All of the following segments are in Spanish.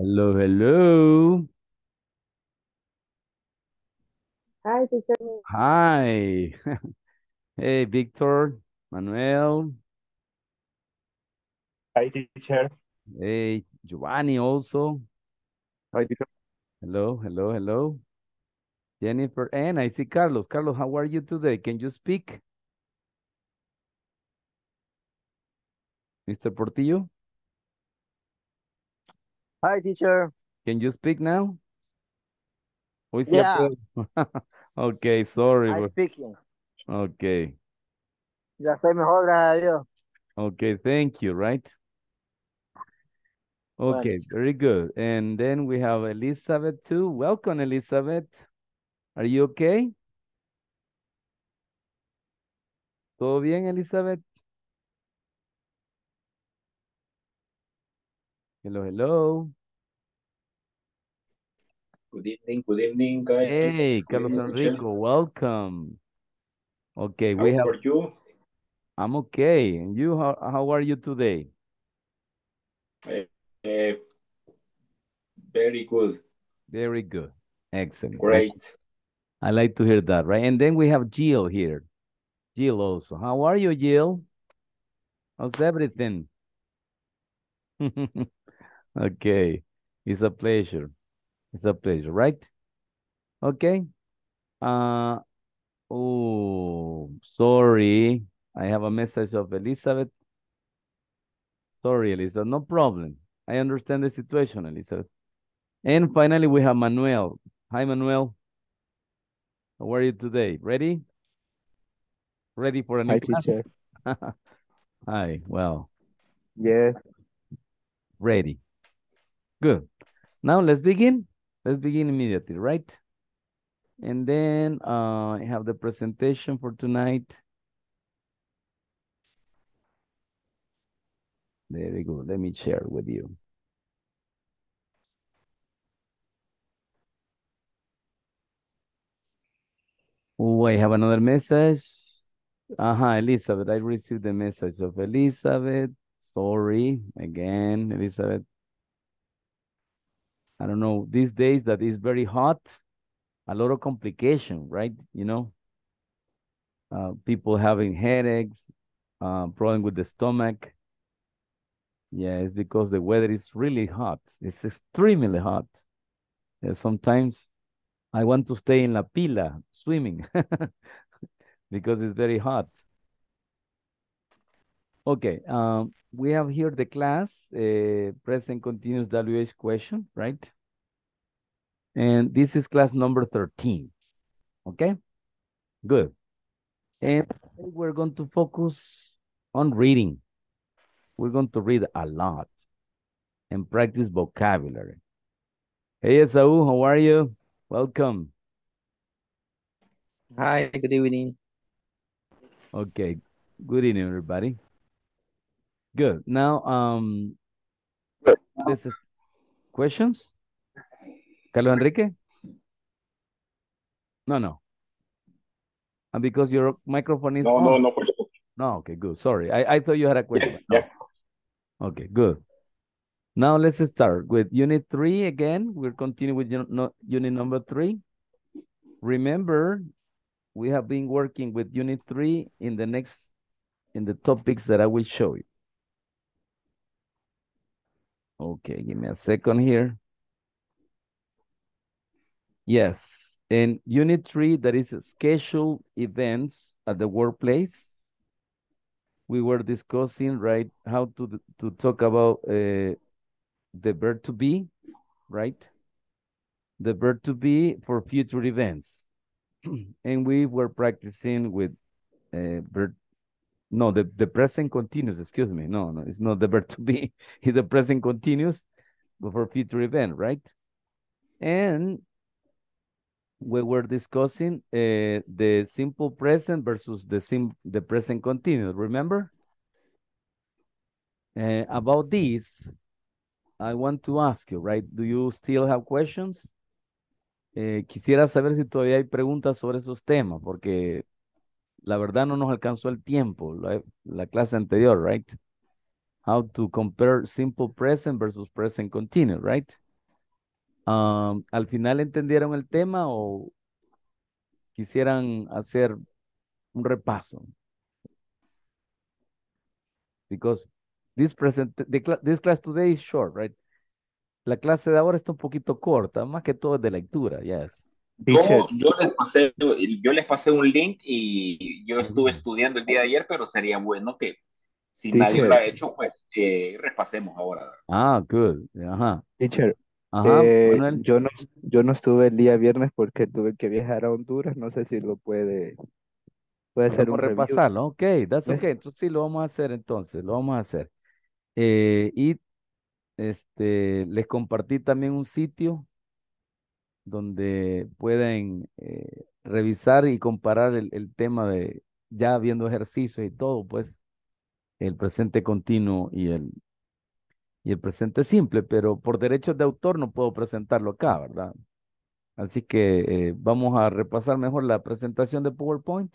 Hello, hello. Hi, teacher. Hi. hey, Victor, Manuel. Hi, teacher. Hey, Giovanni also. Hi, teacher. Hello, hello, hello. Jennifer, and I see Carlos. Carlos, how are you today? Can you speak? Mr. Portillo? Hi, teacher. Can you speak now? yeah. okay, sorry. I'm speaking. Okay. Ya estoy mejor, gracias a Dios. Okay, thank you, right? Okay, very good. And then we have Elizabeth too. Welcome, Elizabeth. Are you okay? ¿Todo bien, Elizabeth? Hello, hello. Good evening, good evening, guys. Hey, Carlos evening, Enrico, welcome. Okay, how we have. How are you? I'm okay. And you, how, how are you today? Uh, uh, very good. Very good. Excellent. Great. I like to hear that, right? And then we have Jill here. Jill also. How are you, Jill? How's everything? Okay. It's a pleasure. It's a pleasure, right? Okay. Uh, oh, sorry. I have a message of Elizabeth. Sorry, Elizabeth. No problem. I understand the situation, Elizabeth. And finally, we have Manuel. Hi, Manuel. How are you today? Ready? Ready for a new Hi, teacher. Hi, well. Yes. Ready. Good. Now let's begin. Let's begin immediately, right? And then uh, I have the presentation for tonight. There we go. Let me share with you. Oh, I have another message. Uh -huh, Elizabeth. I received the message of Elizabeth. Sorry again, Elizabeth. I don't know, these days that is very hot, a lot of complication, right? You know, uh, people having headaches, uh, problem with the stomach. Yeah, it's because the weather is really hot. It's extremely hot. Yeah, sometimes I want to stay in La Pila swimming because it's very hot. Okay, um, we have here the class, uh, present continuous WH question, right? And this is class number 13, okay? Good. And we're going to focus on reading. We're going to read a lot and practice vocabulary. Hey, Esau, how are you? Welcome. Hi, good evening. Okay, good evening, everybody. Good. Now, um, this is questions. Carlos Enrique? No, no. And because your microphone is no, on. no, no question. No, okay, good. Sorry, I, I thought you had a question. Yeah. Okay, good. Now let's start with unit three again. We'll continue with unit number three. Remember, we have been working with unit three in the next, in the topics that I will show you. Okay, give me a second here. Yes, in unit three, that is scheduled events at the workplace. We were discussing, right, how to, to talk about uh, the verb to be, right? The verb to be for future events. and we were practicing with uh, verb no, the, the present continuous, excuse me. No, no, it's not the verb to be. It's the present continuous for future event, right? And we were discussing uh, the simple present versus the sim the present continuous, remember? Uh, about this, I want to ask you, right? Do you still have questions? Eh, quisiera saber si todavía hay preguntas sobre esos temas, porque La verdad no nos alcanzó el tiempo, la, clase anterior, right? How to compare simple present versus present continuous, right? Um, ¿Al final entendieron el tema o quisieran hacer un repaso? Because this present, this class today is short, right? La clase de ahora está un poquito corta, más que todo es de lectura, yes. Yo, les pasé, yo les pasé un link y yo estuve estudiando el día de ayer, pero sería bueno que si nadie lo ha hecho, pues eh, repasemos ahora. Ah, good. Ajá. Teacher, Ajá, eh, yo, no, yo no estuve el día viernes porque tuve que viajar a Honduras. No sé si lo puede, puede ser pues un repasarlo. Ok, that's okay. Entonces sí, lo vamos a hacer entonces, lo vamos a hacer. Eh, y este, les compartí también un sitio donde pueden eh, revisar y comparar el, tema de ya viendo ejercicios y todo, pues el presente continuo y el, y el presente simple, pero por derechos de autor no puedo presentarlo acá, ¿verdad? Así que eh, vamos a repasar mejor la presentación de PowerPoint,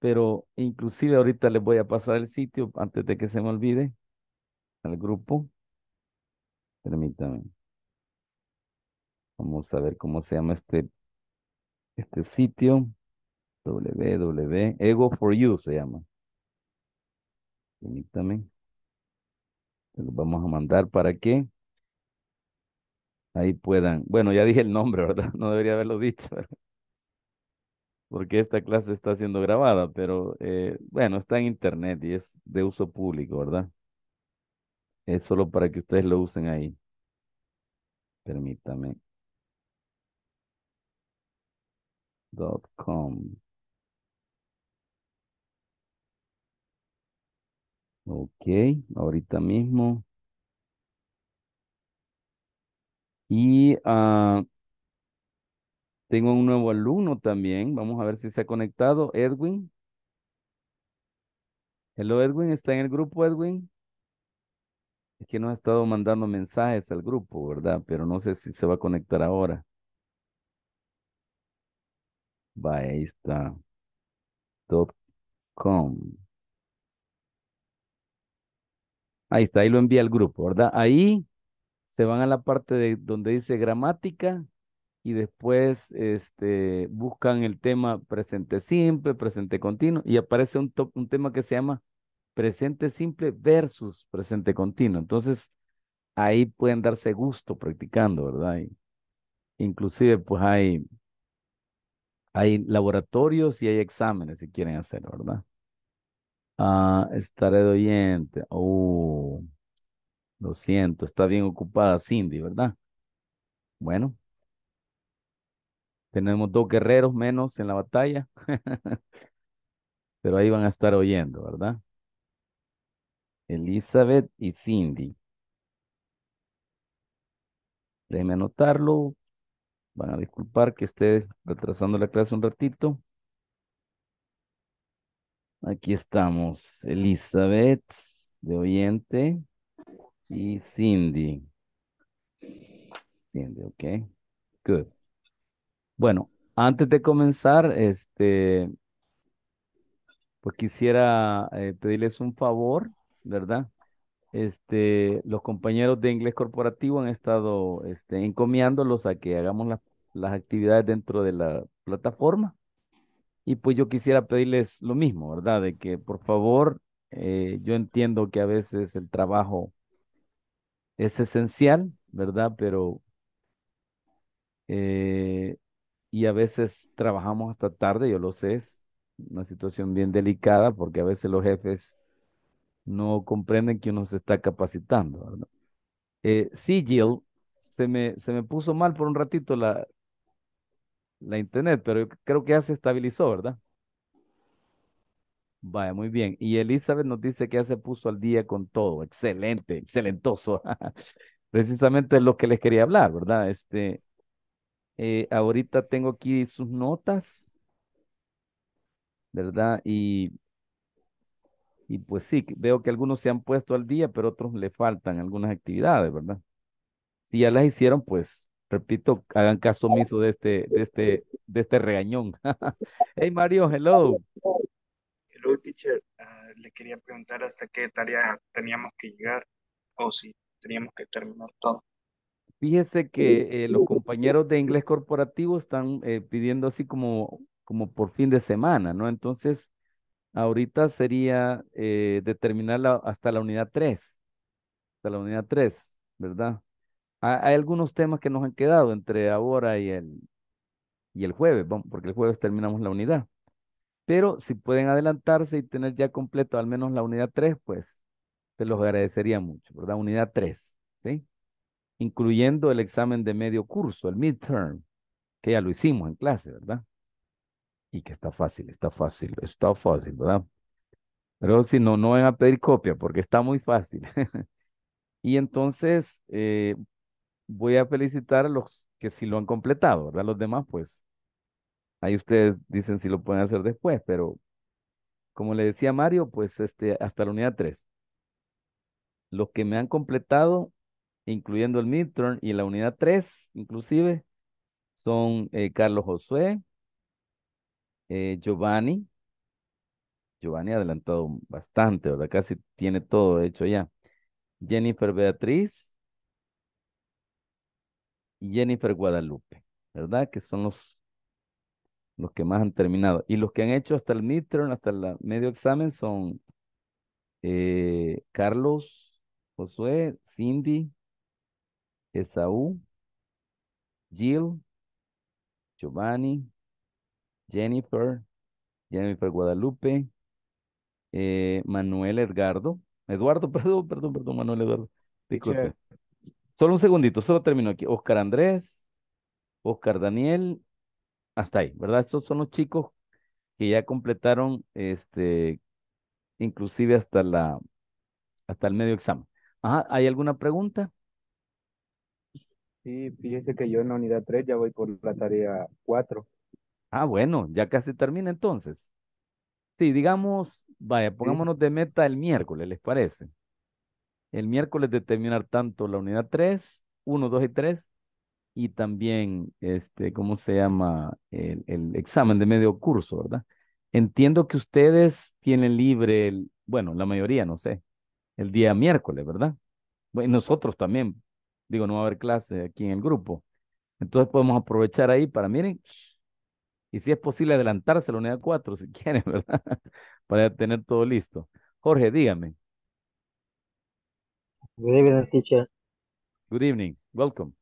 pero inclusive ahorita les voy a pasar el sitio antes de que se me olvide al grupo. Permítanme. Vamos a ver cómo se llama este, este sitio. WW Ego for You se llama. Permítame. vamos a mandar para que ahí puedan. Bueno, ya dije el nombre, ¿verdad? No debería haberlo dicho. Porque esta clase está siendo grabada, pero eh, bueno, está en internet y es de uso público, ¿verdad? Es solo para que ustedes lo usen ahí. Permítame. dot com. Ok, ahorita mismo. Y ah, tengo un nuevo alumno también. Vamos a ver si se ha conectado. Edwin. Hello, Edwin. ¿Está en el grupo, Edwin? Es que no ha estado mandando mensajes al grupo, ¿verdad? Pero no sé si se va a conectar ahora. Baesta.com. Ahí está, ahí lo envía al grupo, ¿verdad? Ahí se van a la parte de donde dice gramática y después este, buscan el tema presente simple, presente continuo y aparece un, un tema que se llama presente simple versus presente continuo. Entonces, ahí pueden darse gusto practicando, ¿verdad? inclusive, pues hay hay laboratorios y hay exámenes si quieren hacer, ¿verdad? Ah, estaré de oyente. Oh, lo siento, está bien ocupada Cindy, ¿verdad? Bueno. Tenemos dos guerreros menos en la batalla. Pero ahí van a estar oyendo, ¿verdad? Elizabeth y Cindy. Déjenme anotarlo. Van a disculpar que esté retrasando la clase un ratito. Aquí estamos, Elizabeth de oyente y Cindy. Cindy, ok. Good. Bueno, antes de comenzar, este, pues quisiera eh, pedirles un favor, ¿verdad? Este, los compañeros de inglés corporativo han estado este, encomiándolos a que hagamos las las actividades dentro de la plataforma. Y pues yo quisiera pedirles lo mismo, ¿verdad? De que por favor, eh, yo entiendo que a veces el trabajo es esencial, ¿verdad? Pero... Eh, y a veces trabajamos hasta tarde, yo lo sé, es una situación bien delicada porque a veces los jefes no comprenden que uno se está capacitando, ¿verdad? Eh, sí, Jill, se me, se me puso mal por un ratito la, la internet, pero creo que ya se estabilizó, ¿verdad? Vaya, muy bien. Y Elizabeth nos dice que ya se puso al día con todo. Excelente, excelentoso. Precisamente lo que les quería hablar, ¿verdad? Este, eh, ahorita tengo aquí sus notas, ¿verdad? Y, y pues sí, veo que algunos se han puesto al día, pero otros le faltan algunas actividades, ¿verdad? Si ya las hicieron, pues Repito, hagan caso omiso de este, de este, de este regañón. hey Mario, hello. Hello, teacher. Ah, le quería preguntar hasta qué tarea teníamos que llegar o si teníamos que terminar todo. Fíjese que eh, los compañeros de inglés corporativo están eh, pidiendo así como, como por fin de semana, ¿no? Entonces, ahorita sería eh, determinar hasta la unidad 3, hasta la unidad 3, ¿verdad? Hay algunos temas que nos han quedado entre ahora y el, y el jueves, porque el jueves terminamos la unidad. Pero si pueden adelantarse y tener ya completo al menos la unidad 3, pues se los agradecería mucho, ¿verdad? Unidad 3, ¿sí? Incluyendo el examen de medio curso, el midterm, que ya lo hicimos en clase, ¿verdad? Y que está fácil, está fácil, está fácil, ¿verdad? Pero si no, no van a pedir copia porque está muy fácil. y entonces, eh, voy a felicitar a los que sí lo han completado, ¿verdad? Los demás, pues, ahí ustedes dicen si lo pueden hacer después, pero como le decía Mario, pues este, hasta la unidad 3. Los que me han completado, incluyendo el midterm y la unidad 3, inclusive, son eh, Carlos Josué, eh, Giovanni. Giovanni ha adelantado bastante, ¿verdad? Casi tiene todo hecho ya. Jennifer Beatriz, Jennifer Guadalupe, ¿verdad? Que son los, los que más han terminado. Y los que han hecho hasta el midterm, hasta el medio examen son eh, Carlos, Josué, Cindy, Esaú, Jill, Giovanni, Jennifer, Jennifer Guadalupe, eh, Manuel Edgardo, Eduardo, perdón, perdón, perdón, Manuel Eduardo. Disculpe. Solo un segundito, solo termino aquí. Oscar Andrés, Oscar Daniel, hasta ahí, ¿verdad? Estos son los chicos que ya completaron, este, inclusive hasta la, hasta el medio examen. Ajá, ¿hay alguna pregunta? Sí, fíjese que yo en la unidad 3 ya voy por la tarea 4. Ah, bueno, ya casi termina entonces. Sí, digamos, vaya, pongámonos de meta el miércoles, ¿les parece? el miércoles determinar tanto la unidad 3, 1, 2 y 3, y también, este, ¿cómo se llama? El, examen de medio curso, ¿verdad? Entiendo que ustedes tienen libre, el, bueno, la mayoría, no sé, el día miércoles, ¿verdad? Bueno, nosotros también, digo, no va a haber clase aquí en el grupo. Entonces podemos aprovechar ahí para, miren, y si es posible adelantarse a la unidad 4, si quieren, ¿verdad? para tener todo listo. Jorge, dígame. Good evening, teacher. Good evening. Welcome.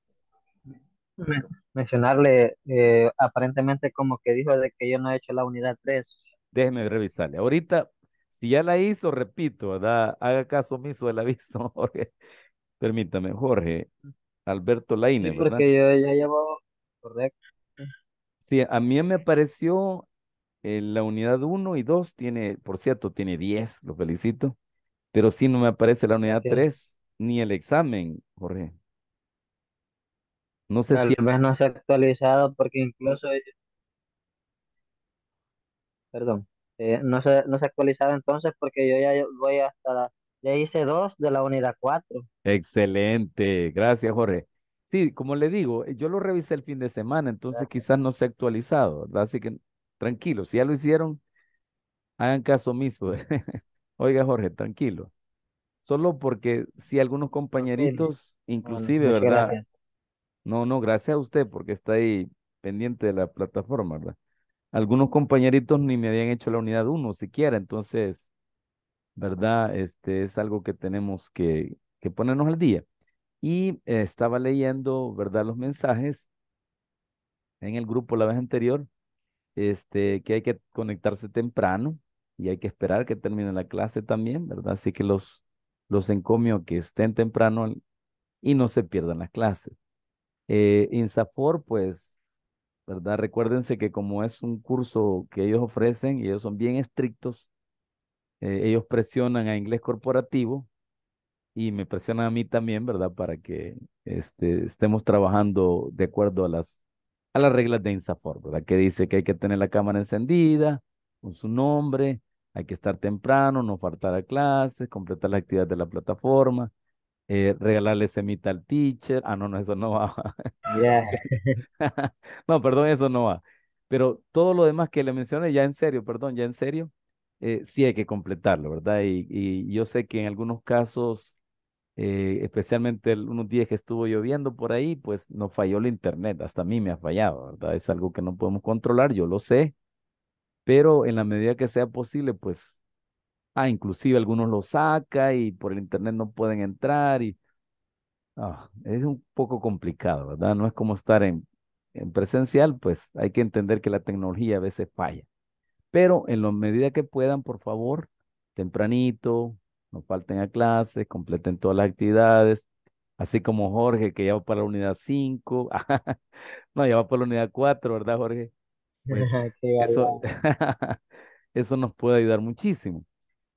Mencionarle, eh, aparentemente como que dijo de que yo no he hecho la unidad 3. Déjeme revisarle. Ahorita, si ya la hizo, repito, ¿verdad? haga caso omiso del aviso, Jorge. Permítame, Jorge Alberto Laine, sí, porque yo ya correcto. Sí, a mí me apareció la unidad 1 y 2 tiene, por cierto, tiene 10, lo felicito, pero sí no me aparece la unidad 3 ni el examen, Jorge. No sé si... no se ha actualizado porque incluso... Perdón. Eh, no, se, no se ha actualizado entonces porque yo ya voy hasta la... Ya hice dos de la unidad cuatro. Excelente. Gracias, Jorge. Sí, como le digo, eh, yo lo revisé el fin de semana, entonces quizás no se ha actualizado, Así que tranquilo, si ya lo hicieron, hagan caso omiso. Oiga, Jorge, tranquilo solo porque si algunos compañeritos, inclusive, ¿verdad? No, no, gracias a usted porque está ahí pendiente de la plataforma, ¿verdad? Algunos compañeritos ni me habían hecho la unidad uno siquiera, entonces, ¿verdad? Este es algo que tenemos que, ponernos al día. Y estaba leyendo, ¿verdad? Los mensajes en el grupo la vez anterior, este, que hay que conectarse temprano y hay que esperar que termine la clase también, ¿verdad? Así que los los encomio que estén temprano y no se pierdan las clases. Eh, Insafor, pues, ¿verdad? Recuérdense que como es un curso que ellos ofrecen y ellos son bien estrictos, eh, ellos presionan a inglés corporativo y me presionan a mí también, ¿verdad? Para que este, estemos trabajando de acuerdo a las, a las reglas de Insafor, ¿verdad? Que dice que hay que tener la cámara encendida, con su nombre, hay que estar temprano, no faltar a clases, completar las actividades de la plataforma, eh, regalarle semita al teacher. Ah, no, no, eso no va. no, perdón, eso no va. Pero todo lo demás que le mencioné, ya en serio, perdón, ya en serio, eh, sí hay que completarlo, ¿verdad? Y, y yo sé que en algunos casos eh, especialmente unos días que estuvo lloviendo por ahí, pues nos falló el internet, hasta a mí me ha fallado, ¿verdad? Es algo que no podemos controlar, yo lo sé, pero en la medida que sea posible, pues, ah, inclusive algunos lo saca y por el internet no pueden entrar y ah, es un poco complicado, ¿verdad? No es como estar en, presencial, pues hay que entender que la tecnología a veces falla. Pero en la medida que puedan, por favor, tempranito, no falten a clases, completen todas las actividades, así como Jorge, que ya va para la unidad 5, no, ya va para la unidad 4, ¿verdad, Jorge? Pues, eso, eso nos puede ayudar muchísimo.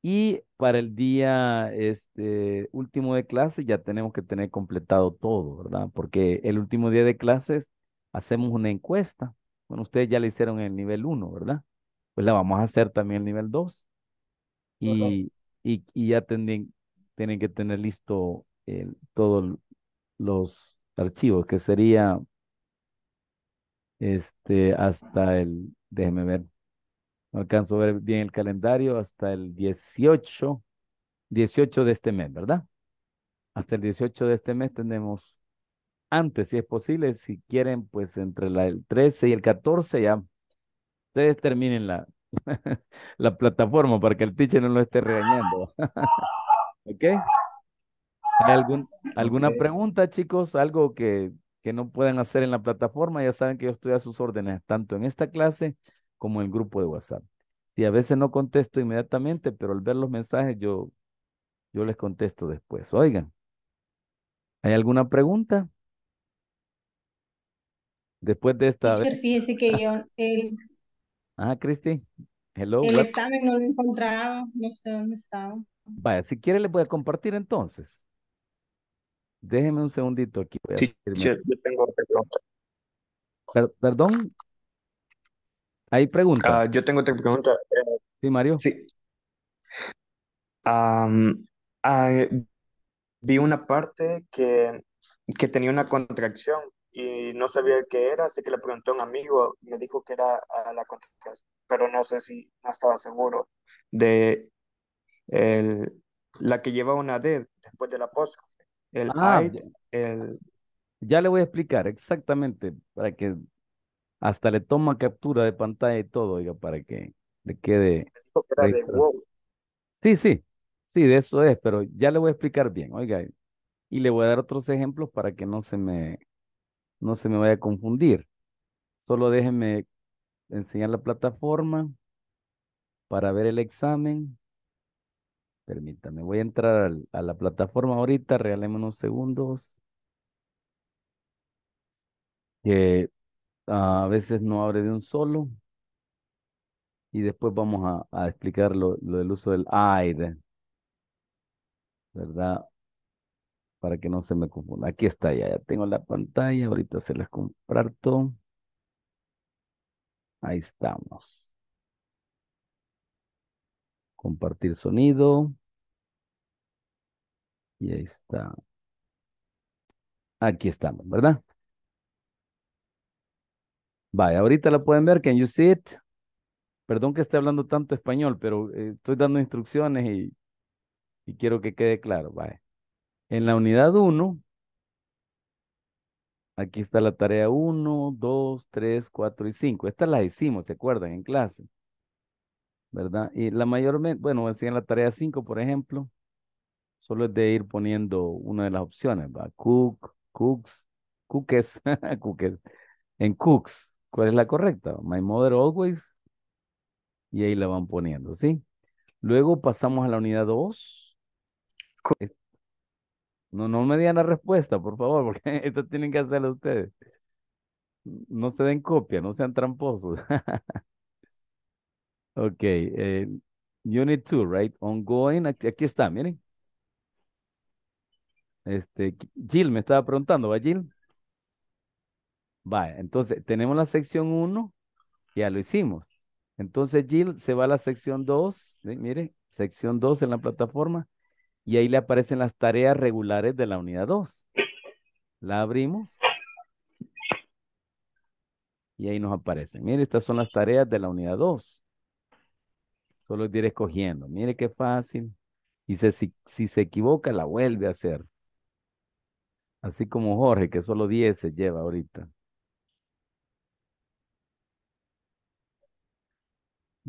Y para el día este, último de clase ya tenemos que tener completado todo, ¿verdad? Porque el último día de clases hacemos una encuesta. Bueno, ustedes ya la hicieron en el nivel 1, ¿verdad? Pues la vamos a hacer también en el nivel 2. Y, y, ya tienen, tienen que tener listo todos los archivos, que sería este, hasta el, déjeme ver, no alcanzo a ver bien el calendario, hasta el 18, 18 de este mes, ¿verdad? Hasta el 18 de este mes tenemos, antes si es posible, si quieren, pues entre el 13 y el 14 ya, ustedes terminen la, la plataforma para que el teacher no lo esté regañando. ¿Ok? alguna pregunta, chicos? ¿Algo que que no puedan hacer en la plataforma, ya saben que yo estoy a sus órdenes, tanto en esta clase como en el grupo de WhatsApp. Si a veces no contesto inmediatamente, pero al ver los mensajes yo, yo les contesto después. Oigan, ¿hay alguna pregunta? Después de esta... Ah, Cristi. Hello. El examen no lo he encontrado, no sé dónde estaba. Vaya, si quiere les voy a compartir entonces. Déjeme un segundito aquí. yo tengo otra pregunta. perdón. Hay preguntas ah, yo tengo otra pregunta. Eh, sí, Mario. Sí. Ah, vi una parte que, que tenía una contracción y no sabía qué era, así que le pregunté a un amigo, me dijo que era la contracción, pero no sé si no estaba seguro de el, la que lleva una D después de la el, ah, el Ya le voy a explicar exactamente para que hasta le toma captura de pantalla y todo, oiga, para que le quede. Sí, sí, sí, de eso es, pero ya le voy a explicar bien, oiga, y le voy a dar otros ejemplos para que no se me, no se me vaya a confundir. Solo déjenme enseñar la plataforma para ver el examen. Permítame, voy a entrar a la plataforma ahorita, regalémos unos segundos. Que a veces no abre de un solo. Y después vamos a, explicar lo, lo, del uso del AIDE. ¿Verdad? Para que no se me confunda. Aquí está ya, ya tengo la pantalla, ahorita se las comparto. Ahí estamos. Compartir sonido. Y ahí está. Aquí estamos, ¿verdad? Vaya, ahorita la pueden ver. Can you see it? Perdón que esté hablando tanto español, pero eh, estoy dando instrucciones y, quiero que quede claro. Vaya. En la unidad 1, aquí está la tarea 1, 2, 3, 4 y 5. Estas las hicimos, ¿se acuerdan? En clase. ¿Verdad? Y la mayor... bueno, así en la tarea 5, por ejemplo solo es de ir poniendo una de las opciones, ¿va? Cook, cooks, cookies, Cookes. En cooks, ¿cuál es la correcta? My mother always. Y ahí la van poniendo, ¿sí? Luego pasamos a la unidad 2. No, no me digan la respuesta, por favor, porque esto tienen que hacerlo ustedes. No se den copia, no sean tramposos. ok, eh, Unit 2, right? Ongoing, aquí está, miren. Este, Jill me estaba preguntando, ¿va Jill? va entonces tenemos la sección 1, ya lo hicimos. Entonces Jill se va a la sección 2, mire, sección 2 en la plataforma, y ahí le aparecen las tareas regulares de la unidad 2. La abrimos. Y ahí nos aparecen. Mire, estas son las tareas de la unidad 2. Solo ir escogiendo. Mire qué fácil. Y si, si se equivoca, la vuelve a hacer. Así como Jorge, que solo 10 se lleva ahorita.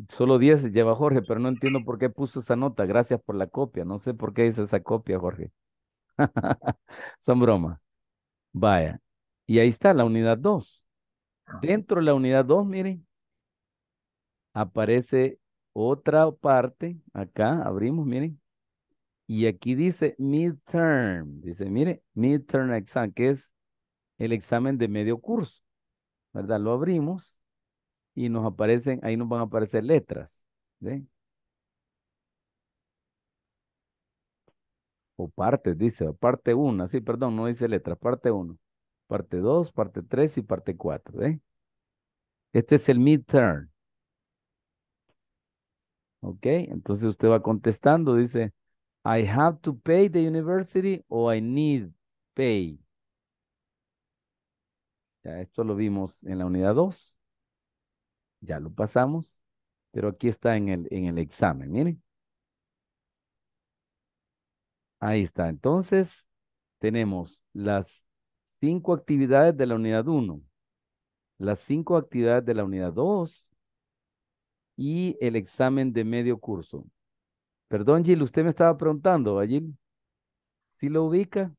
Solo 10 se lleva Jorge, pero no entiendo por qué puso esa nota. Gracias por la copia. No sé por qué dice esa copia, Jorge. Son bromas. Vaya. Y ahí está la unidad 2. Dentro de la unidad 2, miren, aparece otra parte. Acá abrimos, miren. Y aquí dice midterm. Dice, mire, midterm exam, que es el examen de medio curso. ¿Verdad? Lo abrimos y nos aparecen, ahí nos van a aparecer letras. O partes, dice, parte 1, sí, perdón, no dice letras, parte 1, parte 2, parte 3 y parte 4. ¿de? Este es el midterm. Ok, entonces usted va contestando, dice, I have to pay the university or I need pay. Ya esto lo vimos en la unidad 2. Ya lo pasamos, pero aquí está en el, en el examen, miren. Ahí está. Entonces, tenemos las cinco actividades de la unidad 1, las cinco actividades de la unidad 2 y el examen de medio curso. Perdón, Gil, usted me estaba preguntando, Gil? ¿Sí lo ubica?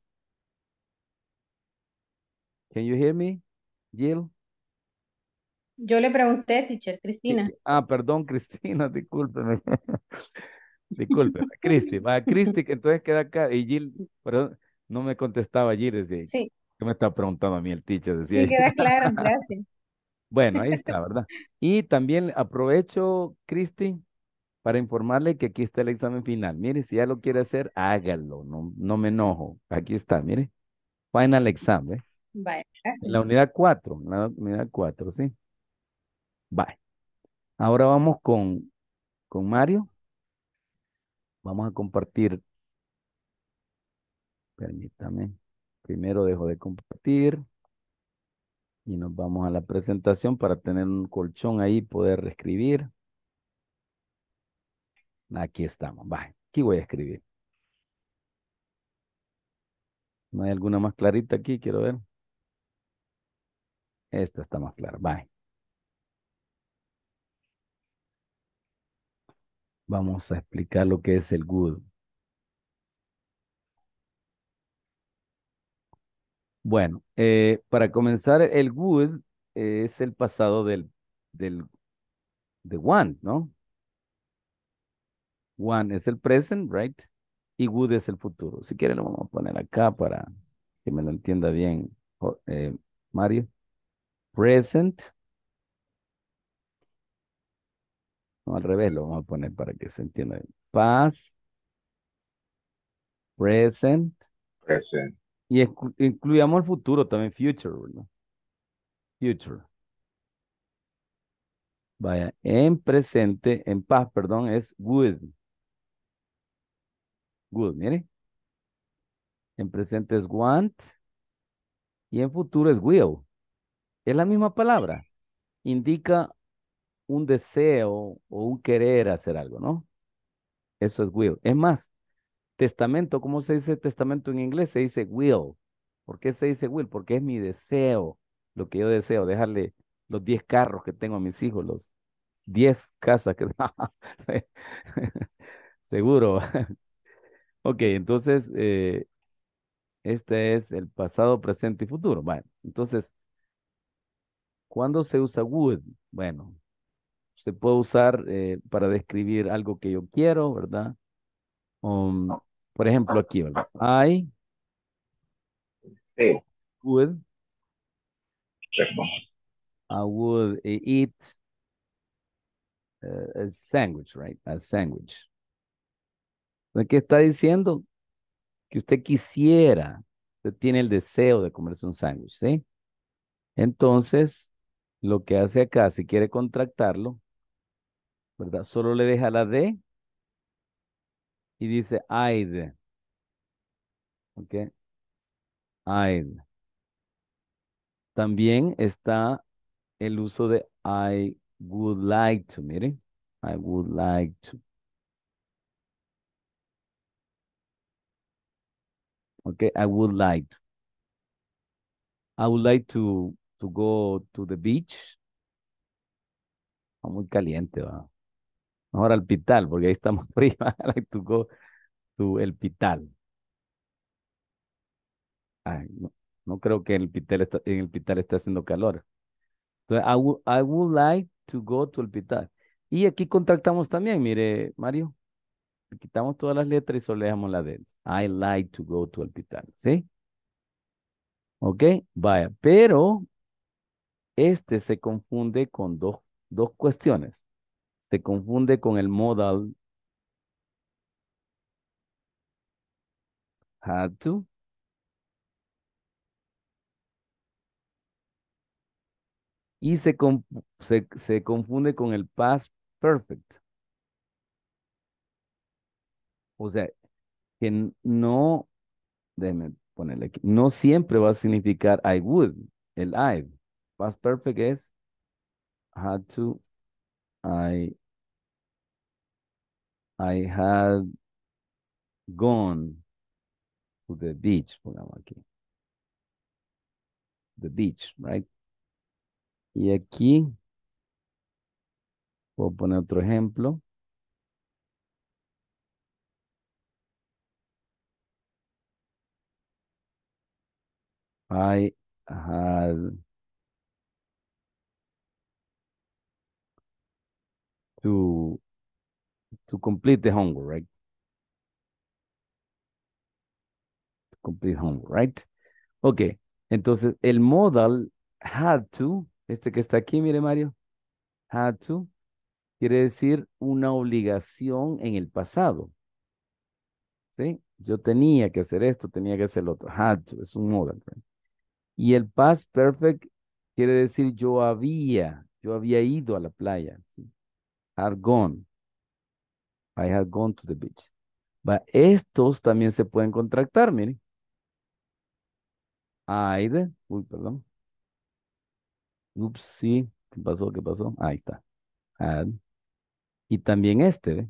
Can you hear me, Gil? Yo le pregunté, teacher, eh, Cristina. Ah, perdón, Cristina, discúlpeme. Disculpe, Cristina, Va, Cristi, que entonces queda acá. Y Gil, perdón, no me contestaba Gil, decía. Sí. ¿Qué me está preguntando a mí el teacher? Decía. Sí, queda claro, gracias. bueno, ahí está, ¿verdad? Y también aprovecho, Cristi, para informarle que aquí está el examen final. Mire, si ya lo quiere hacer, hágalo, no, no me enojo. Aquí está, mire. Final exam, la unidad 4, la unidad 4, ¿sí? Vale. Ahora vamos con, con Mario. Vamos a compartir. Permítame. Primero dejo de compartir. Y nos vamos a la presentación para tener un colchón ahí, poder reescribir. Aquí estamos. Bye. aquí voy a escribir. ¿No hay alguna más clarita aquí? Quiero ver. Esta está más clara. va. Vamos a explicar lo que es el good. Bueno, eh, para comenzar, el good es el pasado del, del de one, ¿no? One es el present, right? Y would es el futuro. Si quiere lo vamos a poner acá para que me lo entienda bien, eh, Mario. Present. No, al revés lo vamos a poner para que se entienda bien. Past. Present. Present. Y incluyamos el futuro también, future, ¿verdad? Future. Vaya, en presente, en paz, perdón, es would. Good, mire. En presente es want y en futuro es will. Es la misma palabra. Indica un deseo o un querer hacer algo, ¿no? Eso es will. Es más, testamento, ¿cómo se dice testamento en inglés? Se dice will. ¿Por qué se dice will? Porque es mi deseo, lo que yo deseo, dejarle los 10 carros que tengo a mis hijos, los 10 casas que... Seguro. Ok, entonces, eh, este es el pasado, presente y futuro. Bueno, entonces, ¿cuándo se usa would? Bueno, se puede usar eh, para describir algo que yo quiero, ¿verdad? Um, por ejemplo, aquí, ¿verdad? I would I would eh, eat a sandwich, right? A sandwich. ¿Qué está diciendo que usted quisiera, usted tiene el deseo de comerse un sándwich, ¿sí? Entonces, lo que hace acá, si quiere contractarlo, ¿verdad? Solo le deja la D y dice I'd. ¿Ok? I'd. También está el uso de I would like to, mire I would like to. Okay, I would like. I would like to, to go to the beach. Está muy caliente, va. Mejor al pital, porque ahí estamos prima. I like to go to el pital. no, creo que en el pital está, en el pital está haciendo calor. Entonces, I would, like to go to el pital. Y aquí contactamos también, mire, Mario quitamos todas las letras y solo dejamos la D. I like to go to hospital, ¿sí? Ok, vaya, pero este se confunde con dos, dos cuestiones. Se confunde con el modal had to y se, se, se confunde con el past perfect. O sea, que no, déjeme ponerle aquí, no siempre va a significar I would, el I. Past perfect es had to, I, I had gone to the beach, pongamos aquí. The beach, right? Y aquí, a poner otro ejemplo. I had to to complete the homework, right? To complete homework, right? Ok, entonces el modal had to, este que está aquí, mire Mario, had to, quiere decir una obligación en el pasado. ¿Sí? Yo tenía que hacer esto, tenía que hacer lo otro. Had to, es un modal. Right? Y el past perfect quiere decir yo había, yo había ido a la playa. I Had gone. I had gone to the beach. estos también se pueden contractar, miren. I'd, uy, perdón. Ups, sí. ¿Qué pasó? ¿Qué pasó? Ahí está. Y también este, ¿ve?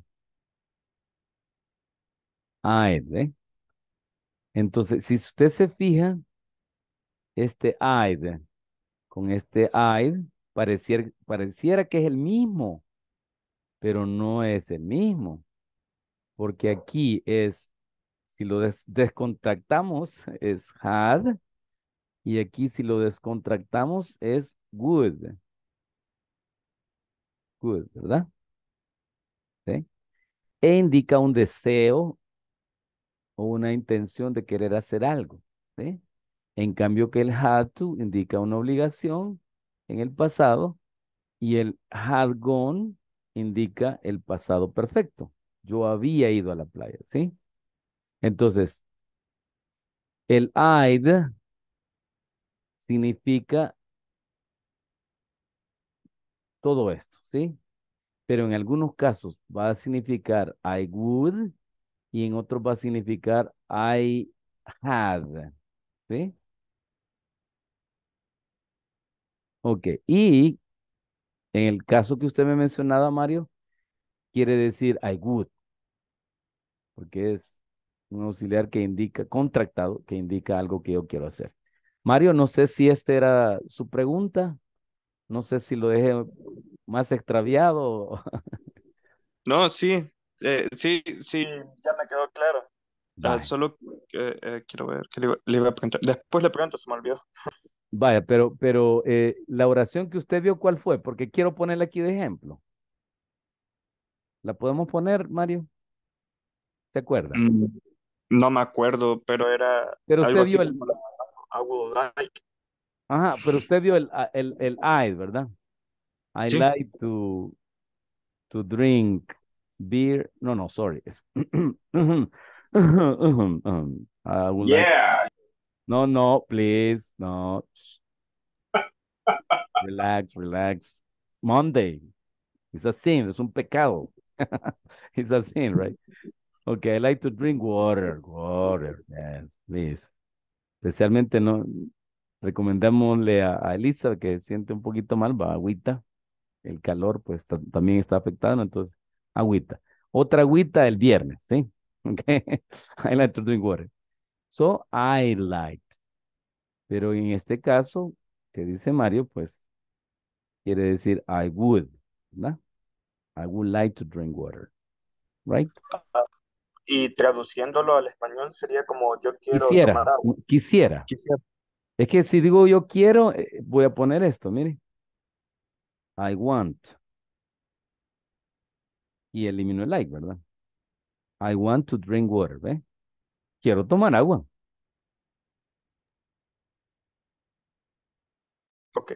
I'd, Entonces, si usted se fija, este I'd con este I'd pareciera pareciera que es el mismo, pero no es el mismo. Porque aquí es, si lo descontractamos, es had. Y aquí si lo descontractamos es GOOD. Good, ¿verdad? ¿Sí? E indica un deseo o una intención de querer hacer algo. ¿sí? En cambio que el had to indica una obligación en el pasado y el had gone indica el pasado perfecto. Yo había ido a la playa, ¿sí? Entonces, el I'd significa todo esto, ¿sí? Pero en algunos casos va a significar I would y en otros va a significar I had, ¿sí? Ok, y en el caso que usted me mencionaba, Mario, quiere decir I would, porque es un auxiliar que indica, contractado, que indica algo que yo quiero hacer. Mario, no sé si esta era su pregunta, no sé si lo dejé más extraviado. No, sí, eh, sí, sí, ya me quedó claro. Ah, solo eh, quiero ver, qué le, le, iba a preguntar. Después le pregunto, se me olvidó. Vaya, pero, pero eh, la oración que usted vio, ¿cuál fue? Porque quiero ponerla aquí de ejemplo. ¿La podemos poner, Mario? ¿Se acuerda? Mm, no me acuerdo, pero era pero usted vio el... I Ajá, pero usted vio el, el, el I, ¿verdad? I like to, drink beer. No, no, sorry. I yeah. No, no, please, no. Relax, relax. Monday. It's a sin, es un pecado. it's a sin, right? Okay, I like to drink water, water, yes, please. Especialmente no recomendémosle a, Elisa que siente un poquito mal, va agüita. El calor pues también está afectando, entonces agüita. Otra agüita el viernes, ¿sí? Okay. I like to drink water. So I like. Pero en este caso, que dice Mario, pues quiere decir I would, ¿verdad? I would like to drink water. Right? Ah, y traduciéndolo al español sería como yo quiero quisiera, tomar agua. Quisiera. Es que si digo yo quiero, eh, voy a poner esto, mire. I want. Y elimino el like, ¿verdad? I want to drink water, ¿ve? Quiero tomar agua. Ok.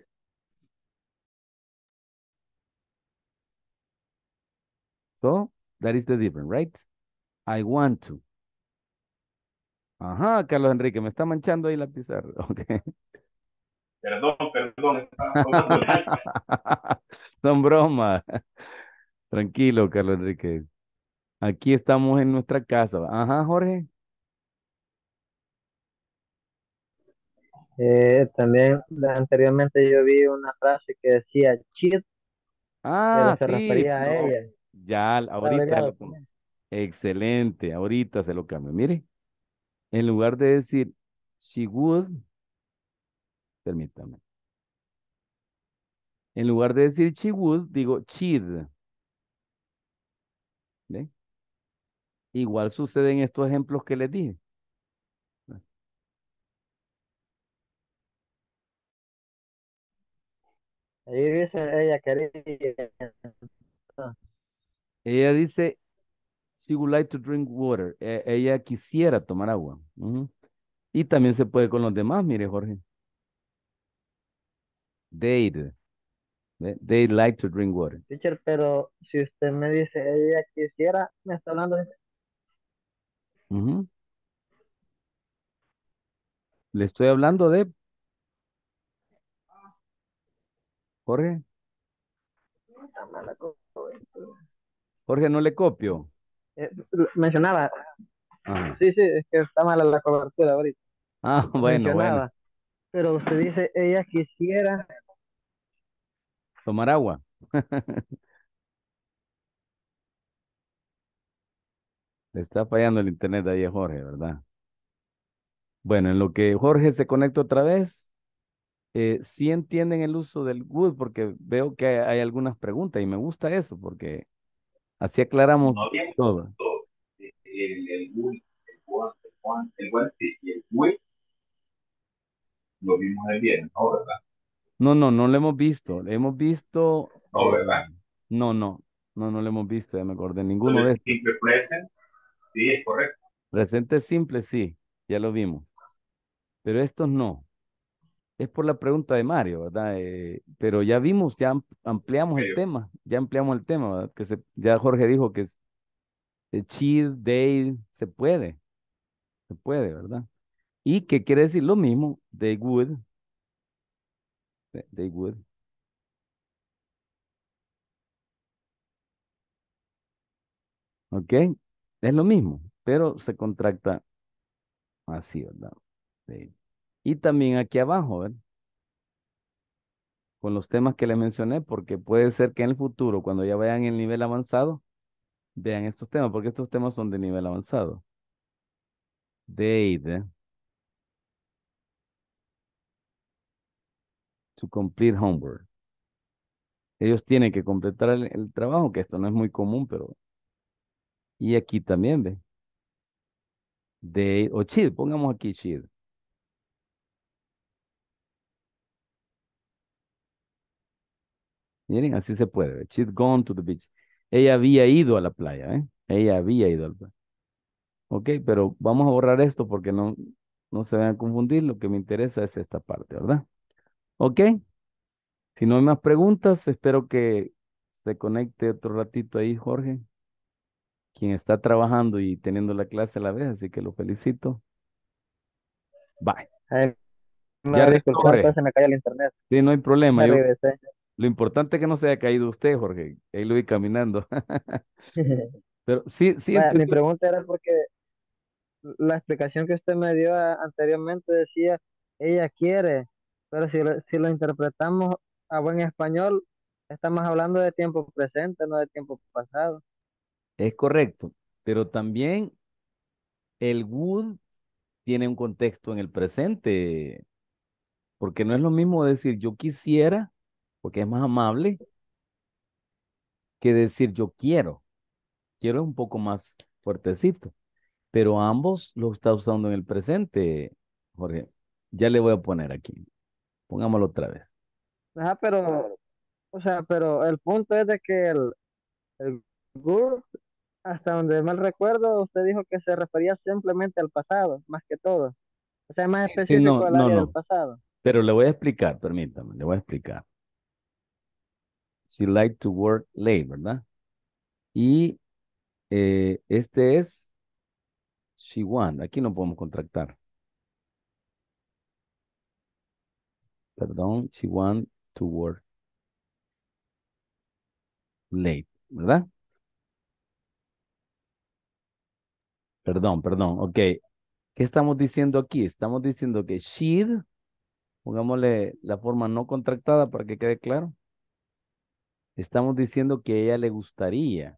So, that is the difference, right? I want to. Ajá, Carlos Enrique, me está manchando ahí la pizarra. Okay. Perdón, perdón. Son bromas. Tranquilo, Carlos Enrique. Aquí estamos en nuestra casa. Ajá, Jorge. Eh, también anteriormente yo vi una frase que decía chid ah, se refería a ella. Ya, ahorita. excelente, ahorita se lo cambio. Mire, en lugar de decir she would, permítame. En lugar de decir she would, digo chid Igual sucede en estos ejemplos que les dije. Ella Ella dice, she would like to drink water. E, ella quisiera tomar agua. Y también se puede con los demás, mire, Jorge. They'd. They like to drink water. Teacher, pero si usted me dice ella quisiera, me está hablando de... Le estoy hablando de Jorge. Jorge, no le copio. Eh, mencionaba. Sí, sí, es que está mala la cobertura ahorita. Ah, bueno, bueno. Pero usted dice, ella quisiera... Tomar agua. Le está fallando el internet ahí a Jorge, ¿verdad? Bueno, en lo que Jorge se conecta otra vez, eh, si entienden el uso del good porque veo que hay, algunas preguntas y me gusta eso porque así aclaramos todo. El, good el el y el lo vimos el ¿no? ¿Verdad? No, no, no lo hemos visto. Lo hemos visto. No, ¿verdad? No, no, no, lo hemos visto, ya me acordé. Ninguno de estos. sí, es correcto. Presente simple, sí, ya lo vimos. Pero estos no es por la pregunta de Mario, ¿verdad? Eh, pero ya vimos, ya ampliamos el tema, ya ampliamos el tema, ¿verdad? Que se, ya Jorge dijo que es, el se puede, se puede, ¿verdad? Y que quiere decir lo mismo, they would, eh, they would. ¿Ok? Es lo mismo, pero se contracta así, ¿verdad? Y también aquí abajo, ¿verdad? Con los temas que le mencioné, porque puede ser que en el futuro, cuando ya vayan el nivel avanzado, vean estos temas, porque estos temas son de nivel avanzado. Date. To complete homework. Ellos tienen que completar el, trabajo, que esto no es muy común, pero... Y aquí también, ¿ve? de o chill, pongamos aquí chill. Miren, así se puede. she's gone to the beach. Ella había ido a la playa, ¿eh? Ella había ido al Ok, pero vamos a borrar esto porque no, no se van a confundir. Lo que me interesa es esta parte, ¿verdad? Ok. Si no hay más preguntas, espero que se conecte otro ratito ahí, Jorge, quien está trabajando y teniendo la clase a la vez, así que lo felicito. Bye. Ya ya se me cae el internet. Sí, no hay problema. Lo importante es que no se haya caído usted, Jorge. Ahí lo vi caminando. Pero sí, sí. mi pregunta era porque la explicación que usted me dio anteriormente decía, ella quiere, pero si, si lo interpretamos a buen español, estamos hablando de tiempo presente, no de tiempo pasado. Es correcto, pero también el would tiene un contexto en el presente, porque no es lo mismo decir yo quisiera porque es más amable que decir yo quiero. Quiero es un poco más fuertecito, pero ambos lo está usando en el presente, Jorge. Ya le voy a poner aquí. Pongámoslo otra vez. Ajá, ah, pero, o sea, pero el punto es de que el, el hasta donde mal recuerdo, usted dijo que se refería simplemente al pasado, más que todo. O sea, más específico al del pasado. Pero le voy a explicar, permítame, le voy a explicar. She likes to work late, ¿verdad? Y eh, este es she want. Aquí no podemos contractar. Perdón, she want to work late, ¿verdad? Perdón, perdón, ok. ¿Qué estamos diciendo aquí? Estamos diciendo que she, pongámosle la forma no contractada para que quede claro. Estamos diciendo que ella le gustaría.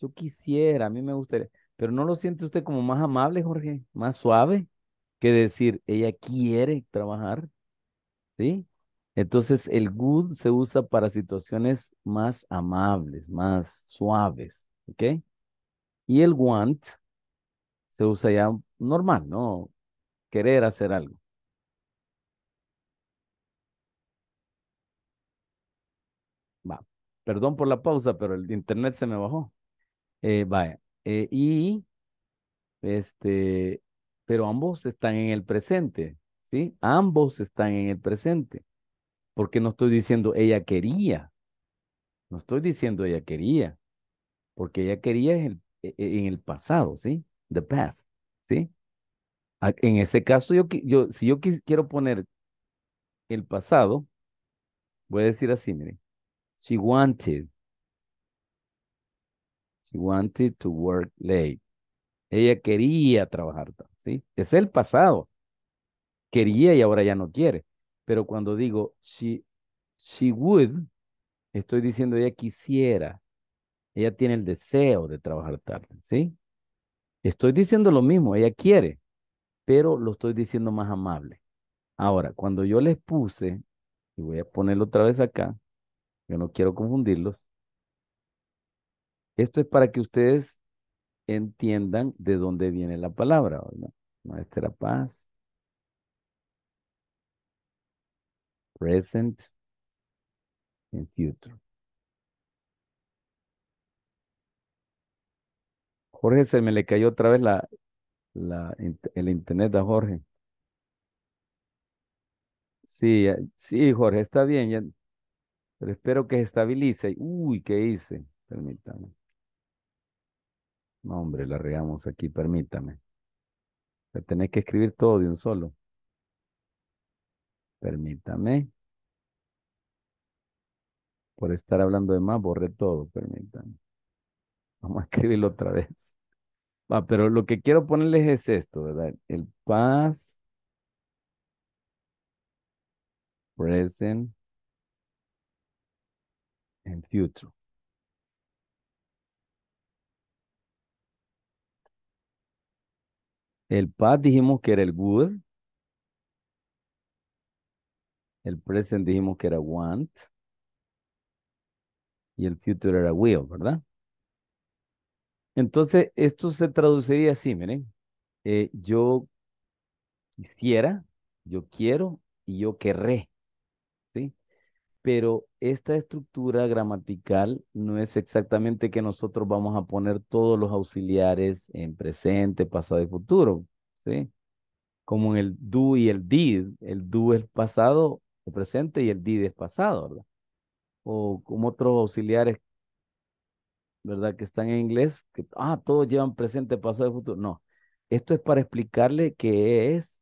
Yo quisiera, a mí me gustaría. Pero ¿no lo siente usted como más amable, Jorge? ¿Más suave? Que decir, ella quiere trabajar. ¿Sí? Entonces el good se usa para situaciones más amables, más suaves. ¿Ok? Y el want se usa ya normal, ¿no? Querer hacer algo. Perdón por la pausa, pero el internet se me bajó. Eh, vaya. Eh, y, este, pero ambos están en el presente, ¿sí? Ambos están en el presente. Porque no estoy diciendo ella quería. No estoy diciendo ella quería. Porque ella quería en el, e, e, en el pasado, ¿sí? The past, ¿sí? En ese caso, yo, yo, si yo quiero poner el pasado, voy a decir así, miren. She wanted. She wanted to work late. Ella quería trabajar tarde, ¿sí? Es el pasado. Quería y ahora ya no quiere. Pero cuando digo she, she would, estoy diciendo ella quisiera. Ella tiene el deseo de trabajar tarde, ¿sí? Estoy diciendo lo mismo, ella quiere, pero lo estoy diciendo más amable. Ahora, cuando yo les puse, y voy a ponerlo otra vez acá, yo no quiero confundirlos. Esto es para que ustedes entiendan de dónde viene la palabra, ¿verdad? Nuestra paz. Present and futuro. Jorge, se me le cayó otra vez la, la, el internet a Jorge. Sí, eh, sí, Jorge, está bien. Ya, pero espero que se estabilice. Uy, ¿qué hice? Permítame. No, hombre, la regamos aquí, permítame. Pero tenés que escribir todo de un solo. Permítame. Por estar hablando de más, borré todo, permítame. Vamos a escribirlo otra vez. Ah, pero lo que quiero ponerles es esto, ¿verdad? El past present el futuro El past dijimos que era el good El present dijimos que era want. Y el future era will, ¿verdad? Entonces, esto se traduciría así, miren. Eh, yo quisiera, yo quiero y yo querré pero esta estructura gramatical no es exactamente que nosotros vamos a poner todos los auxiliares en presente, pasado y futuro, ¿sí? Como en el do y el did, el do es pasado o presente y el did es pasado, ¿verdad? O como otros auxiliares, ¿verdad? Que están en inglés, que, ah, todos llevan presente, pasado y futuro. No, esto es para explicarle que es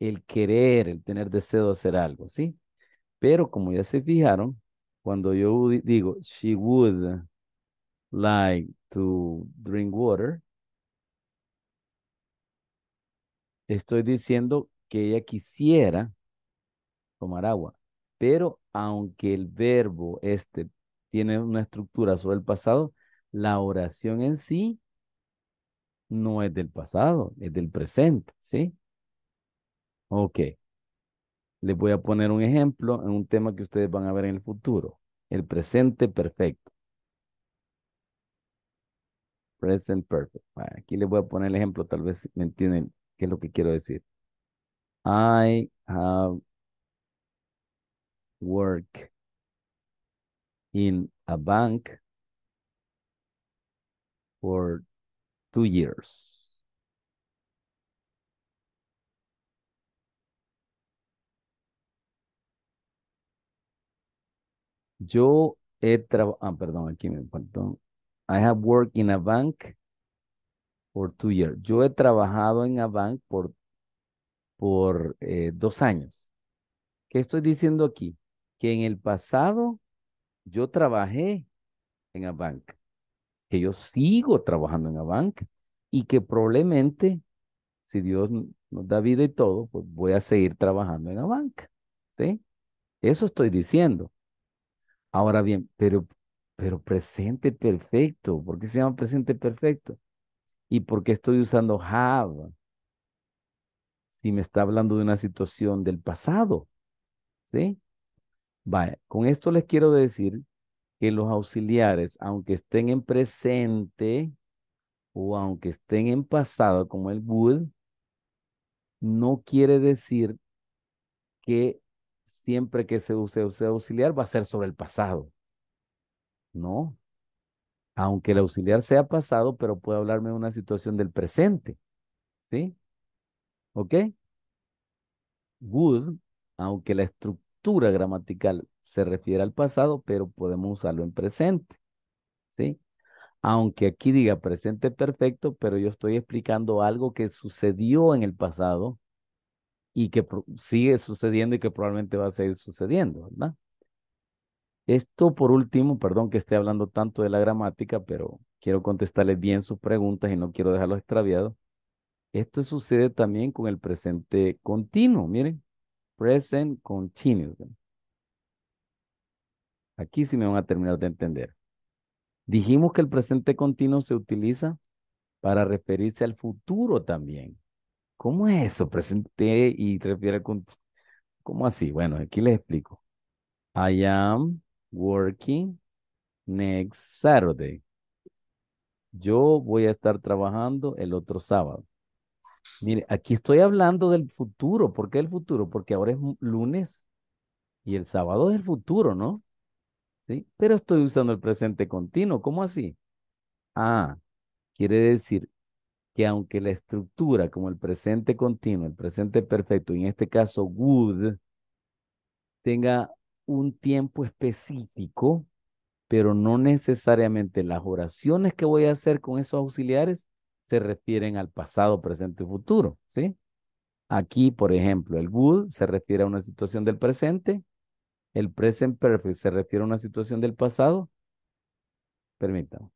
el querer, el tener deseo de hacer algo, ¿sí? Pero como ya se fijaron, cuando yo digo, she would like to drink water, estoy diciendo que ella quisiera tomar agua. Pero aunque el verbo este tiene una estructura sobre el pasado, la oración en sí no es del pasado, es del presente, ¿sí? Ok. Les voy a poner un ejemplo en un tema que ustedes van a ver en el futuro. El presente perfecto. Present perfect. Aquí les voy a poner el ejemplo, tal vez me entienden qué es lo que quiero decir. I have work in a bank for two years. Yo he trabajado, ah, perdón, aquí me faltó. I have worked in a bank for two years. Yo he trabajado en a bank por, por eh, dos años. ¿Qué estoy diciendo aquí? Que en el pasado yo trabajé en a bank, que yo sigo trabajando en a bank y que probablemente, si Dios nos da vida y todo, pues voy a seguir trabajando en a bank. ¿Sí? Eso estoy diciendo. Ahora bien, pero, pero presente perfecto. ¿Por qué se llama presente perfecto? ¿Y por qué estoy usando have? Si me está hablando de una situación del pasado. ¿Sí? Vaya, con esto les quiero decir que los auxiliares, aunque estén en presente o aunque estén en pasado, como el would, no quiere decir que siempre que se use, auxiliar va a ser sobre el pasado. No. Aunque el auxiliar sea pasado, pero puedo hablarme de una situación del presente. ¿Sí? ¿Ok? Good, aunque la estructura gramatical se refiere al pasado, pero podemos usarlo en presente. ¿Sí? Aunque aquí diga presente perfecto, pero yo estoy explicando algo que sucedió en el pasado y que sigue sucediendo y que probablemente va a seguir sucediendo, ¿verdad? Esto por último, perdón que esté hablando tanto de la gramática, pero quiero contestarles bien sus preguntas y no quiero dejarlos extraviados. Esto sucede también con el presente continuo, miren, present continuo. Aquí sí me van a terminar de entender. Dijimos que el presente continuo se utiliza para referirse al futuro también. ¿Cómo es eso? Presente y refiere con... ¿Cómo así? Bueno, aquí les explico. I am working next Saturday. Yo voy a estar trabajando el otro sábado. Mire, aquí estoy hablando del futuro. ¿Por qué el futuro? Porque ahora es lunes y el sábado es el futuro, ¿no? ¿Sí? Pero estoy usando el presente continuo. ¿Cómo así? Ah, quiere decir aunque la estructura como el presente continuo, el presente perfecto, y en este caso good tenga un tiempo específico, pero no necesariamente las oraciones que voy a hacer con esos auxiliares se refieren al pasado, presente y futuro, ¿sí? Aquí, por ejemplo, el would se refiere a una situación del presente, el present perfect se refiere a una situación del pasado. Permítanme.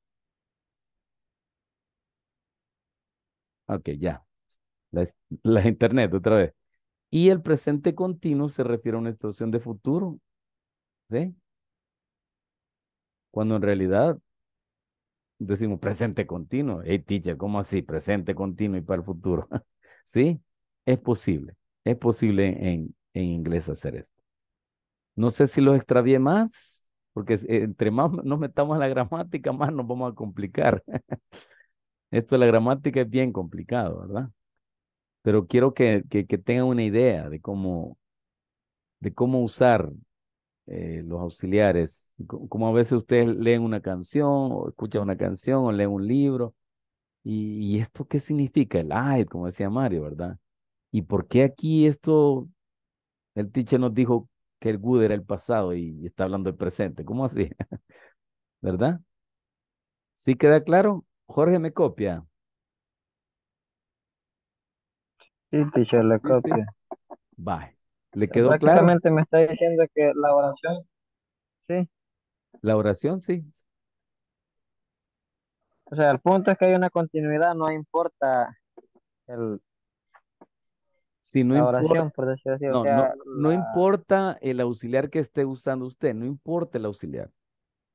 Ok, ya. La, internet, otra vez. Y el presente continuo se refiere a una situación de futuro. ¿Sí? Cuando en realidad decimos presente continuo. Hey, teacher, ¿cómo así? Presente continuo y para el futuro. ¿Sí? Es posible. Es posible en, en inglés hacer esto. No sé si los extravié más, porque entre más nos metamos en la gramática, más nos vamos a complicar. Esto de la gramática es bien complicado, ¿verdad? Pero quiero que, que, tengan una idea de cómo, de cómo usar eh, los auxiliares, como a veces ustedes leen una canción o escuchan una canción o leen un libro. ¿Y, esto qué significa? El AID, como decía Mario, ¿verdad? ¿Y por qué aquí esto, el teacher nos dijo que el good era el pasado y, y está hablando del presente? ¿Cómo así? ¿Verdad? ¿Sí queda claro? Jorge me copia. Sí, teacher, le copia. ¿Le quedó claro? claro? me está diciendo que la oración, sí. La oración, sí. O sea, el punto es que hay una continuidad, no importa el, si no no, importa el auxiliar que esté usando usted, no importa el auxiliar.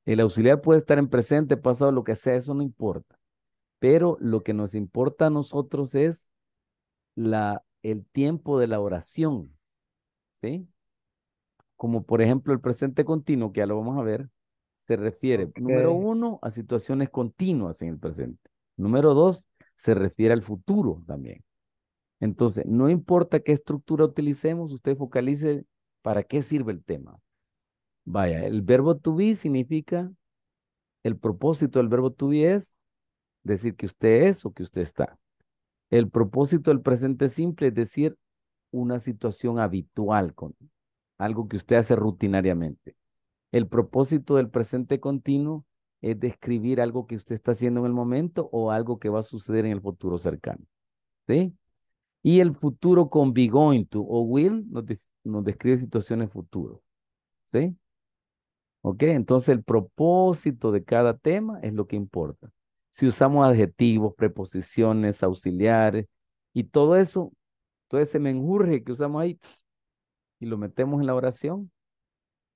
El auxiliar puede estar en presente, pasado, lo que sea, eso no importa. Pero lo que nos importa a nosotros es la, el tiempo de la oración. ¿Sí? Como por ejemplo el presente continuo, que ya lo vamos a ver, se refiere, número uno, a situaciones continuas en el presente. Número dos, se refiere al futuro también. Entonces, no importa qué estructura utilicemos, usted focalice para qué sirve el tema. Vaya, el verbo to be significa, el propósito del verbo to be es decir que usted es o que usted está. El propósito del presente simple es decir una situación habitual, con, algo que usted hace rutinariamente. El propósito del presente continuo es describir algo que usted está haciendo en el momento o algo que va a suceder en el futuro cercano. ¿Sí? Y el futuro con be going to o will nos, nos describe situaciones futuras. ¿Sí? ¿Ok? Entonces el propósito de cada tema es lo que importa si usamos adjetivos, preposiciones, auxiliares y todo eso, todo ese menjurje que usamos ahí y lo metemos en la oración,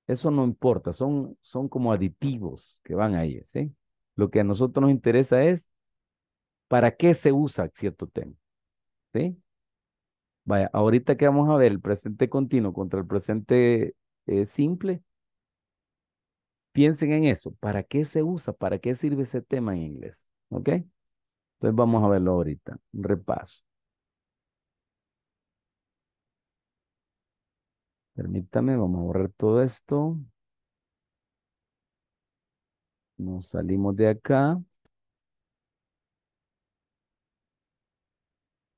eso no importa, son, son como aditivos que van ahí, ¿sí? Lo que a nosotros nos interesa es para qué se usa cierto tema, ¿sí? Vaya, ahorita que vamos a ver el presente continuo contra el presente eh, simple, piensen en eso, ¿para qué se usa? ¿Para qué sirve ese tema en inglés? ¿Ok? Entonces vamos a verlo ahorita. Un Repaso. Permítame, vamos a borrar todo esto. Nos salimos de acá.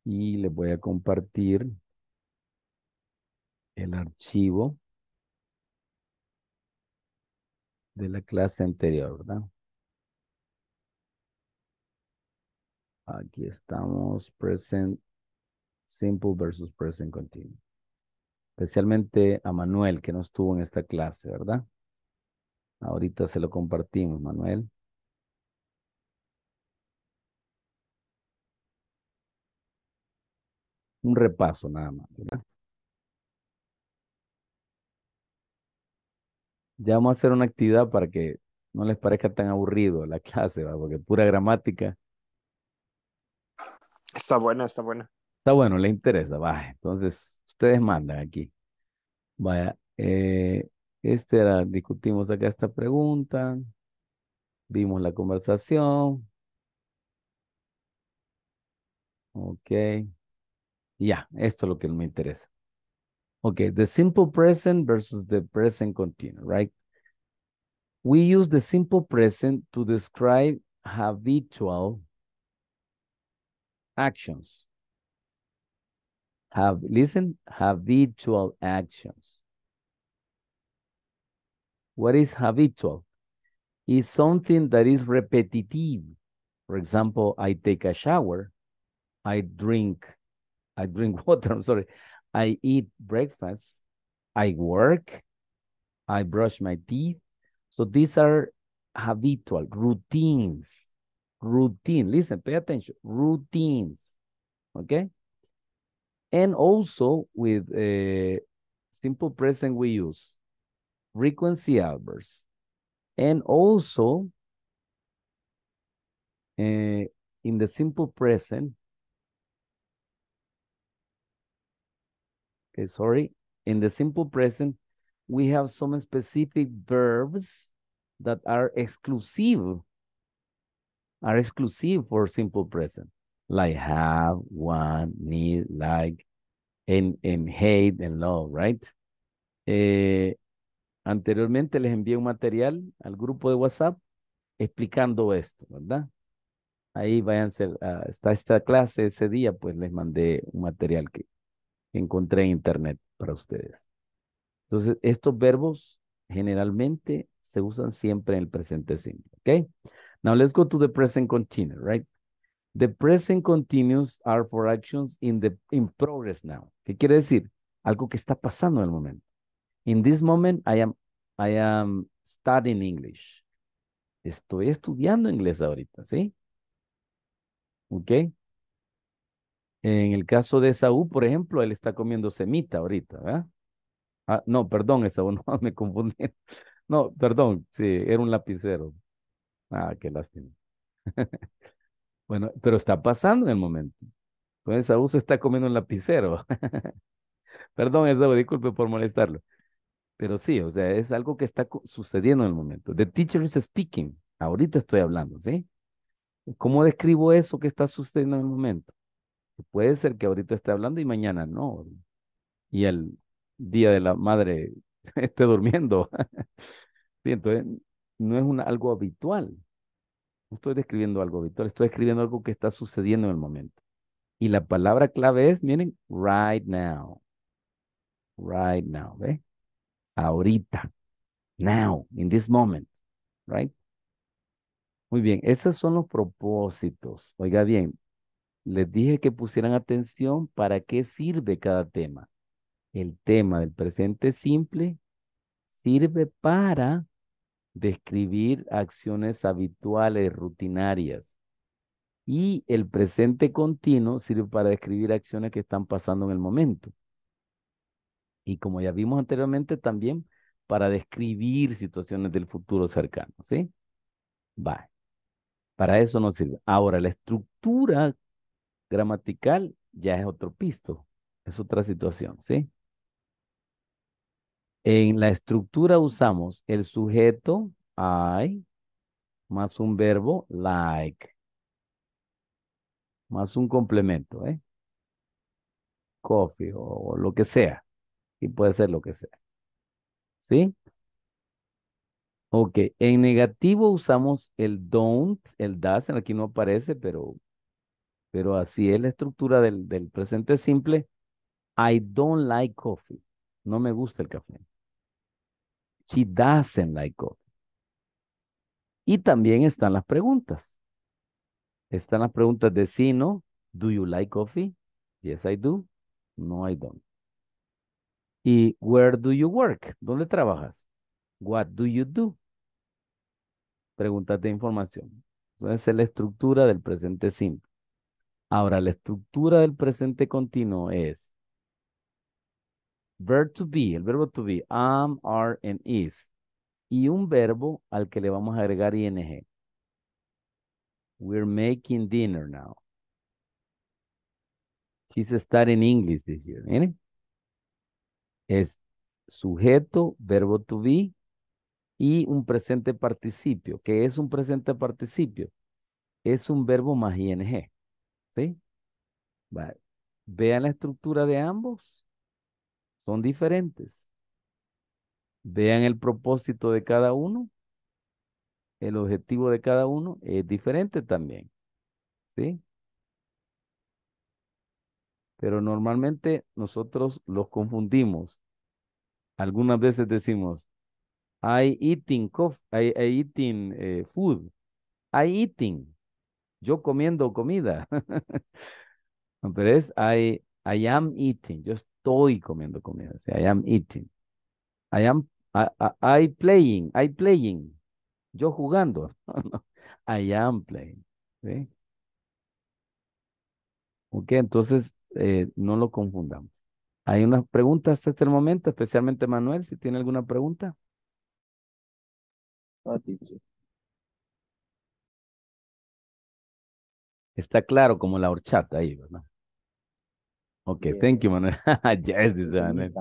Y les voy a compartir el archivo de la clase anterior, ¿verdad? Aquí estamos present simple versus present continuo. Especialmente a Manuel, que no estuvo en esta clase, ¿verdad? Ahorita se lo compartimos, Manuel. Un repaso nada más, ¿verdad? Ya vamos a hacer una actividad para que no les parezca tan aburrido la clase, ¿verdad? porque pura gramática Está buena, está buena. Está bueno, le interesa, va. Entonces, ustedes mandan aquí. Vaya, eh, este era, discutimos acá esta pregunta, vimos la conversación. Ok. Ya, esto es lo que me interesa. Ok, the simple present versus the present continuous, right? We use the simple present to describe habitual actions. Have, listen, habitual actions. What is habitual? Is something that is repetitive. For example, I take a shower, I drink, I drink water, I'm sorry. I eat breakfast, I work, I brush my teeth. So these are habitual routines routine. Listen, pay attention. Routines, okay? And also with a eh, simple present we use frequency adverbs. And also uh, in the simple present, okay, eh, sorry, in the simple present, we have some specific verbs that are exclusive are exclusive for simple present, like have, want, need, like, and, and hate and love, right? Eh, anteriormente les envié un material al grupo de WhatsApp explicando esto, ¿verdad? Ahí vayan, está esta clase ese día, pues les mandé un material que encontré en internet para ustedes. Entonces, estos verbos generalmente se usan siempre en el presente simple, ¿ok? Now let's go to the present continuous, right? The present continuous are for actions in, the, in progress now. ¿Qué quiere decir? Algo que está pasando en el momento. In this moment, I am, I studying English. Estoy estudiando inglés ahorita, ¿sí? ¿Ok? En el caso de Saúl, por ejemplo, él está comiendo semita ahorita, ¿verdad? Ah, no, perdón, Saúl, no, me confundí. No, perdón, sí, era un lapicero. Ah, qué lástima. bueno, pero está pasando en el momento. Entonces esa se está comiendo un lapicero. Perdón, eso, disculpe por molestarlo. Pero sí, o sea, es algo que está sucediendo en el momento. The teacher is speaking. Ahorita estoy hablando, ¿sí? ¿Cómo describo eso que está sucediendo en el momento? Puede ser que ahorita esté hablando y mañana no. Y el día de la madre esté durmiendo. sí, entonces no es algo habitual. No estoy describiendo algo habitual, estoy describiendo algo que está sucediendo en el momento. Y la palabra clave es, miren, right now. Right now, ¿ve? Ahorita. Now, in this moment, right? Muy bien, esos son los propósitos. Oiga bien, les dije que pusieran atención para qué sirve cada tema. El tema del presente simple sirve para describir acciones habituales, rutinarias. Y el presente continuo sirve para describir acciones que están pasando en el momento. Y como ya vimos anteriormente, también para describir situaciones del futuro cercano, ¿sí? va Para eso nos sirve. Ahora, la estructura gramatical ya es otro pisto, es otra situación, ¿sí? En la estructura usamos el sujeto, I, más un verbo, like. Más un complemento, ¿eh? Coffee o, lo que sea. Y puede ser lo que sea. ¿Sí? Ok, en negativo usamos el don't, el doesn't, aquí no aparece, pero, pero así es la estructura del presente simple. I don't like coffee. No me gusta el café. She doesn't like coffee. Y también están las preguntas. Están las preguntas de sí, no. Do you like coffee? Yes, I do. No, I don't. Y where do you work? ¿Dónde trabajas? What do you do? Preguntas de información. Entonces es la estructura del presente simple. Ahora, la estructura del presente continuo es Verb to be, el verbo to be, am, are, and is. Y un verbo al que le vamos a agregar ing. We're making dinner now. She's studying English this year. Miren. Es sujeto, verbo to be y un presente participio. ¿Qué es un presente participio? Es un verbo más ing. ¿Sí? Vale. Vean la estructura de ambos. Son diferentes. Vean el propósito de cada uno. El objetivo de cada uno es diferente también. ¿Sí? Pero normalmente nosotros los confundimos. Algunas veces decimos, I eating, I, eating eh, food. I eating. Yo comiendo comida. Pero es I am eating. Yo estoy comiendo comida. I am eating. I am I, I, playing. I playing. Yo jugando. I am playing. Ok, entonces eh, no lo confundamos. ¿Hay unas preguntas hasta este momento? Especialmente Manuel, si tiene alguna pregunta. Ah, Está claro como la horchata ahí, ¿verdad? Okay, thank you, este, Manuel. yes, dice Manuel.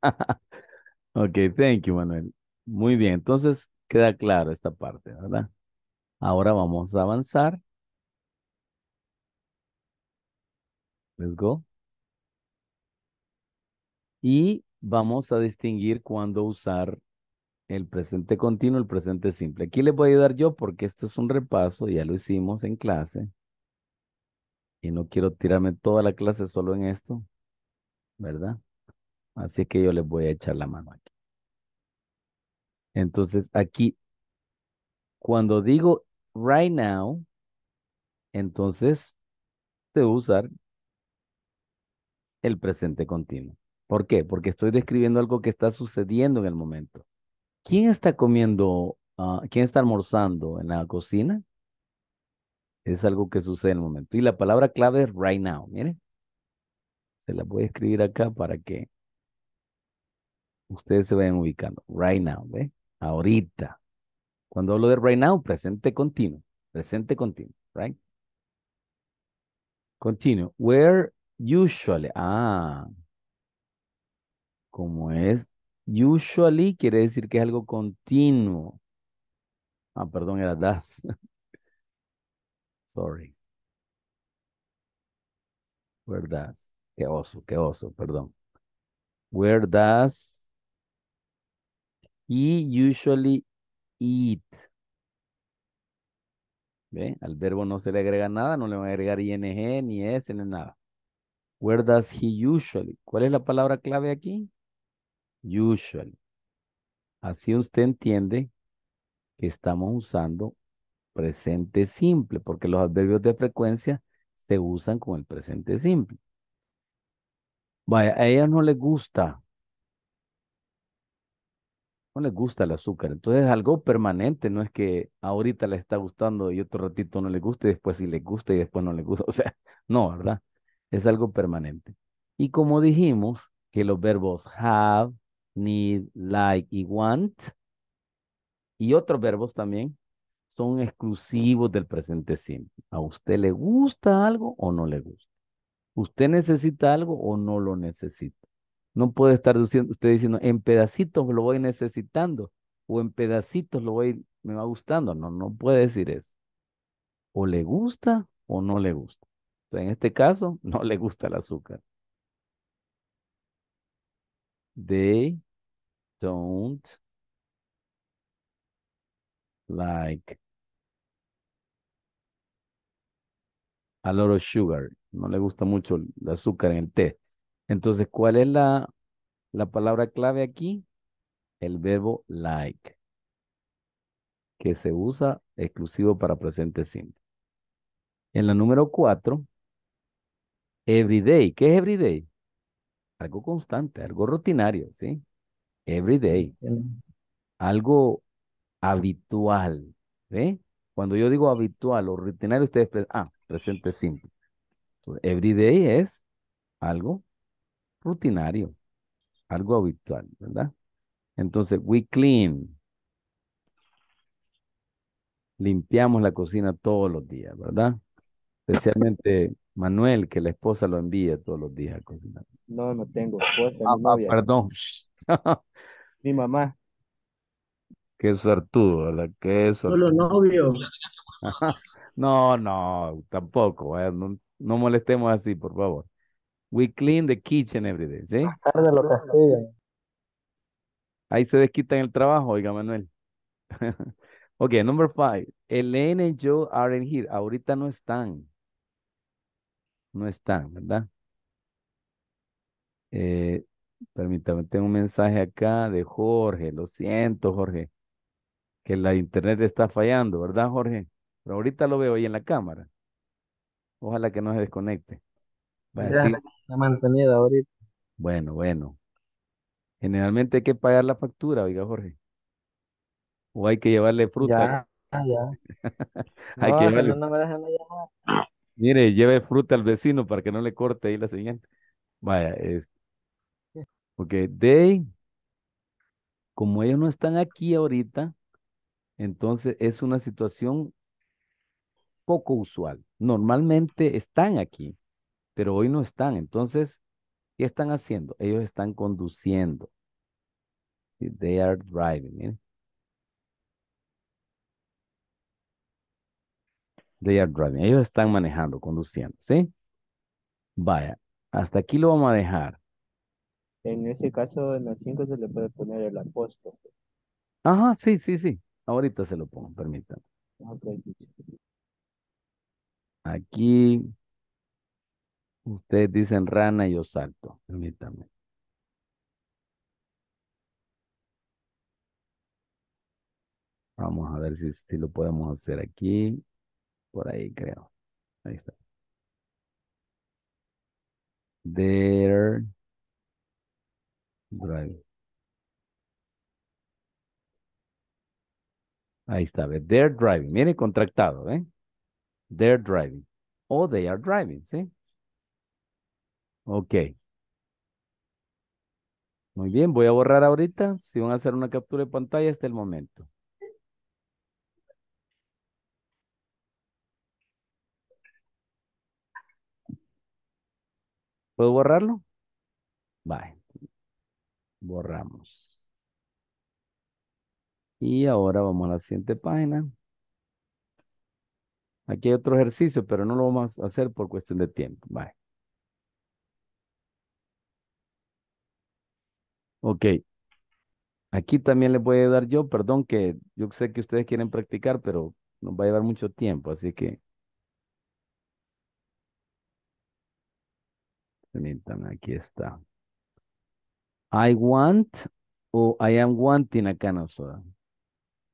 ok, thank you, Manuel. Muy bien, entonces queda claro esta parte, ¿verdad? Ahora vamos a avanzar. Let's go. Y vamos a distinguir cuándo usar el presente continuo, el presente simple. Aquí les voy a ayudar yo porque esto es un repaso, ya lo hicimos en clase y no quiero tirarme toda la clase solo en esto, ¿verdad? Así que yo les voy a echar la mano aquí. Entonces, aquí, cuando digo right now, entonces debo usar el presente continuo. ¿Por qué? Porque estoy describiendo algo que está sucediendo en el momento. ¿Quién está comiendo, ah, quién está almorzando en la cocina? Es algo que sucede en el momento. Y la palabra clave es right now. Miren. Se la voy a escribir acá para que ustedes se vayan ubicando. Right now, ¿ve? Ahorita. Cuando hablo de right now, presente continuo. Presente continuo, right? Continuo. Where usually. Ah. Como es usually, quiere decir que es algo continuo. Ah, perdón, era das. Sorry. Where does? Qué oso, qué oso, perdón. Where does he usually eat? ¿Ve? Al verbo no se le agrega nada, no le van a agregar ing, ni s, ni nada. Where does he usually? ¿Cuál es la palabra clave aquí? Usually. Así usted entiende que estamos usando presente simple, porque los adverbios de frecuencia se usan con el presente simple. Vaya, a ella no le gusta. No le gusta el azúcar. Entonces es algo permanente, no es que ahorita le está gustando y otro ratito no le gusta y después sí le gusta y después no le gusta. O sea, no, ¿verdad? Es algo permanente. Y como dijimos que los verbos have, need, like y want, y otros verbos también, son exclusivos del presente simple. ¿A usted le gusta algo o no le gusta? ¿Usted necesita algo o no lo necesita? No puede estar diciendo, usted diciendo, en pedacitos lo voy necesitando o en pedacitos lo voy, me va gustando. No, no puede decir eso. O le gusta o no le gusta. en este caso, no le gusta el azúcar. They don't like a lot of sugar. No le gusta mucho el azúcar en el té. Entonces, ¿cuál es la, la palabra clave aquí? El verbo like, que se usa exclusivo para presente simple. En la número cuatro, everyday. ¿Qué es everyday? Algo constante, algo rutinario, ¿sí? Everyday. Algo habitual, ¿sí? Cuando yo digo habitual o rutinario, ustedes... Ah, presente simple. everyday es algo rutinario, algo habitual, ¿verdad? Entonces, we clean. Limpiamos la cocina todos los días, ¿verdad? Especialmente Manuel, que la esposa lo envía todos los días a cocinar. No, no tengo esposa. Ah, ah perdón. mi mamá. Qué suertudo, ¿verdad? Qué los Solo novio. No, no, tampoco. ¿eh? no, molestemos así, por favor. We clean the kitchen every day, ¿sí? Ahí se desquitan el trabajo, oiga, Manuel. ok, number five. Elena y Joe aren't here. Ahorita no están. No están, ¿verdad? Eh, permítame, tengo un mensaje acá de Jorge. Lo siento, Jorge. Que la internet está fallando, ¿verdad, Jorge? Pero ahorita lo veo ahí en la cámara. Ojalá que no se desconecte. Va mantenida ahorita. Bueno, bueno. Generalmente hay que pagar la factura, oiga Jorge. O hay que llevarle fruta. Ya, ya. hay que llevarle... Mire, lleve fruta al vecino para que no le corte ahí la señal. Vaya, es... Ok, they, como ellos no están aquí ahorita, entonces es una situación poco usual. Normalmente están aquí, pero hoy no están. Entonces, ¿qué están haciendo? Ellos están conduciendo. They are driving. ¿eh? They are driving. Ellos están manejando, conduciendo, ¿sí? Vaya, hasta aquí lo vamos a dejar. En ese caso, en las cinco se le puede poner el apóstol. Ajá, sí, sí, sí. Ahorita se lo pongo, permítanme. Aquí ustedes dicen rana y yo salto. Permítanme. Vamos a ver si, si lo podemos hacer aquí. Por ahí creo. Ahí está. There. Drive. Ahí está, ve. They're driving. Mire contractado, ¿eh? They're driving. oh, they are driving, ¿sí? Ok. Muy bien, voy a borrar ahorita. Si van a hacer una captura de pantalla, hasta el momento. ¿Puedo borrarlo? Bye. Borramos. Y ahora vamos a la siguiente página. Aquí hay otro ejercicio, pero no lo vamos a hacer por cuestión de tiempo. Vale. Ok. Aquí también les voy a dar yo, perdón que yo sé que ustedes quieren practicar, pero nos va a llevar mucho tiempo, así que permítanme, aquí está. I want o I am wanting acá can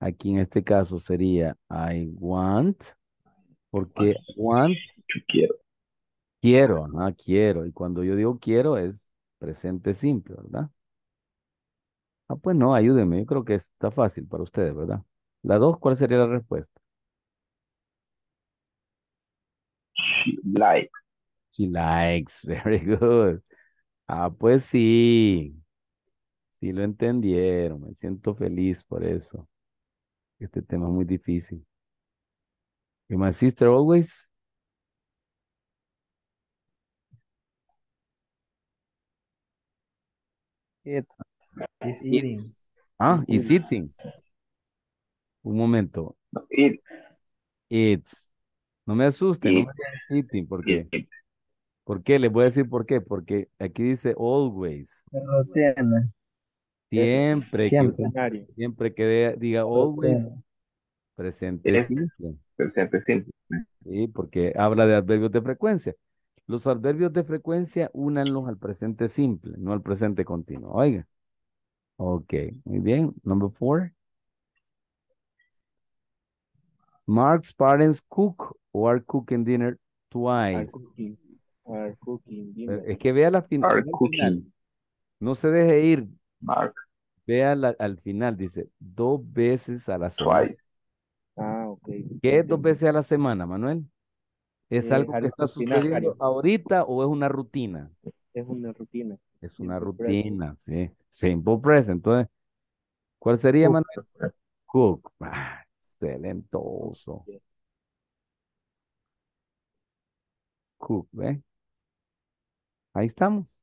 Aquí en este caso sería I want porque want, quiero. Quiero, ¿no? Quiero. Y cuando yo digo quiero es presente simple, ¿verdad? Ah, pues no, ayúdenme. Yo creo que está fácil para ustedes, ¿verdad? La dos, ¿cuál sería la respuesta? She likes. She likes. Very good. Ah, pues sí. Sí lo entendieron. Me siento feliz por eso. Este tema es muy difícil. ¿Y my sister always? It is ah, is eating. Un momento. It. It's. No me asusten, no me porque... ¿Por qué? Le voy a decir por qué. Porque aquí dice always. siempre. Siempre. Que, diga always, Presente simple. Presente simple. Sí, porque habla de adverbios de frecuencia. Los adverbios de frecuencia únanlos al presente simple, no al presente continuo. Oiga. Ok, muy bien. Number four. Mark's parents cook or are cooking dinner twice. cooking, Es que vea la final. No se deje ir. Mark. Vea al final, dice, dos veces a la semana. Twice. ¿Qué dos veces a la semana, Manuel? ¿Es eh, algo que está sucediendo ahorita o es una rutina? Es una rutina. Es una rutina, sí. Simple present. Entonces, ¿cuál sería, Manuel? Cook. Ah, excelentoso. Cook, ¿ve? Ahí estamos.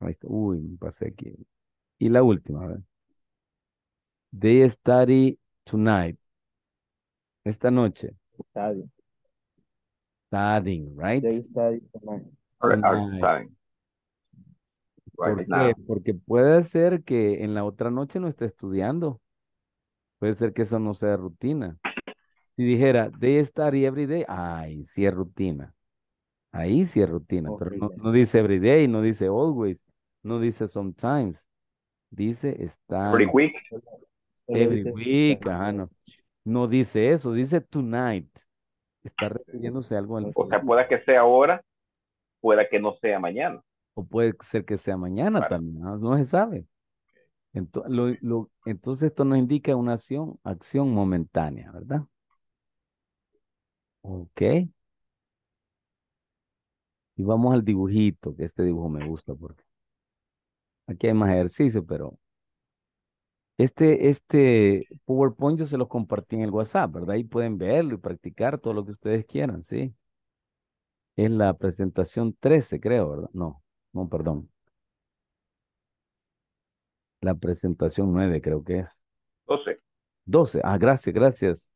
Ahí está. Uy, me pasé aquí. Y la última, ¿verdad? They study tonight. Esta noche. Studying. Studying, right? They study tonight. Tonight. Right Porque puede ser que en la otra noche no esté estudiando. Puede ser que eso no sea rutina. Si dijera, they study every day, ay, sí es rutina. Ahí sí es rutina, pero no, dice every day, no dice always, no dice sometimes. Dice está. Every week. Every week, no. dice eso, dice tonight. Está ah, refiriéndose a algo al. O sea, pueda que sea ahora, pueda que no sea mañana. O puede ser que sea mañana también, ¿no? se sabe. Entonces, entonces, esto nos indica una acción, acción momentánea, ¿verdad? Ok. Y vamos al dibujito, que este dibujo me gusta porque aquí hay más ejercicio, pero este, este PowerPoint yo se los compartí en el WhatsApp, ¿verdad? Ahí pueden verlo y practicar todo lo que ustedes quieran, ¿sí? Es la presentación 13, creo, ¿verdad? No, no, perdón. La presentación 9 creo que es. 12. 12, ah, gracias, gracias.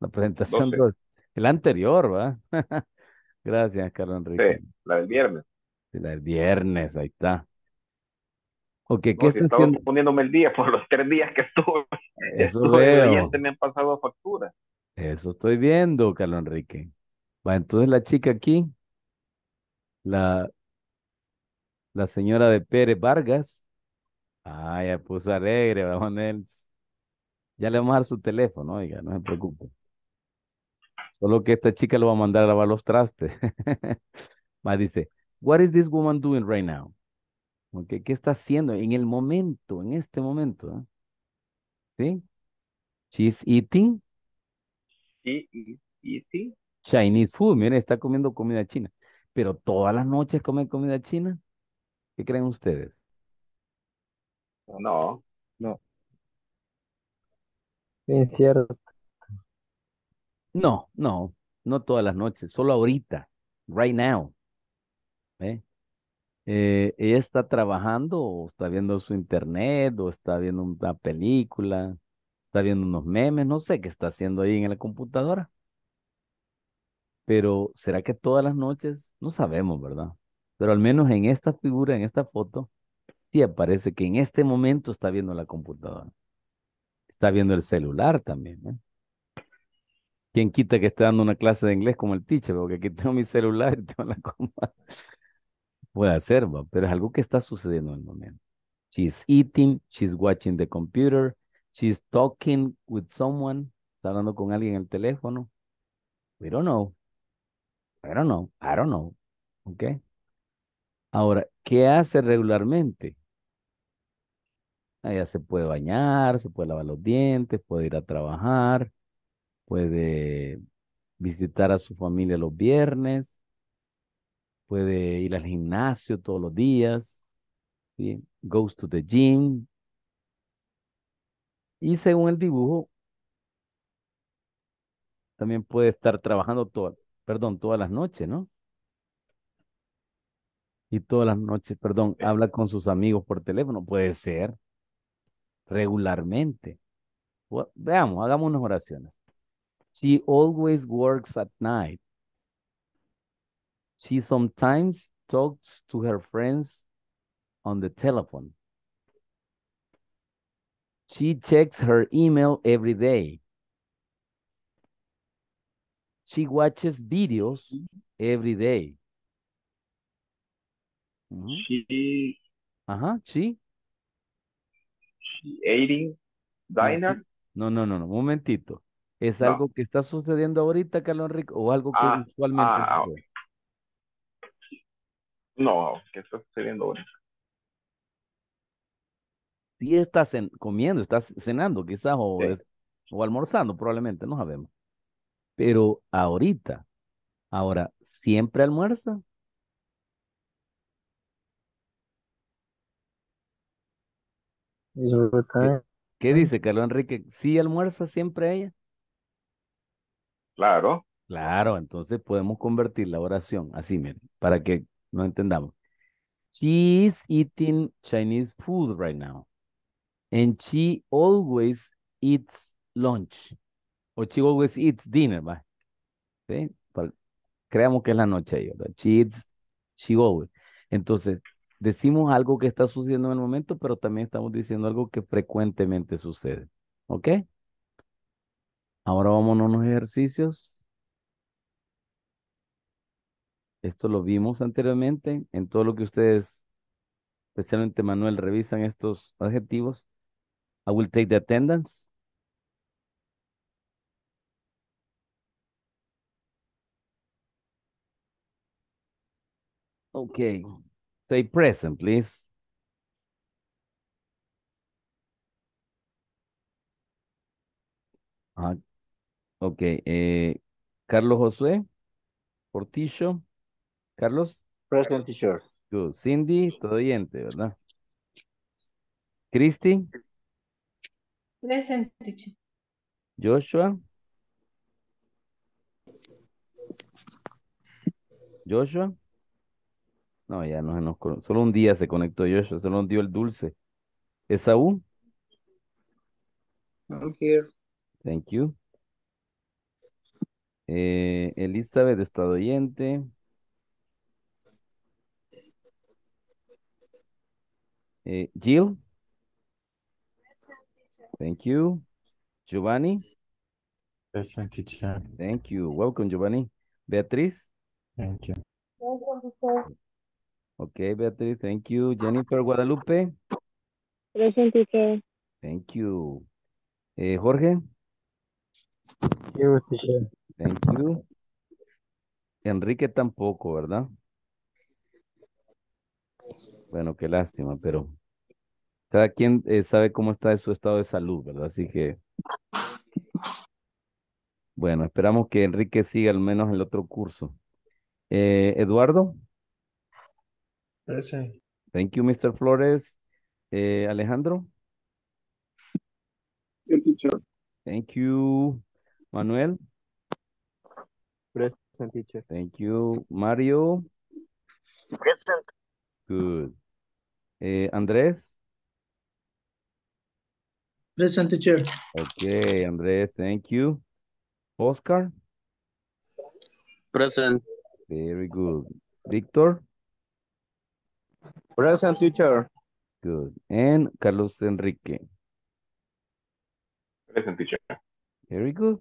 La presentación 12. La anterior, ¿verdad? gracias, Carlos Enrique. Sí, la del viernes. la del viernes, ahí está. Okay, ¿qué haciendo? poniéndome el día por los tres días que estuve. Eso estuve me han pasado facturas. Eso estoy viendo, Carlos Enrique. Va, entonces la chica aquí, la, la señora de Pérez Vargas. Ah, ya puso alegre, vamos él. Ya le vamos a dar su teléfono, oiga, no se preocupe. Solo que esta chica lo va a mandar a lavar los trastes. dice, what is this woman doing right now? ¿Qué está haciendo en el momento, en este momento? ¿eh? ¿Sí? She's eating. eating. Chinese food. Miren, está comiendo comida china. Pero todas las noches come comida china. ¿Qué creen ustedes? No, no. Es cierto. No, no, no todas las noches, solo ahorita, right now. ¿Eh? Eh, ella está trabajando o está viendo su internet o está viendo una película, está viendo unos memes, no sé qué está haciendo ahí en la computadora. Pero será que todas las noches, no sabemos, ¿verdad? Pero al menos en esta figura, en esta foto, sí aparece que en este momento está viendo la computadora. Está viendo el celular también. ¿eh? ¿Quién quita que esté dando una clase de inglés como el teacher? Porque aquí tengo mi celular y tengo la computadora puede hacer, pero es algo que está sucediendo en el momento. She's eating, she's watching the computer, she's talking with someone, está hablando con alguien en el teléfono. We don't know. I don't know. I don't know. ¿Ok? Ahora, ¿qué hace regularmente? Ella se puede bañar, se puede lavar los dientes, puede ir a trabajar, puede visitar a su familia los viernes, puede ir al gimnasio todos los días, goes to the gym. Y según el dibujo, también puede estar trabajando perdón, todas las noches, ¿no? Y todas las noches, perdón, habla con sus amigos por teléfono, puede ser regularmente. Veamos, hagamos unas oraciones. She always works at night. She sometimes talks to her friends on the telephone. She checks her email every day. She watches videos every day. Mm-hmm. She. Uh She. She eating diner. No, no, no, no. Momentito. Es algo que está sucediendo ahorita, Carlos Enrique, o algo que ah, usualmente ah, no, que está sucediendo ahorita? Sí, estás comiendo, estás cenando quizás o, o almorzando probablemente, no sabemos. Pero ahorita, ahora, ¿siempre almuerza? ¿Qué, ¿Qué dice Carlos Enrique? ¿Sí almuerza siempre ella? Claro. Claro, entonces podemos convertir la oración así, miren, para que no entendamos. She is eating Chinese food right now. And she always eats lunch. O she always eats dinner, ¿va? Pues, creamos que es la noche, ¿verdad? She eats, she always. Entonces, decimos algo que está sucediendo en el momento, pero también estamos diciendo algo que frecuentemente sucede. ¿Ok? Ahora vámonos a unos ejercicios. Esto lo vimos anteriormente en todo lo que ustedes, especialmente Manuel, revisan estos adjetivos. I will take the attendance. Okay. Say present, please. Ah, ok. Eh, Carlos Josué, Portillo. Carlos. Present teacher. Cindy, todo oyente, ¿verdad? Christy. Present Joshua. Joshua. No, ya no nos Solo un día se conectó Joshua, solo un dio el dulce. ¿Esaú? I'm here. Thank you. Eh, Elizabeth, estado oyente. Eh, Jill. Thank you. Giovanni. Present teacher. Thank you. Welcome, Giovanni. Beatriz. Thank you. Okay, Beatriz, thank you. Jennifer Guadalupe. Present teacher. Thank you. Eh, Jorge. Thank you. Enrique tampoco, ¿verdad? Bueno, qué lástima, pero cada quien eh, sabe cómo está su estado de salud, ¿verdad? Así que... Bueno, esperamos que Enrique siga al menos el otro curso. Eh, Eduardo. Present. Thank you, Mr. Flores. Eh, Alejandro. Thank you, Manuel. Present, teacher. Thank you. Mario. Present. Good. Eh, Andrés. Present teacher. Okay, Andrés, thank you. Oscar. Present. Very good. Victor. Present teacher. Good. And Carlos Enrique. Present teacher. Very good.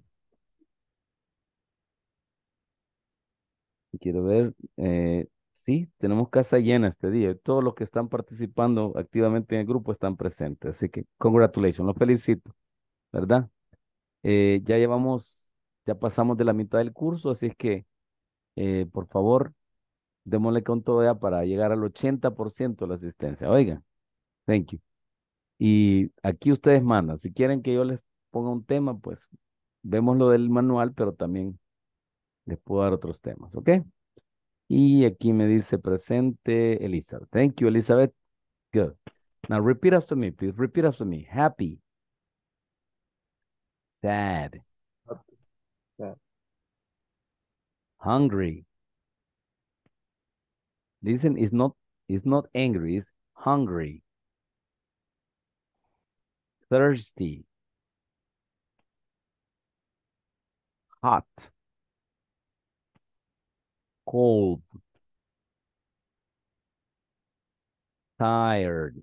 Quiero ver eh, Sí, tenemos casa llena este día. Todos los que están participando activamente en el grupo están presentes. Así que, congratulations, los felicito, ¿verdad? Eh, ya llevamos, ya pasamos de la mitad del curso, así es que, eh, por favor, démosle con todo ya para llegar al 80% de la asistencia. oiga, thank you. Y aquí ustedes mandan. Si quieren que yo les ponga un tema, pues vemos lo del manual, pero también les puedo dar otros temas, ¿ok? Y aquí me dice presente Elizabeth. Thank you, Elizabeth. Good. Now repeat after me, please. Repeat after me. Happy. Sad. Happy. Sad. Hungry. Listen, it's not it's not angry, it's hungry. Thirsty. Hot cold, tired,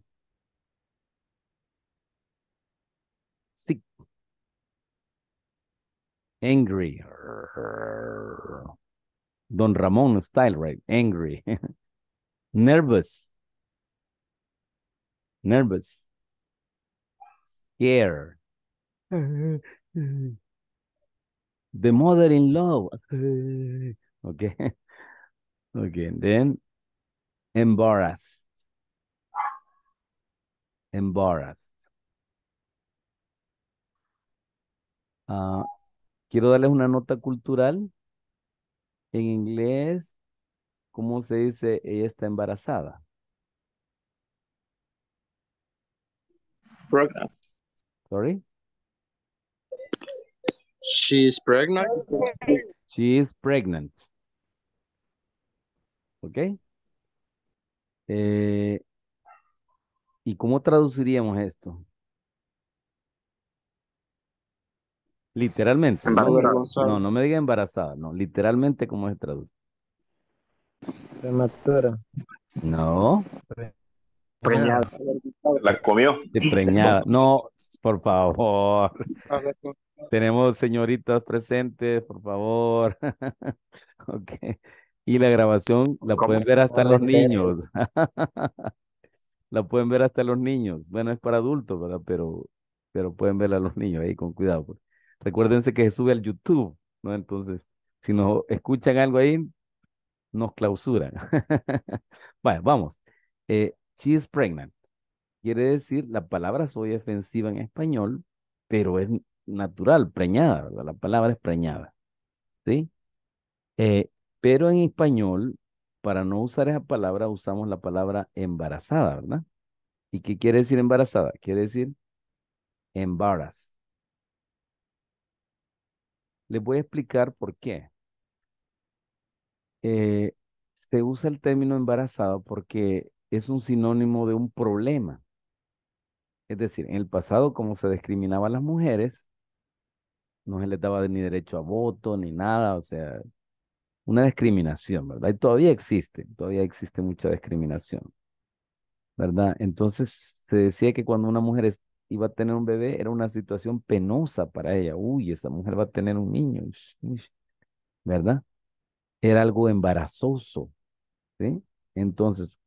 sick, angry. Don Ramon style, right? Angry, nervous, nervous, scared. the mother in law. okay. Okay, then embarrassed. Embarrassed. Uh, quiero darles una nota cultural. En inglés, ¿cómo se dice ella está embarazada? Pregnant. Sorry? She is pregnant. She is pregnant. ¿Ok? Eh, ¿Y cómo traduciríamos esto? Literalmente. No, no me diga embarazada, no, literalmente cómo se traduce. Prematura. No. Preñada. La comió. preñada. No, por favor. Tenemos señoritas presentes, por favor. ok. Y la grabación la pueden ver hasta los niños. la pueden ver hasta los niños. Bueno, es para adultos, ¿verdad? Pero, pero pueden ver a los niños ahí con cuidado. Pues. Recuérdense que se sube al YouTube, ¿no? Entonces, si nos escuchan algo ahí, nos clausuran. bueno, vamos. Eh, she is pregnant. Quiere decir, la palabra soy ofensiva en español, pero es natural, preñada, ¿verdad? La palabra es preñada. ¿Sí? Eh, pero en español, para no usar esa palabra, usamos la palabra embarazada, ¿verdad? ¿Y qué quiere decir embarazada? Quiere decir embaraz. Les voy a explicar por qué. Eh, se usa el término embarazada porque es un sinónimo de un problema. Es decir, en el pasado, como se discriminaba a las mujeres, no se les daba ni derecho a voto ni nada, o sea, una discriminación, ¿verdad? Y todavía existe, todavía existe mucha discriminación, ¿verdad? Entonces se decía que cuando una mujer iba a tener un bebé era una situación penosa para ella. Uy, esa mujer va a tener un niño, ¿verdad? Era algo embarazoso, ¿sí? Entonces,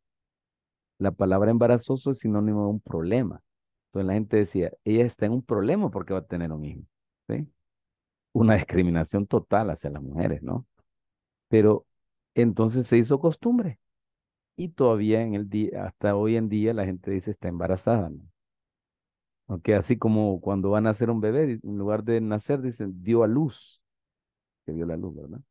la palabra embarazoso es sinónimo de un problema. Entonces la gente decía, ella está en un problema porque va a tener un hijo, ¿sí? Una discriminación total hacia las mujeres, ¿no? Pero entonces se hizo costumbre. Y todavía en el día, hasta hoy en día la gente dice está embarazada. ¿no? Aunque así como cuando van a nacer un bebé, en lugar de nacer dicen dio a luz, que dio la luz, ¿verdad?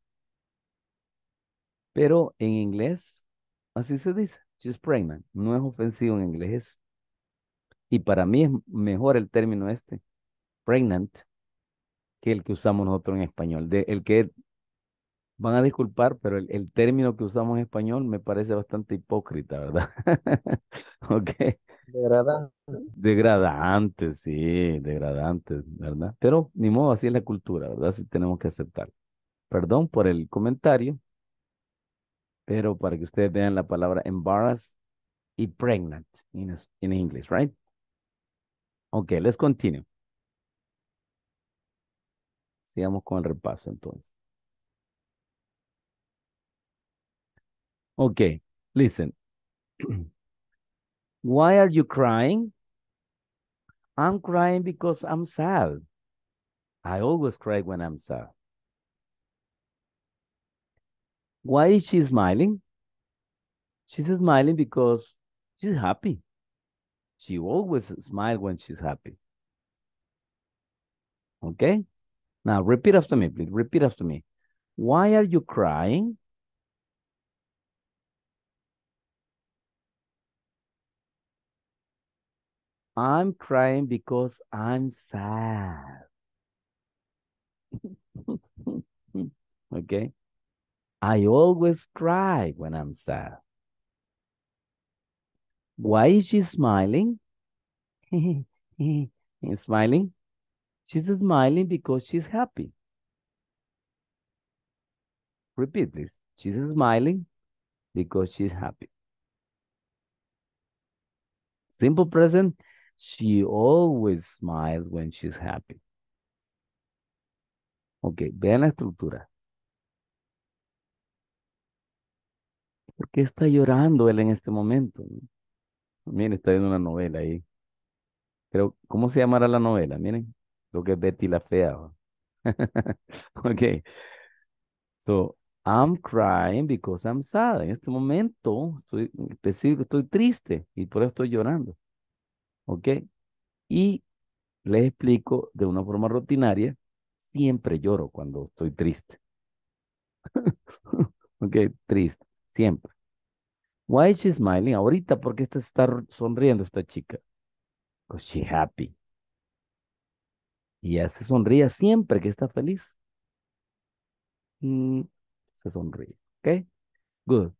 Pero en inglés así se dice, she's pregnant. No es ofensivo en inglés. Y para mí es mejor el término este, pregnant, que el que usamos nosotros en español. De, el que van a disculpar, pero el, término que usamos en español me parece bastante hipócrita, ¿verdad? ok. Degradante. Degradante, sí, degradante, ¿verdad? Pero ni modo, así es la cultura, ¿verdad? Así tenemos que aceptar. Perdón por el comentario, pero para que ustedes vean la palabra embarrassed y pregnant in, inglés, English, right? Ok, let's continue. Sigamos con el repaso entonces. Okay, listen. Why are you crying? I'm crying because I'm sad. I always cry when I'm sad. Why is she smiling? She's smiling because she's happy. She always smiles when she's happy. Okay? Now repeat after me, please. Repeat after me. Why are you crying? I'm crying because I'm sad. okay? I always cry when I'm sad. Why is she smiling? smiling? She's smiling because she's happy. Repeat this. She's smiling because she's happy. Simple present, She always smiles when she's happy. Ok, vean la estructura. ¿Por qué está llorando él en este momento? Miren, está viendo una novela ahí. Pero, ¿cómo se llamará la novela? Miren, lo que es Betty la Fea. ok. So, I'm crying because I'm sad. En este momento estoy estoy triste y por eso estoy llorando. ¿Ok? Y les explico de una forma rutinaria, siempre lloro cuando estoy triste. ok, triste, siempre. Why is she smiling? Ahorita, ¿por qué está sonriendo esta chica? Because she's happy. Y ella se sonríe siempre que está feliz. Mm, se sonríe. ¿Ok? Good.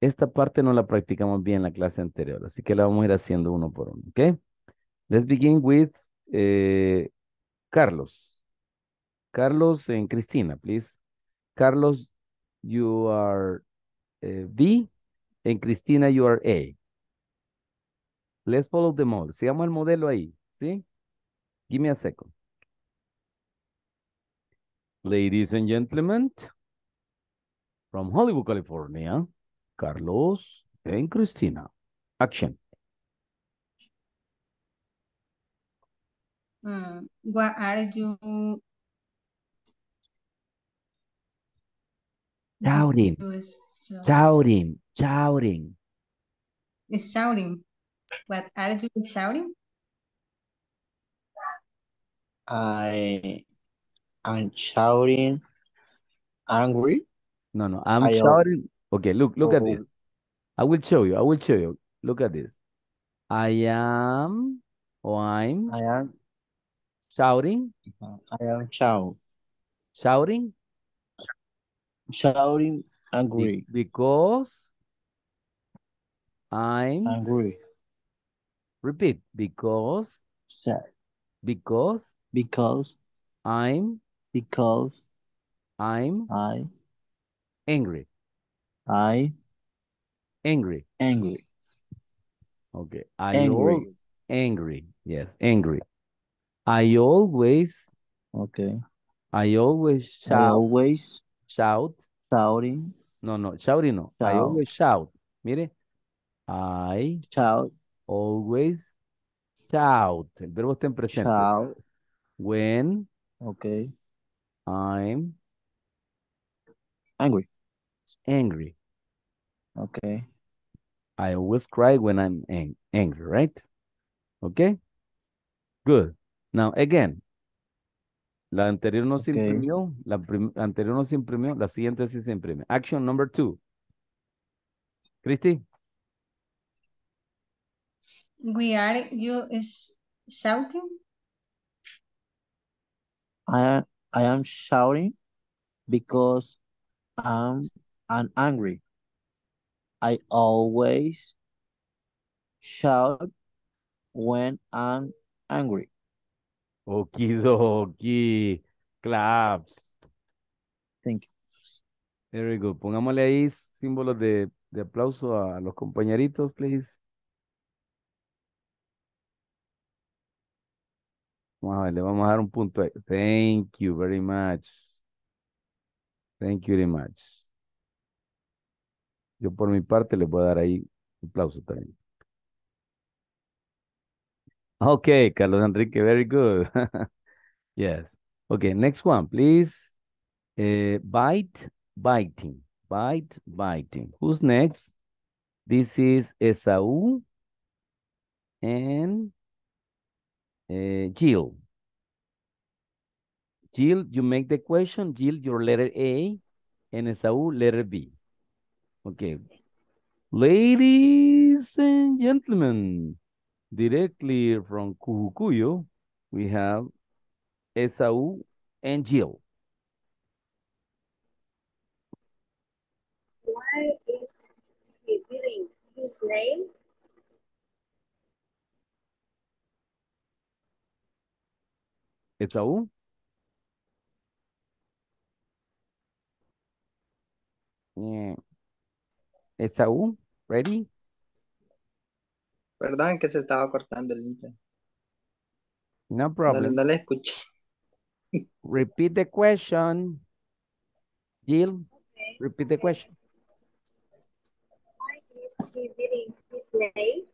Esta parte no la practicamos bien en la clase anterior, así que la vamos a ir haciendo uno por uno, ¿ok? Let's begin with eh, Carlos. Carlos en Cristina, please. Carlos, you are B, eh, En Cristina, you are A. Let's follow the model. Sigamos el modelo ahí, ¿sí? Give me a second. Ladies and gentlemen, from Hollywood, California, Carlos and Christina. Action. Mm, what are you Shouting. Shouting. Shouting. Is shouting. What are you shouting? I am shouting angry. No, no. I'm I shouting. Okay, look, look oh. at this. Oh. I will show you. I will show you. Look at this. I am or I'm I am shouting. I am shout. Shouting. Shouting angry. Be because I'm angry. Repeat. Because sad. Because because I'm because I'm I angry. I angry. Angry. Okay. I angry. Yes, angry. I always Okay. I always shout. always shout. Shouting. No, no, shouting no. I always shout. Mire. I shout. Always shout. El verbo está en presente. Shout. When. Okay. I'm angry. Angry. Okay. I always cry when I'm ang angry, right? Okay. Good. Now, again. La anterior no okay. se imprimió, la anterior no se imprimió, la siguiente sí se imprime. Action number two. Christy. We are you is shouting. I I am shouting because I'm I'm angry. I always shout when I'm angry. Okie Claps. Thank you. Very good. Pongámosle ahí símbolos de, de aplauso a los compañeritos, please. Vamos a ver, le vamos a dar un punto. Ahí. Thank you very much. Thank you very much. Yo por mi parte les voy a dar ahí un aplauso también. Okay, Carlos Enrique, very good. yes. Okay, next one, please. Eh, bite, biting. Bite, biting. Who's next? This is Esaú and eh, Jill. Jill, you make the question. Jill, your letter A, and Esaú letter B. Okay. Ladies and gentlemen, directly from Cujucuyo, we have Esau and Jill. Why is he bearing his name? Esau? Yeah. Esaú, ready? Perdón que se estaba cortando el intro. No problem. No, no le escuché. Repeat the question. Jill, repeat the question. Why is he reading his name?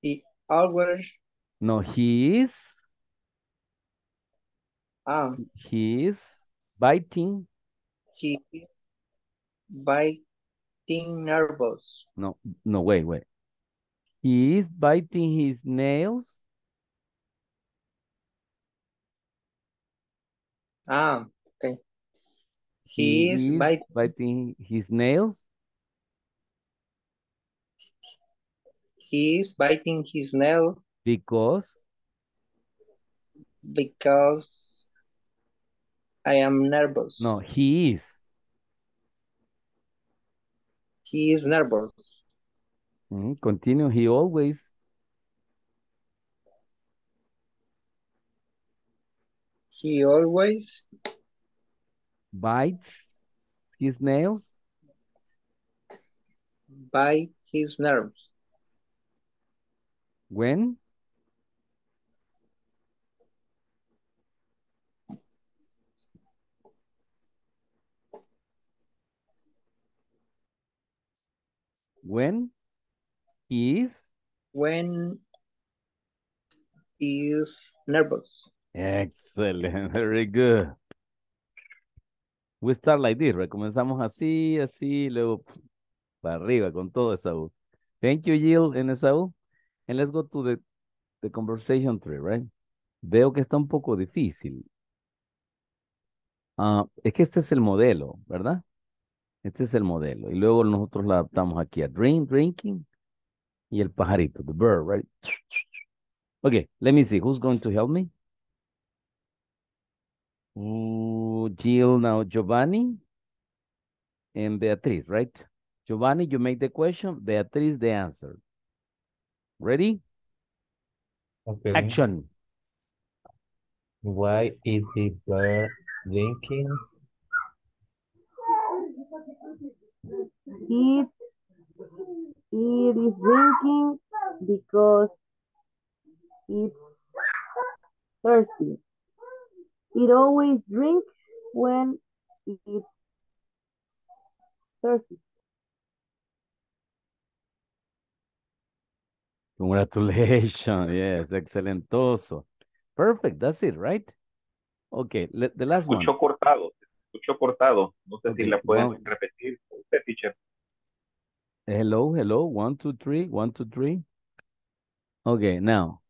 He always No, he is. Ah, he is biting. He is biting nervous. No, no, wait, wait. He is biting his nails. Ah, okay. He, he is, biting. biting his nails. He is biting his nail because? Because I am nervous. No, he is. He is nervous. Mm -hmm. Continue, he always. He always. Bites his nails. By his nerves. When? When is... When is nervous. Excellent, very good. We start like this, right? Comenzamos así, así, luego para arriba con todo, eso. Thank you, Jill and Esaú. And let's go to the, conversation tree, right? Veo que está un poco difícil. Ah, es que este es el modelo, ¿verdad? Este es el modelo. Y luego nosotros la adaptamos aquí a drink, drinking, y el pajarito, the bird, right? Okay, let me see. Who's going to help me? Jill, now Giovanni and Beatriz, right? Giovanni, you make the question. Beatriz, the answer. Ready? Action. Why is the bird drinking It, it is drinking because it's thirsty. It always drinks when it's thirsty. Congratulations. Yes, excelentoso. Perfect. That's it, right? Okay, the last one. Escuchó cortado. Escuchó cortado. No sé si la pueden repetir. Hello, hello, one, two, three, one, two, three. Okay, now.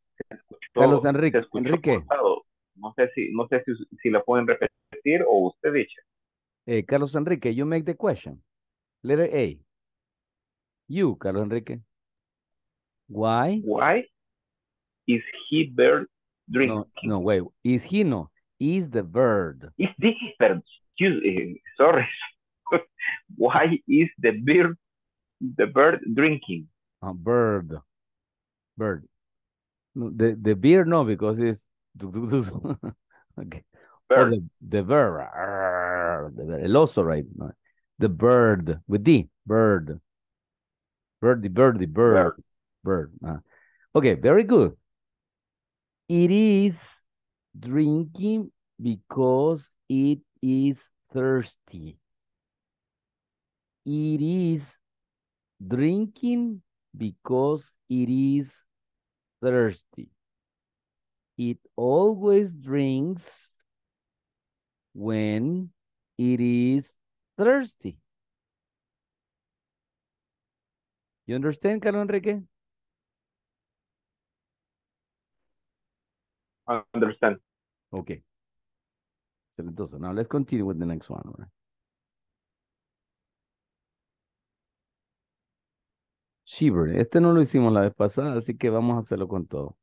Carlos Enrique. Enrique. No sé si, no sé si, si la pueden repetir o usted dice. Eh, Carlos Enrique, you make the question. Letter A. You, Carlos Enrique. Why? Why is he bird drinking? No, no, wait. Is he no? Is the bird? Is this bird? Excuse me. Eh, sorry. Why is the bird the bird drinking? A ah, bird. Bird. The the beer no because it's okay. Bird. the, the bird. The bird. El oso, right? No. The bird with D. Bird. Birdie, birdie, bird. Bird. bird. Uh, okay, very good. It is drinking because it is thirsty. It is drinking because it is thirsty. It always drinks when it is thirsty. You understand, Carlos Enrique? I understand. Okay. Now let's continue with the next one. Este no lo hicimos la vez pasada, así que vamos a hacerlo con todo.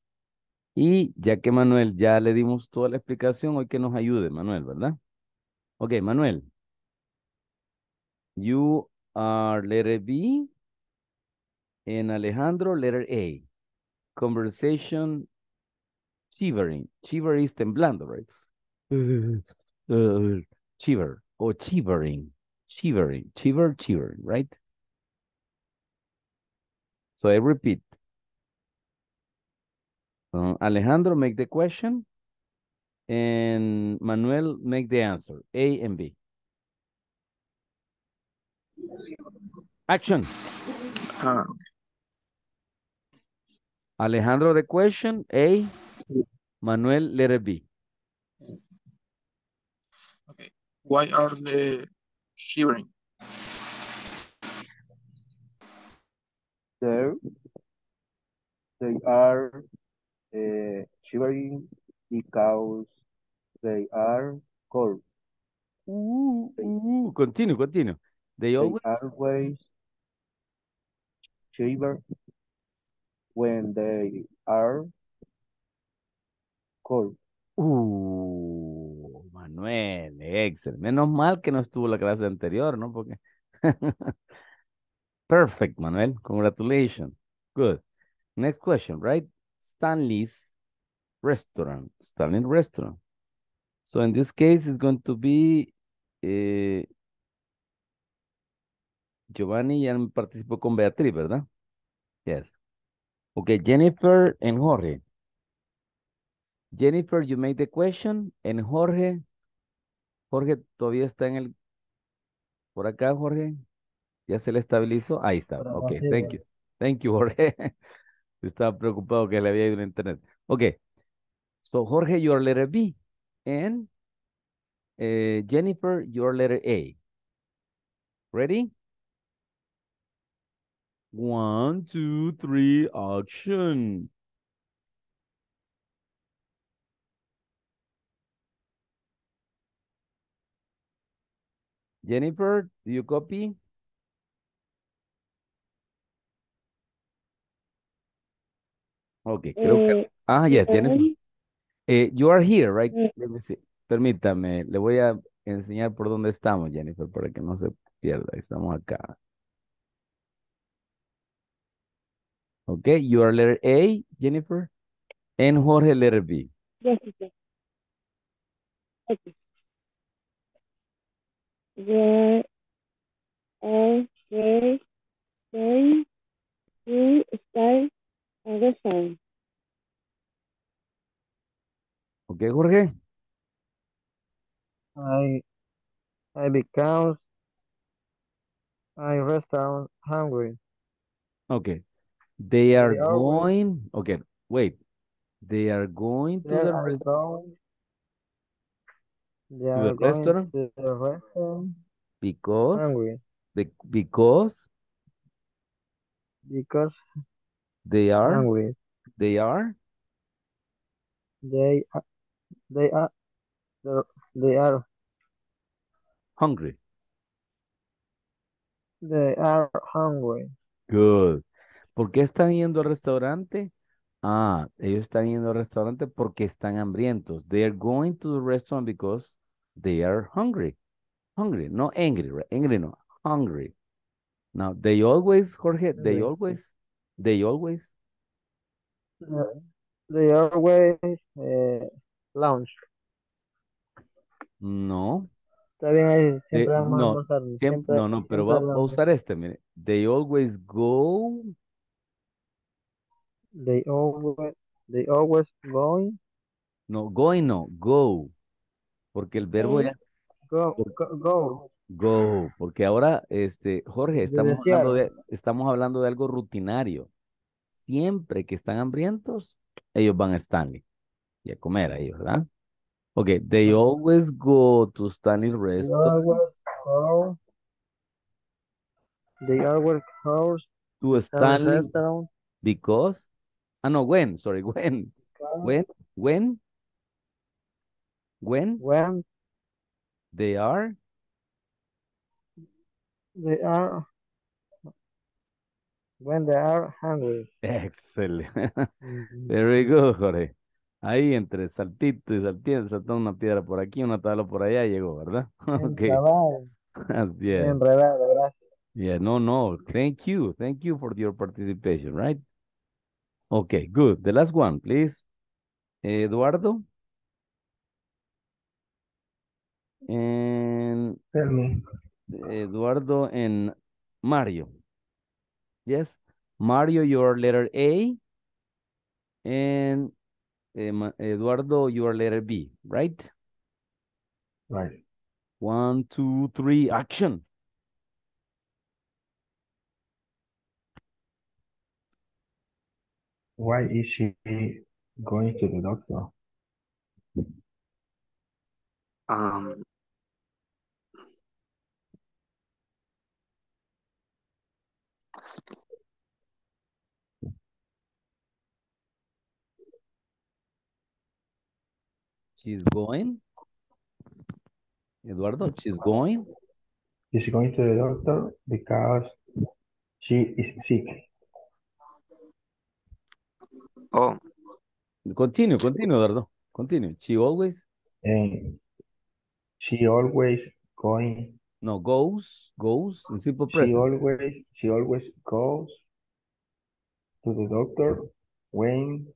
Y ya que Manuel ya le dimos toda la explicación, hoy que nos ayude, Manuel, ¿verdad? Ok, Manuel. You are letter B en Alejandro letter A. Conversation shivering. Shiver is temblando, right? Eh, eh, shiver o shivering. Shivering, shiver, shivering, right? So I repeat. So Alejandro make the question and Manuel make the answer, A and B. Action. Uh, Alejandro the question, A. Manuel, letter B. Okay. Why are they shivering? they are eh, shivering because they are cold. Ooh, uh, continue, continue. They uh, always, shiver when they are cold. Uh, Manuel, Excel. Menos mal que no estuvo la clase anterior, ¿no? Porque Perfect, Manuel. Congratulations. Good. Next question, right? Stanley's restaurant. Stanley's restaurant. So in this case, it's going to be eh, Giovanni ya participó con Beatriz, ¿verdad? Yes. Okay, Jennifer and Jorge. Jennifer, you made the question. And Jorge, Jorge todavía está en el, por acá, Jorge. Ya se le estabilizó. Ahí está. okay ok, thank you. Thank you, Jorge. Estaba preocupado que le había ido el internet. Ok. So, Jorge, your letter B. And eh, Jennifer, your letter A. Ready? One, two, three, action. Jennifer, do you copy? Okay, creo que... Eh, ah, ya yes, eh, eh, you are here, right? Permítame, le voy a enseñar por dónde estamos, Jennifer, para que no se pierda. Estamos acá. Ok, you are letter A, Jennifer. And Jorge, letter B. Yes, yes. E, Listen. Okay, Jorge. I I because I restaurant hungry. Okay. They are, they going. With... Okay, wait. They are going to the restaurant. They are the going restaurant. To the restaurant. Because. Hungry. Be because. Because They are, hungry. they are, They are, they are, they are, hungry. they are hungry. Good. ¿Por qué están yendo al restaurante? Ah, ellos están yendo al restaurante porque están hambrientos. They are going to the restaurant because they are hungry. Hungry, no angry, right? Angry no, hungry. Now, they always, Jorge, they always They always. they always eh, launch. No. Está bien ahí. Siempre vamos a no, no, pero va, a usar este, mire. They always go. They always, they always going. No, going no, go. Porque el verbo es... go, go go, porque ahora, este, Jorge, estamos hablando, de, estamos hablando de algo rutinario. Siempre que están hambrientos, ellos van a Stanley y a comer ahí, ¿verdad? Ok, they always go to Stanley Restaurant. They always go to Stanley restaurant. because, ah no, when, sorry, when, when, when, when, when they are They are when they are hungry. Excellent. Very good, Jorge. Ahí entre saltito y saltito, saltó una piedra por aquí, una tabla por allá, llegó, ¿verdad? Okay. Así en Enredado, gracias. Yeah, no, no. Thank you. Thank you for your participation, right? Okay, good. The last one, please. Eduardo. And... Tell me. Eduardo and Mario. Yes, Mario, your letter A, and eh, Eduardo, your letter B, right? Right. One, two, three, action. Why is she going to the doctor? Um, She's going. Eduardo, she's going. She's going to the doctor because she is sick. Oh. Continue, continue, Eduardo. Continue. She always. Eh, she always going. No, goes, goes simple present. She always, she always goes to the doctor when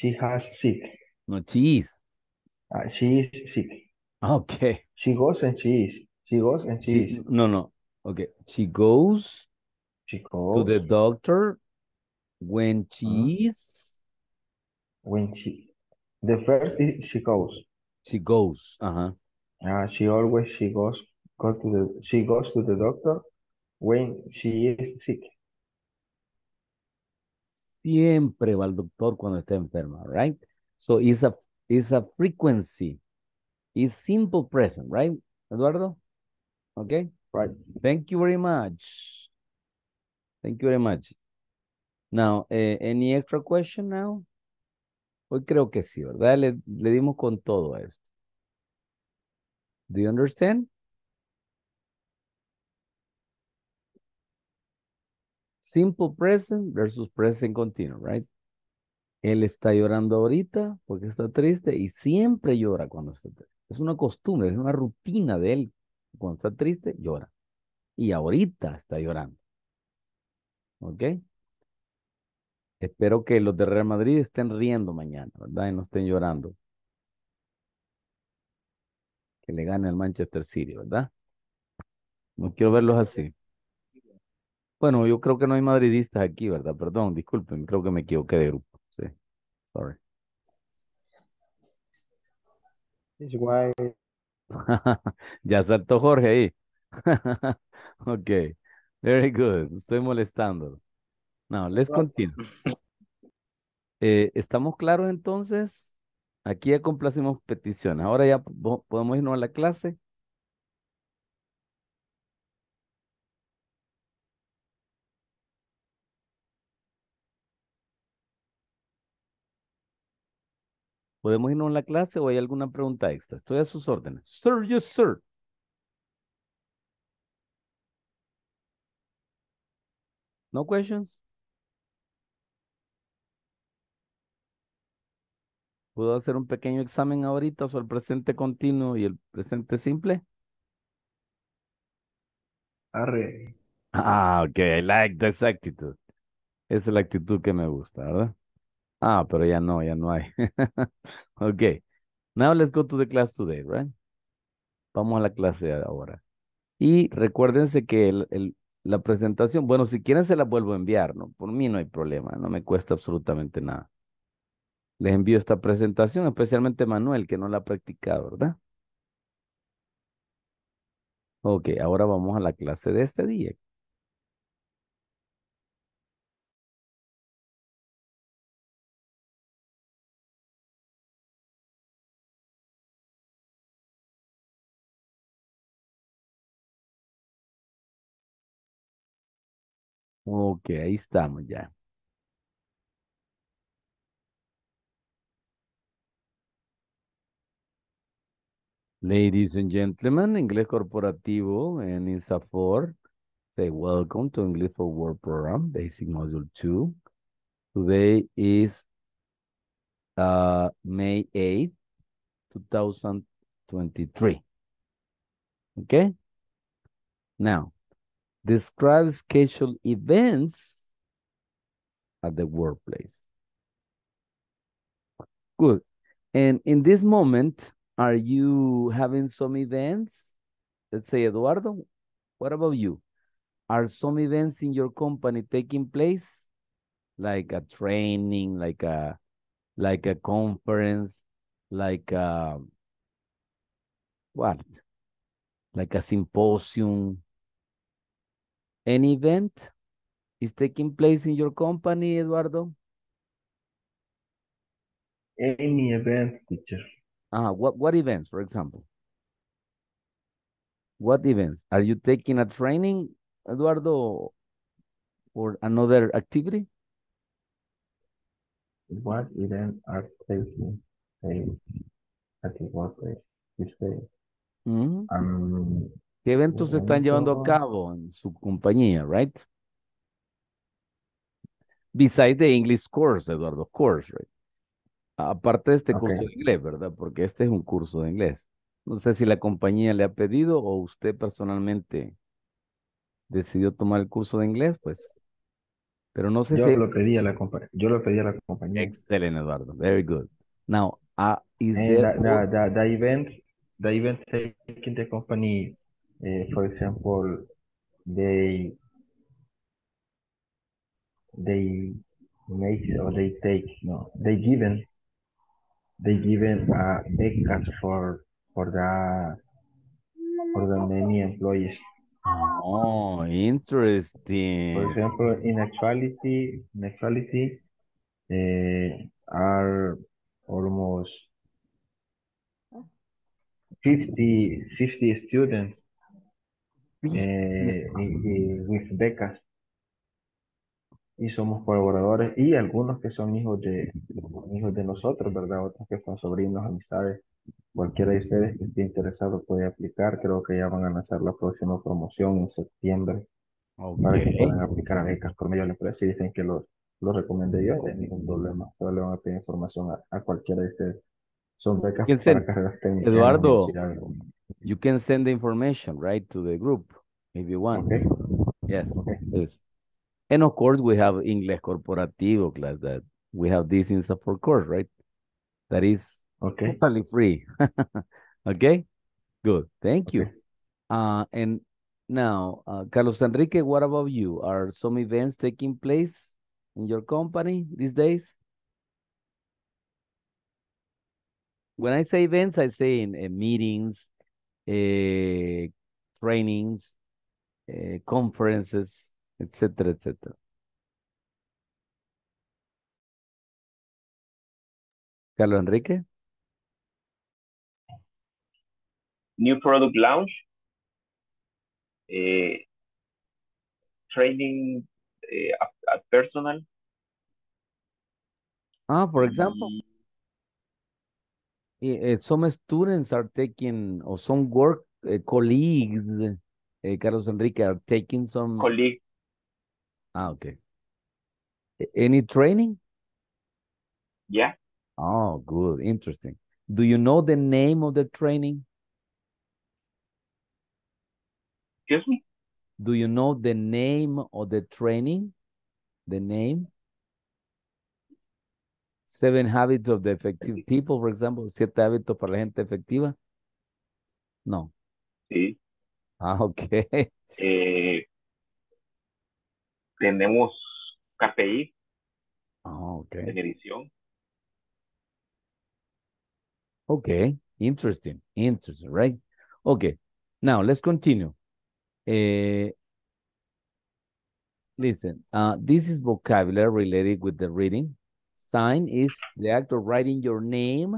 She has sick. No, she is. Uh, she is sick. Okay. She goes and she is. She goes and she, she is. No, no. Okay. She goes, she goes to the doctor when she uh, is. When she. The first is she goes. She goes. Uh-huh. Uh, she always she goes go to the she goes to the doctor when she is sick. siempre va al doctor cuando está enferma, right? So it's a, it's a frequency. It's simple present, right, Eduardo? Okay? Right. Thank you very much. Thank you very much. Now, eh, any extra question now? Hoy creo que sí, ¿verdad? Le, dimos con todo esto. Do you understand? Simple present versus present continuous, right? Él está llorando ahorita porque está triste y siempre llora cuando está triste. Es una costumbre, es una rutina de él. Cuando está triste, llora. Y ahorita está llorando. ¿Ok? Espero que los de Real Madrid estén riendo mañana, ¿verdad? Y no estén llorando. Que le gane el Manchester City, ¿verdad? No quiero verlos así. Bueno, yo creo que no hay madridistas aquí, ¿verdad? Perdón, disculpen, creo que me equivoqué de grupo. Sí, sorry. Es why. ya saltó Jorge ahí. ok, very good. Estoy molestando. No, let's continue. Eh, ¿Estamos claros entonces? Aquí ya complacimos peticiones. Ahora ya podemos irnos a la clase. ¿Podemos irnos a la clase o hay alguna pregunta extra? Estoy a sus órdenes. Sir, yes, sir. No questions? ¿Puedo hacer un pequeño examen ahorita sobre el presente continuo y el presente simple? Arre. Ah, ok, I like this actitud. es la actitud que me gusta, ¿verdad? Ah, pero ya no, ya no hay. ok. Now let's go to the class today, right? Vamos a la clase ahora. Y recuérdense que la presentación, bueno, si quieren se la vuelvo a enviar, ¿no? Por mí no hay problema, no me cuesta absolutamente nada. Les envío esta presentación, especialmente Manuel, que no la ha practicado, ¿verdad? Ok, ahora vamos a la clase de este día. Ok, ahí estamos ya. Ladies and gentlemen, inglés corporativo en INSAFOR. Say welcome to English for Work program, basic module 2. Today is uh, May 8, 2023. Okay? Now, describes casual events at the workplace. Good. And in this moment, are you having some events? Let's say, Eduardo, what about you? Are some events in your company taking place? Like a training, like a like a conference, like a, um, what? Like a symposium, an event is taking place in your company, Eduardo? Any event, teacher. Ah, what, what events, for example? What events? Are you taking a training, Eduardo, or another activity? What event are taking place at the workplace? You say, mm -hmm. um, ¿Qué eventos se están llevando a oh. cabo en su compañía, right? Besides the English course, Eduardo, course, right? Aparte de este curso de inglés, ¿verdad? Porque este es un curso de inglés. No sé si la compañía le ha pedido o usted personalmente decidió tomar el curso de inglés, pues. Pero no sé yo si. Lo pedí a la yo lo pedí a la compañía. Excelente, Eduardo. Very good. Now, uh, is eh, there... the, the event, the event taking the company Uh, for example, they they make or they take no they given they given a beca for for the for the many employees. Oh, interesting. For example, in actuality, in actuality, uh, are almost 50, 50 students eh, y, becas. Y somos colaboradores y algunos que son hijos de, hijos de nosotros, ¿verdad? Otros que son sobrinos, amistades. Cualquiera de ustedes que esté interesado puede aplicar. Creo que ya van a lanzar la próxima promoción en septiembre para que puedan aplicar a becas por medio de la empresa. Y dicen que los, los recomendé yo, no hay ningún problema. Solo le van a pedir información a, cualquiera de ustedes. Son becas para carreras técnicas. Eduardo. You can send the information, right, to the group if you want. Okay. Yes. Okay. Yes. And of course, we have English Corporativo class that we have this in support course, right? That is okay. totally free. okay. Good. Thank you. Uh, and now, uh, Carlos Enrique, what about you? Are some events taking place in your company these days? When I say events, I say in, in meetings, Eh, trainings, uh, conferences, etc., etc. Carlos Enrique. New product launch. Uh, training uh, at, at personal. Ah, for um, example. Eh, eh, some students are taking, or some work eh, colleagues, Carlos Enrique, are taking some... Colleague. Ah, okay. Any training? Yeah. Oh, good. Interesting. Do you know the name of the training? Excuse me? Do you know the name of the training? The name? Seven Habits of the Effective People, por ejemplo, siete hábitos para la gente efectiva. No. Sí. Ah, ok. Eh, tenemos KPI. Ah, ok. Medición. Ok, interesting, interesting, right? Okay, now let's continue. Uh, listen, uh, this is vocabulary related with the reading. Sign is the act of writing your name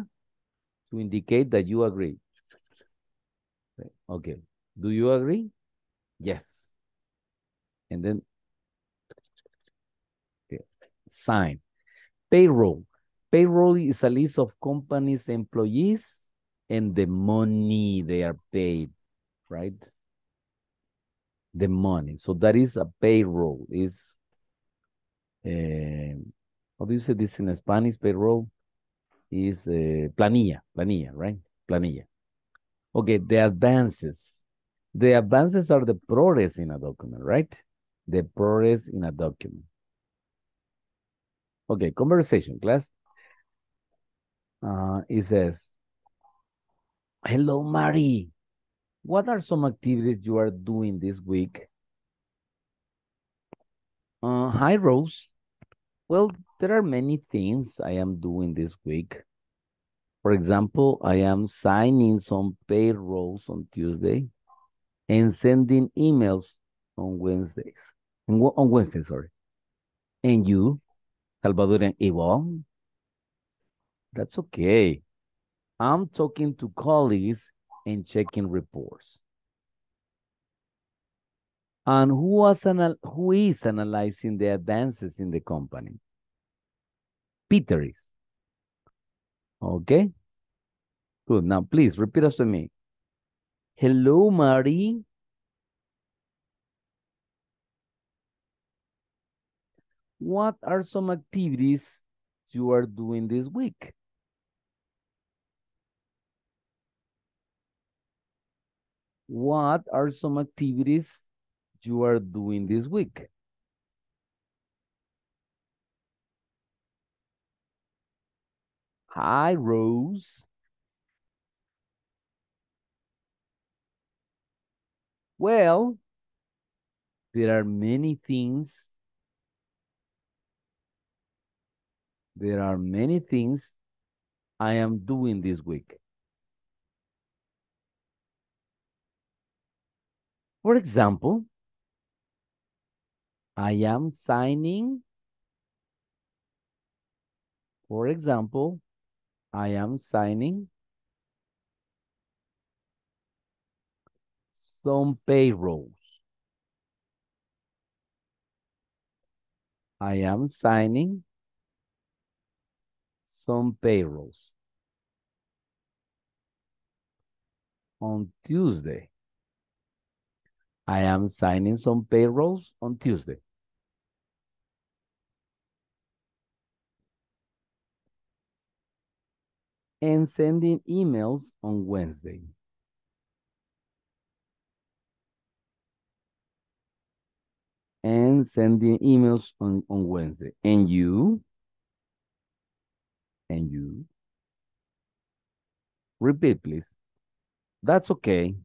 to indicate that you agree. Okay. Do you agree? Yes. And then okay. sign. Payroll. Payroll is a list of companies' employees and the money they are paid, right? The money. So that is a payroll. Is eh, how do you say this in Spanish, payroll? Is uh, planilla, planilla, right? Planilla. Okay, the advances. The advances are the progress in a document, right? The progress in a document. Okay, conversation, class. Uh, it says, Hello, Mary. What are some activities you are doing this week? Uh, hi, Rose. Well, there are many things I am doing this week. For example, I am signing some payrolls on Tuesday and sending emails on Wednesdays. On Wednesday, sorry. And you, Salvador and Yvonne, that's okay. I'm talking to colleagues and checking reports and who, was anal who is analyzing the advances in the company? Peter is. Okay? Good. Now, please repeat after me. Hello, Marie. What are some activities you are doing this week? What are some activities you are doing this week? Hi, Rose. Well, there are many things. There are many things I am doing this week. For example, I am signing. For example, I am signing some payrolls. I am signing some payrolls on Tuesday. I am signing some payrolls on Tuesday. And sending emails on Wednesday. And sending emails on, on Wednesday. And you, and you, repeat please. That's okay.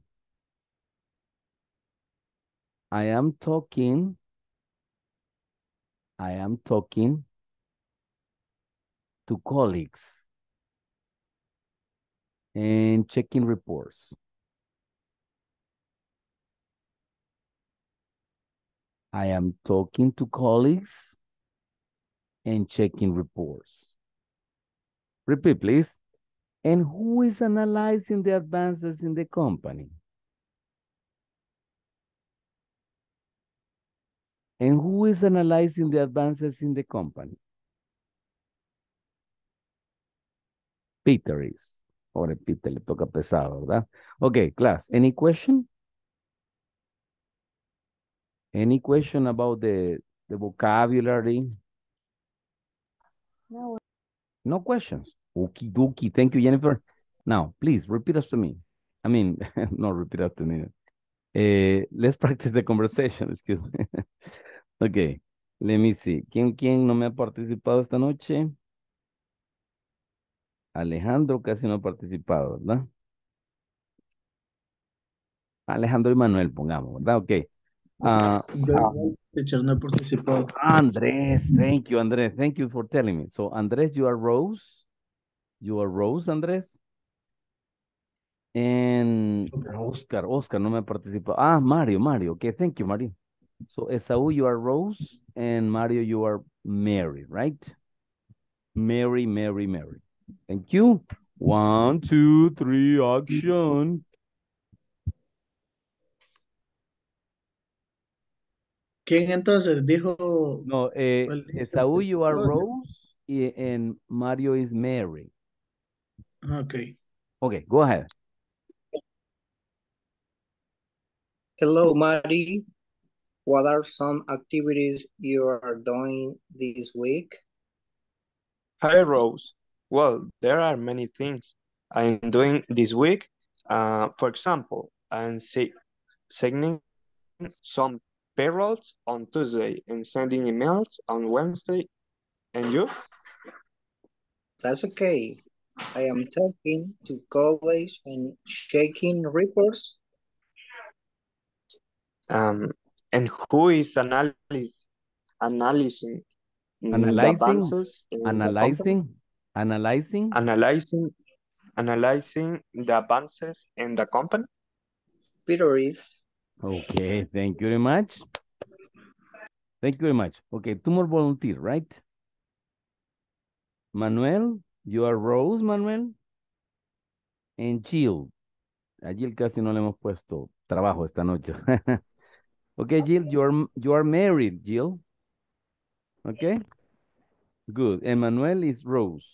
I am talking. I am talking to colleagues and checking reports. I am talking to colleagues and checking reports. Repeat, please. And who is analyzing the advances in the company? And who is analyzing the advances in the company? Peter is. Pobre Peter, le toca pesado, ¿verdad? Okay, class, any question? Any question about the, the vocabulary? No. No questions. Okie dokie. Thank you, Jennifer. Now, please repeat us to me. I mean, not repeat to me. Uh, let's practice the conversation, excuse me. Ok, let me see. ¿Quién, quién no me ha participado esta noche? Alejandro casi no ha participado, ¿verdad? Alejandro y Manuel, pongamos, ¿verdad? Ok. Ah, ah. no he participado. Andrés, thank you, Andrés. Thank you for telling me. So, Andrés, you are Rose. You are Rose, Andrés. And Oscar, Oscar no me ha participado. Ah, Mario, Mario. Ok, thank you, Mario. So Esau, you are Rose, and Mario, you are Mary, right? Mary, Mary, Mary. Thank you. One, two, three, action. ¿Quién entonces dijo? No, eh, Esaú, you are Rose and Mario is Mary. Okay. Okay, go ahead. Hello, Mary. What are some activities you are doing this week? Hi, Rose. Well, there are many things I'm doing this week. Uh, for example, I'm signing some payrolls on Tuesday and sending emails on Wednesday. And you? That's okay. I am talking to college and checking reports. Um, and who is analysis, mm, analyzing analyzing analyzing analyzing the advances in the company Peter is okay thank you very much thank you very much okay two more volunteer right Manuel you are Rose Manuel and chill allí el casi no le hemos puesto trabajo esta noche Okay, Jill, you are you are married, Jill. Okay. Good. Emmanuel is Rose.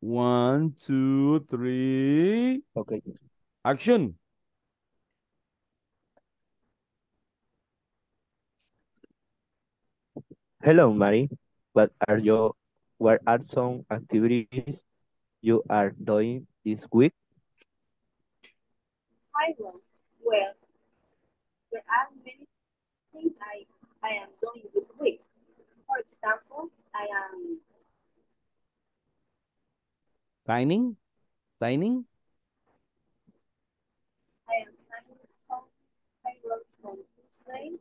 One, two, three. Okay. Action. Hello, Mary. What are your what are some activities you are doing this week? Hi, Rose. Well, there are many something I, I am doing this week. For example, I am signing, signing. I am signing some papers on Tuesday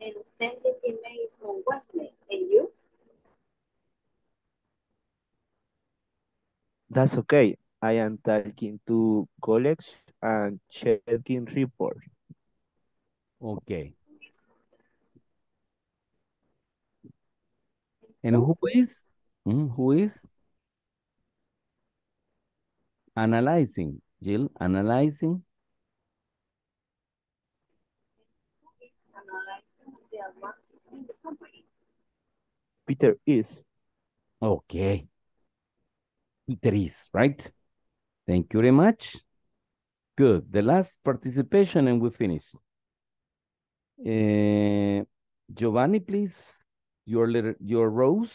and sending emails on Wednesday. And you? That's okay. I am talking to colleagues and checking report. Okay. And who is hmm, who is analyzing? Jill, analyzing. analyzing in the company. Peter is. Okay. Peter is, right? Thank you very much. Good. The last participation and we finish. Uh, Giovanni, please. your letter, your rose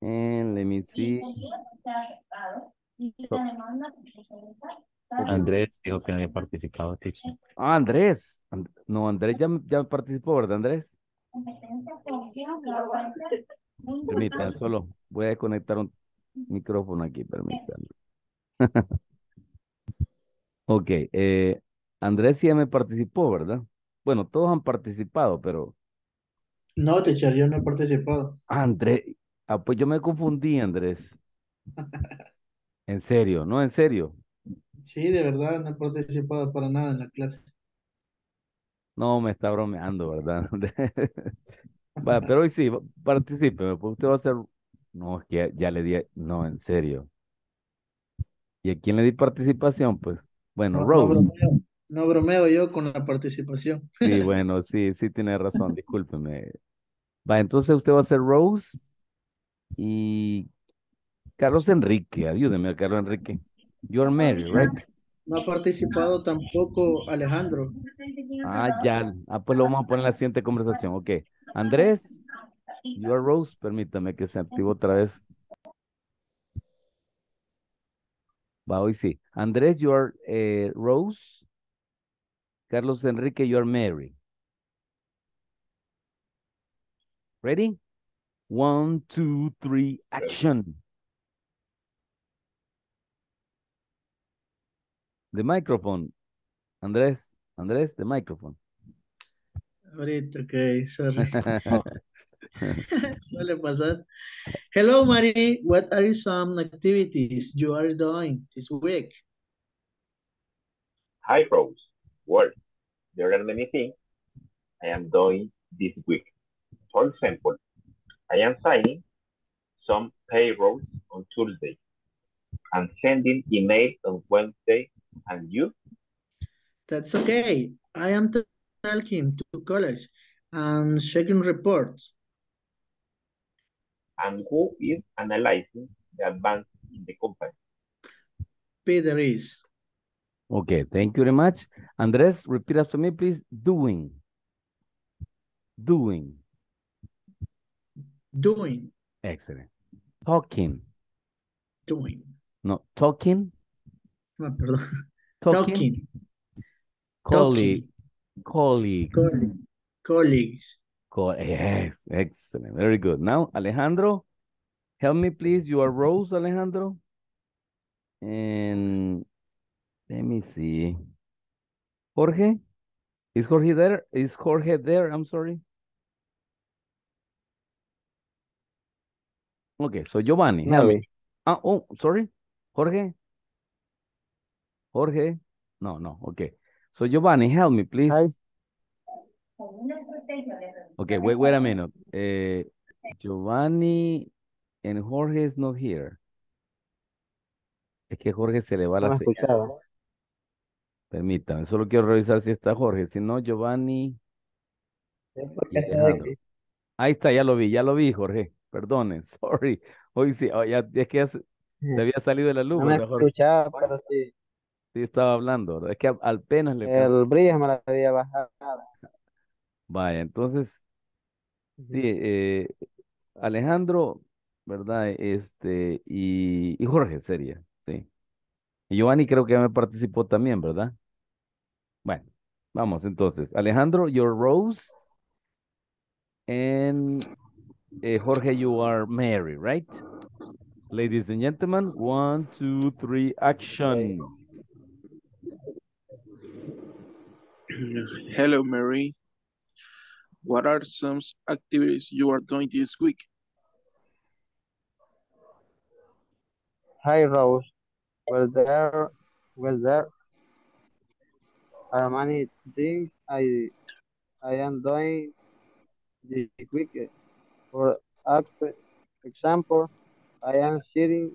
And let me see. Oh. Andrés dijo que no había participado, teacher. Este, ah, Andrés. no, Andrés ya, ya participó, ¿verdad, Andrés? Permítanme, solo voy a desconectar un micrófono aquí, permítanme. ok, eh, Andrés ya me participó, ¿verdad? Bueno, todos han participado, pero no, Teacher, yo no he participado. Ah, Andrés, ah, pues yo me confundí, Andrés. en serio, no, en serio. Sí, de verdad, no he participado para nada en la clase. No, me está bromeando, ¿verdad? Va, pero hoy sí, participe, pues usted va a ser... No, es que ya, le di... No, en serio. ¿Y a quién le di participación? Pues, bueno, no, no bromeo yo con la participación. sí, bueno, sí, sí tiene razón, discúlpeme. Va, entonces usted va a ser Rose y Carlos Enrique, ayúdeme, Carlos Enrique. You're Mary right? No ha participado tampoco Alejandro. Ah, ya. Ah, pues lo vamos a poner en la siguiente conversación. Ok. Andrés, you're Rose, permítame que se active otra vez. Va, hoy sí. Andrés, you are eh, Rose. Carlos Enrique, are Mary. Ready? One, two, three, action. The microphone. Andres, Andres, the microphone. Ahorita, okay, sorry. Suele pasar. Hello, Mari. What are some activities you are doing this week? Hi, Rose. What? there are many things I am doing this week. For example, I am signing some payrolls on Tuesday and sending email on Wednesday and you? That's okay. I am talking to college and checking reports. And who is analyzing the advance in the company? Peter is. Okay, thank you very much. Andres, repeat after me, please. Doing. Doing. Doing. Excellent. Talking. Doing. No, talking. No, ah, perdón. Talking. Talking. Colleague. Colleagues. Colleagues. Colleagues. yes, excellent. Very good. Now, Alejandro, help me, please. You are Rose, Alejandro. And let me see. Jorge? Is Jorge there? Is Jorge there? I'm sorry. Ok, soy Giovanni. Ah, oh, sorry. Jorge. Jorge. No, no, ok. So Giovanni, help me, please. ok, Okay, wait, wait a minute. Eh, Giovanni and Jorge is not here. Es que Jorge se le va la señal. Permítame, solo quiero revisar si está Jorge. Si no, Giovanni. Ahí está, ya lo vi, ya lo vi, Jorge perdonen, sorry. Hoy sí, oh, ya, es que se, había salido de la luz. me escuchaba, pero sí. estaba hablando, ¿verdad? Es que apenas le... El brillo me la había bajado. Vaya, entonces, sí, eh, Alejandro, ¿verdad? Este, y, Jorge sería, sí. Y Giovanni creo que ya me participó también, ¿verdad? Bueno, vamos entonces. Alejandro, your rose en Uh, Jorge, you are Mary, right? Ladies and gentlemen, one, two, three, action. Hello, Mary. What are some activities you are doing this week? Hi, Rose. Well, there, well, there are many things I, I am doing this week. For example, I am sitting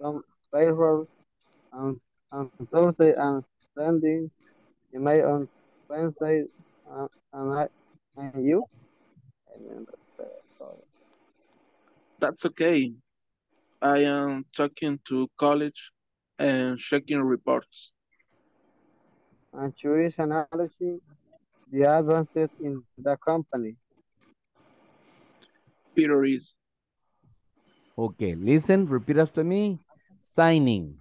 on on, on Thursday and sending email on Wednesday and, uh, and, I, and you? That's okay. I am talking to college and checking reports. And she analysis the advances in the company. Peter is. Okay, listen, repeat after me. Signing.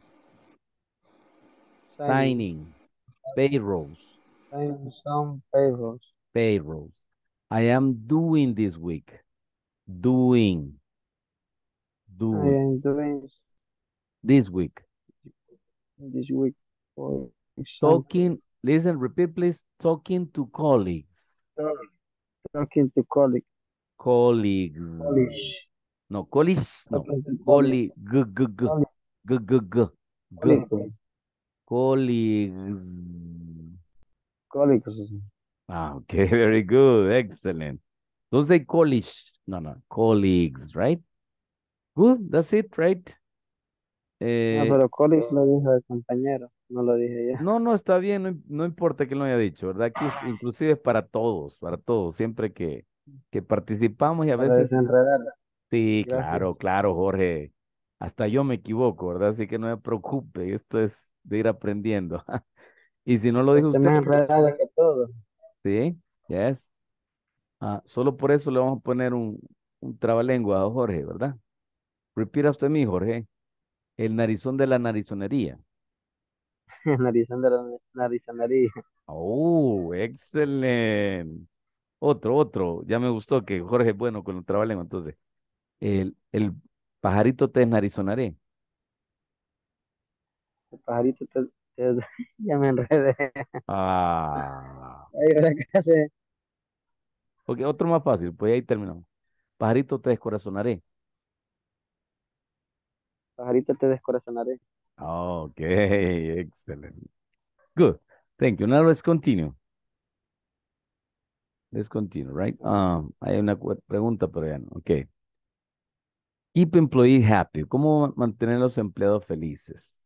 Signing. Signing. Payrolls. Signing some payrolls. Payrolls. I am doing this week. Doing. Doing. I am doing this week. This week. Talking, listen, repeat please. Talking to colleagues. Talking to colleagues. colleague. No, colleagues, no. Colleague. Colleagues. Colleagues. Ah, okay, very good. Excellent. Don't say college. No, no. Colleagues, right? Good, that's it, right? no, eh, pero college lo dijo el compañero, no lo dije yo. No, no, está bien, no, no importa que lo haya dicho, ¿verdad? Aquí inclusive es para todos, para todos, siempre que, que participamos y a veces... Sí, claro, claro, Jorge. Hasta yo me equivoco, ¿verdad? Así que no me preocupe, esto es de ir aprendiendo. y si no lo dijo usted... Más que todo. Sí, yes. Ah, solo por eso le vamos a poner un, un trabalengua a Jorge, ¿verdad? Repita usted mí, Jorge. El narizón de la narizonería. El narizón de la narizonería. Oh, excelente. Otro, otro. Ya me gustó que Jorge es bueno con el Entonces, el, el pajarito te narizonaré. El pajarito te, ya me enredé. Ah. ok, otro más fácil, pues ahí terminamos. Pajarito te descorazonaré. Pajarito te descorazonaré. Ok, excelente. Good. Thank you. Now let's continue. Let's continue, right? Ah, hay una pregunta, pero ya Okay. Ok. Keep employees happy. ¿Cómo mantener a los empleados felices?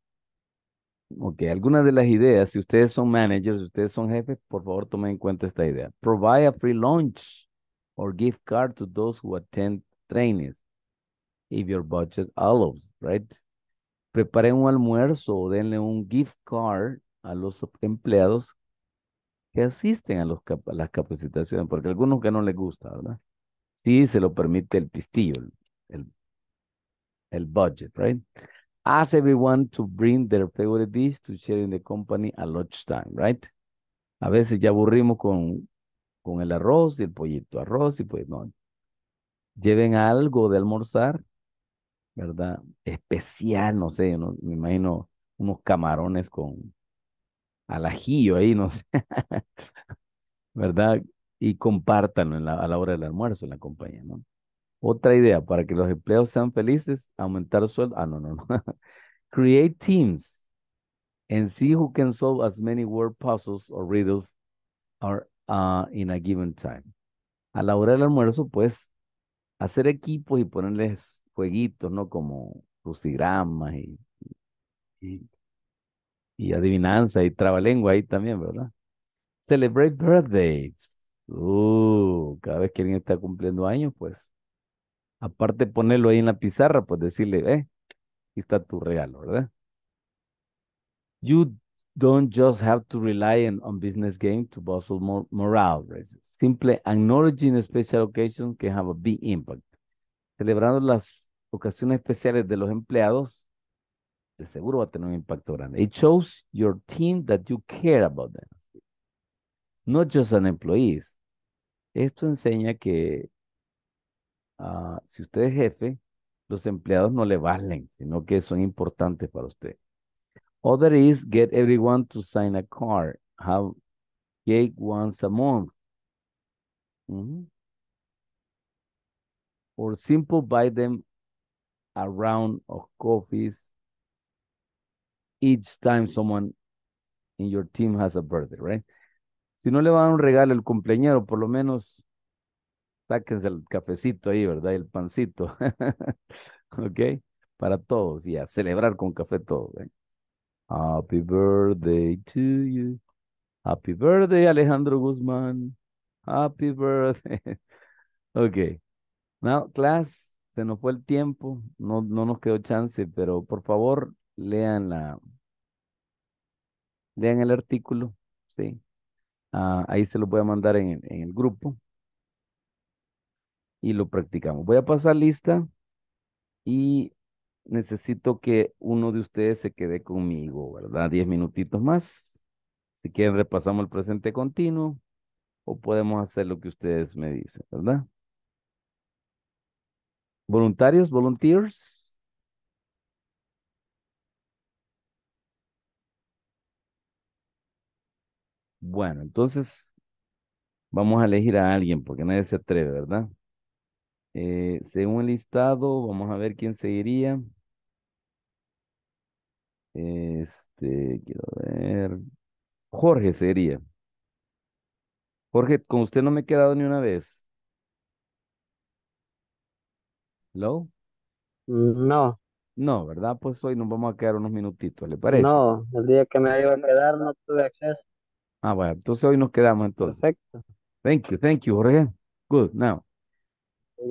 Ok, algunas de las ideas, si ustedes son managers, si ustedes son jefes, por favor tomen en cuenta esta idea. Provide a free lunch or gift card to those who attend trainings, if your budget allows, right? Preparen un almuerzo o denle un gift card a los empleados que asisten a, las capacitaciones, porque algunos que no les gusta, ¿verdad? Sí se lo permite el pistillo, el, el budget, right? Ask everyone to bring their favorite dish to share in the company at lunchtime, right? A veces ya aburrimos con, con el arroz y el pollito, arroz y pues no. Lleven algo de almorzar, ¿verdad? Especial, no sé, me imagino unos camarones con, al ajillo ahí, no sé, ¿verdad? Y compártanlo a la hora del almuerzo en la compañía, ¿no? Otra idea, para que los empleados sean felices, aumentar sueldo. Ah, no, no, no. Create teams and see who can solve as many word puzzles or riddles uh, in a given time. A la hora del almuerzo, pues, hacer equipos y ponerles jueguitos, ¿no? Como crucigramas y, y adivinanza y trabalengua ahí también, ¿verdad? Celebrate birthdays. Uh, cada vez que alguien está cumpliendo años, pues, aparte de ponerlo ahí en la pizarra, pues decirle, eh, aquí está tu regalo, ¿verdad? You don't just have to rely on, business game to bustle morale Simple acknowledging special occasions can have a big impact. Celebrando las ocasiones especiales de los empleados de seguro va a tener un impacto grande. It shows your team that you care about them. Not just an employees. Esto enseña que ah, si usted es jefe, los empleados no le valen, sino que son importantes para usted. Other is get everyone to sign a card. Have cake once a month. Or simple buy them a round of coffees each time someone in your team has a birthday, right? Si no le van a dar un regalo al cumpleañero, por lo menos sáquense el cafecito ahí, ¿verdad? El pancito. ¿Ok? Para todos y a celebrar con café todo. ¿eh? Happy birthday to you. Happy birthday, Alejandro Guzmán. Happy birthday. ok. Now, class, se nos fue el tiempo. No, no nos quedó chance, pero por favor, lean la, lean el artículo, ¿sí? Ah, ahí se lo voy a mandar en, en el grupo y lo practicamos. Voy a pasar lista y necesito que uno de ustedes se quede conmigo, ¿verdad? Diez minutitos más. Si quieren, repasamos el presente continuo o podemos hacer lo que ustedes me dicen, ¿verdad? Voluntarios, volunteers. Bueno, entonces vamos a elegir a alguien porque nadie se atreve, ¿verdad? Eh, según el listado, vamos a ver quién seguiría. Este, quiero ver. Jorge sería. Jorge, con usted no me he quedado ni una vez. ¿Lo? No. No, ¿verdad? Pues hoy nos vamos a quedar unos minutitos, ¿le parece? No, el día que me iba a quedar no tuve acceso. Ah, bueno, entonces hoy nos quedamos entonces. Perfecto. Thank you, thank you, Jorge. Good, now.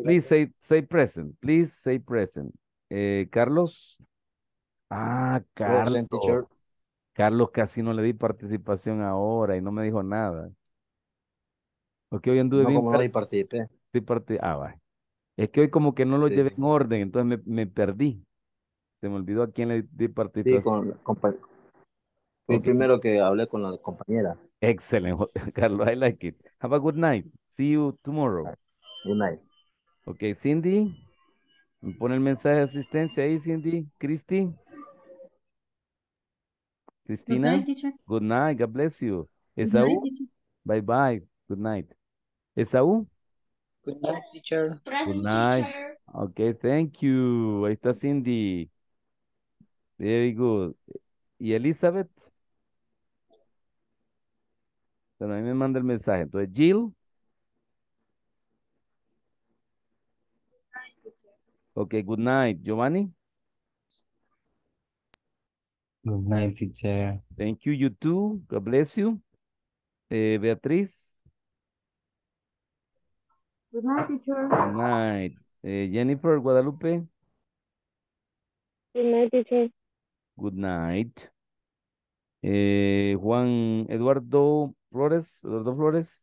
Please say, say present, please say present. Eh, Carlos. Ah, Carlos. Carlos casi no le di participación ahora y no me dijo nada. Porque hoy anduve no, bien. Como no le di Sí, Ah, va. Es que hoy como que no lo llevé en orden, entonces me, me, perdí. Se me olvidó a quién le di participación. Sí, con, con, el primero que hablé con la compañera. Excelente, Carlos. I like it. Have a good night. See you tomorrow. Good night. Ok, Cindy. Pon pone el mensaje de asistencia ahí, Cindy. Christy. Cristina. Good night, God bless you. Esaú. Bye bye. Good night. Esaú. Good night, teacher. Good night. Ok, Okay, thank you. Ahí está Cindy. Very good. ¿Y Elizabeth? a mí me manda el mensaje. Entonces, Jill. Ok, good night. Giovanni. Good night, teacher. Thank you, you too. God bless you. Eh, Beatriz. Good night, teacher. Good night. Eh, Jennifer Guadalupe. Good night, teacher. Good night. Eh, Juan Eduardo Flores, Eduardo Flores.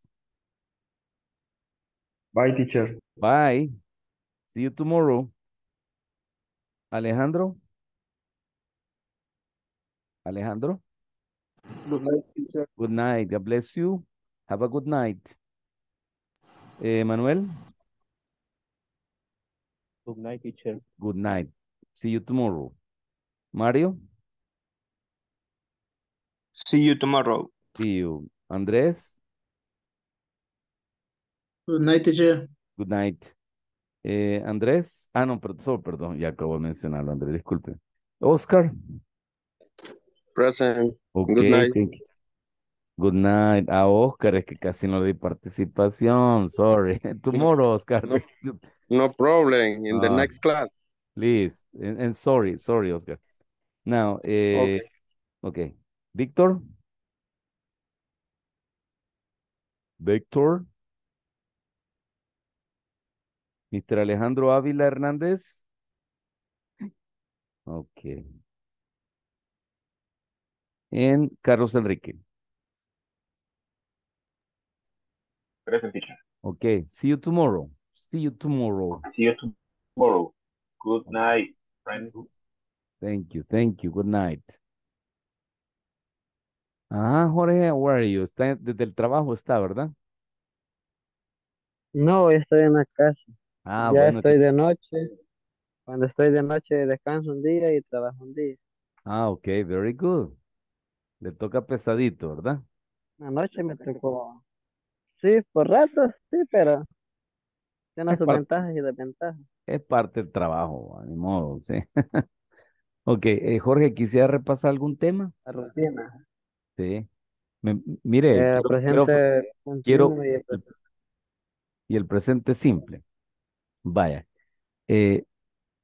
Bye, teacher. Bye. See you tomorrow. Alejandro. Alejandro. Good night, teacher. Good night. God bless you. Have a good night. Eh, Manuel. Good night, teacher. Good night. See you tomorrow. Mario. See you tomorrow. See you. Andrés. Good night, Good night. Eh, Andrés. Ah, no, perdón, perdón, ya acabo de mencionarlo, Andrés, disculpe. Oscar. Present. Good night. Good night. A ah, Oscar, es que casi no di participación. Sorry. Tomorrow, Oscar. No, problem. In the ah. next class. Please. And, sorry, sorry, Oscar. Now, eh, okay. okay. Víctor. Victor, Mr. Alejandro Ávila Hernández. okay, En Carlos Enrique. Present Okay. See you tomorrow. See you tomorrow. See you tomorrow. Good night, Thank you. Thank you. Good night. Ah, Jorge, where are you? desde el trabajo está, ¿verdad? No, estoy en la casa. Ah, Ya estoy de noche. Cuando estoy de noche descanso un día y trabajo un día. Ah, ok, very good. Le toca pesadito, ¿verdad? Anoche me tocó. Sí, por ratos, sí, pero tiene sus ventajas y desventajas. es parte del trabajo, ni modo, sí. Ok, eh, Jorge, ¿quisiera repasar algún tema? La rutina mire, quiero, y el presente simple. Vaya, eh,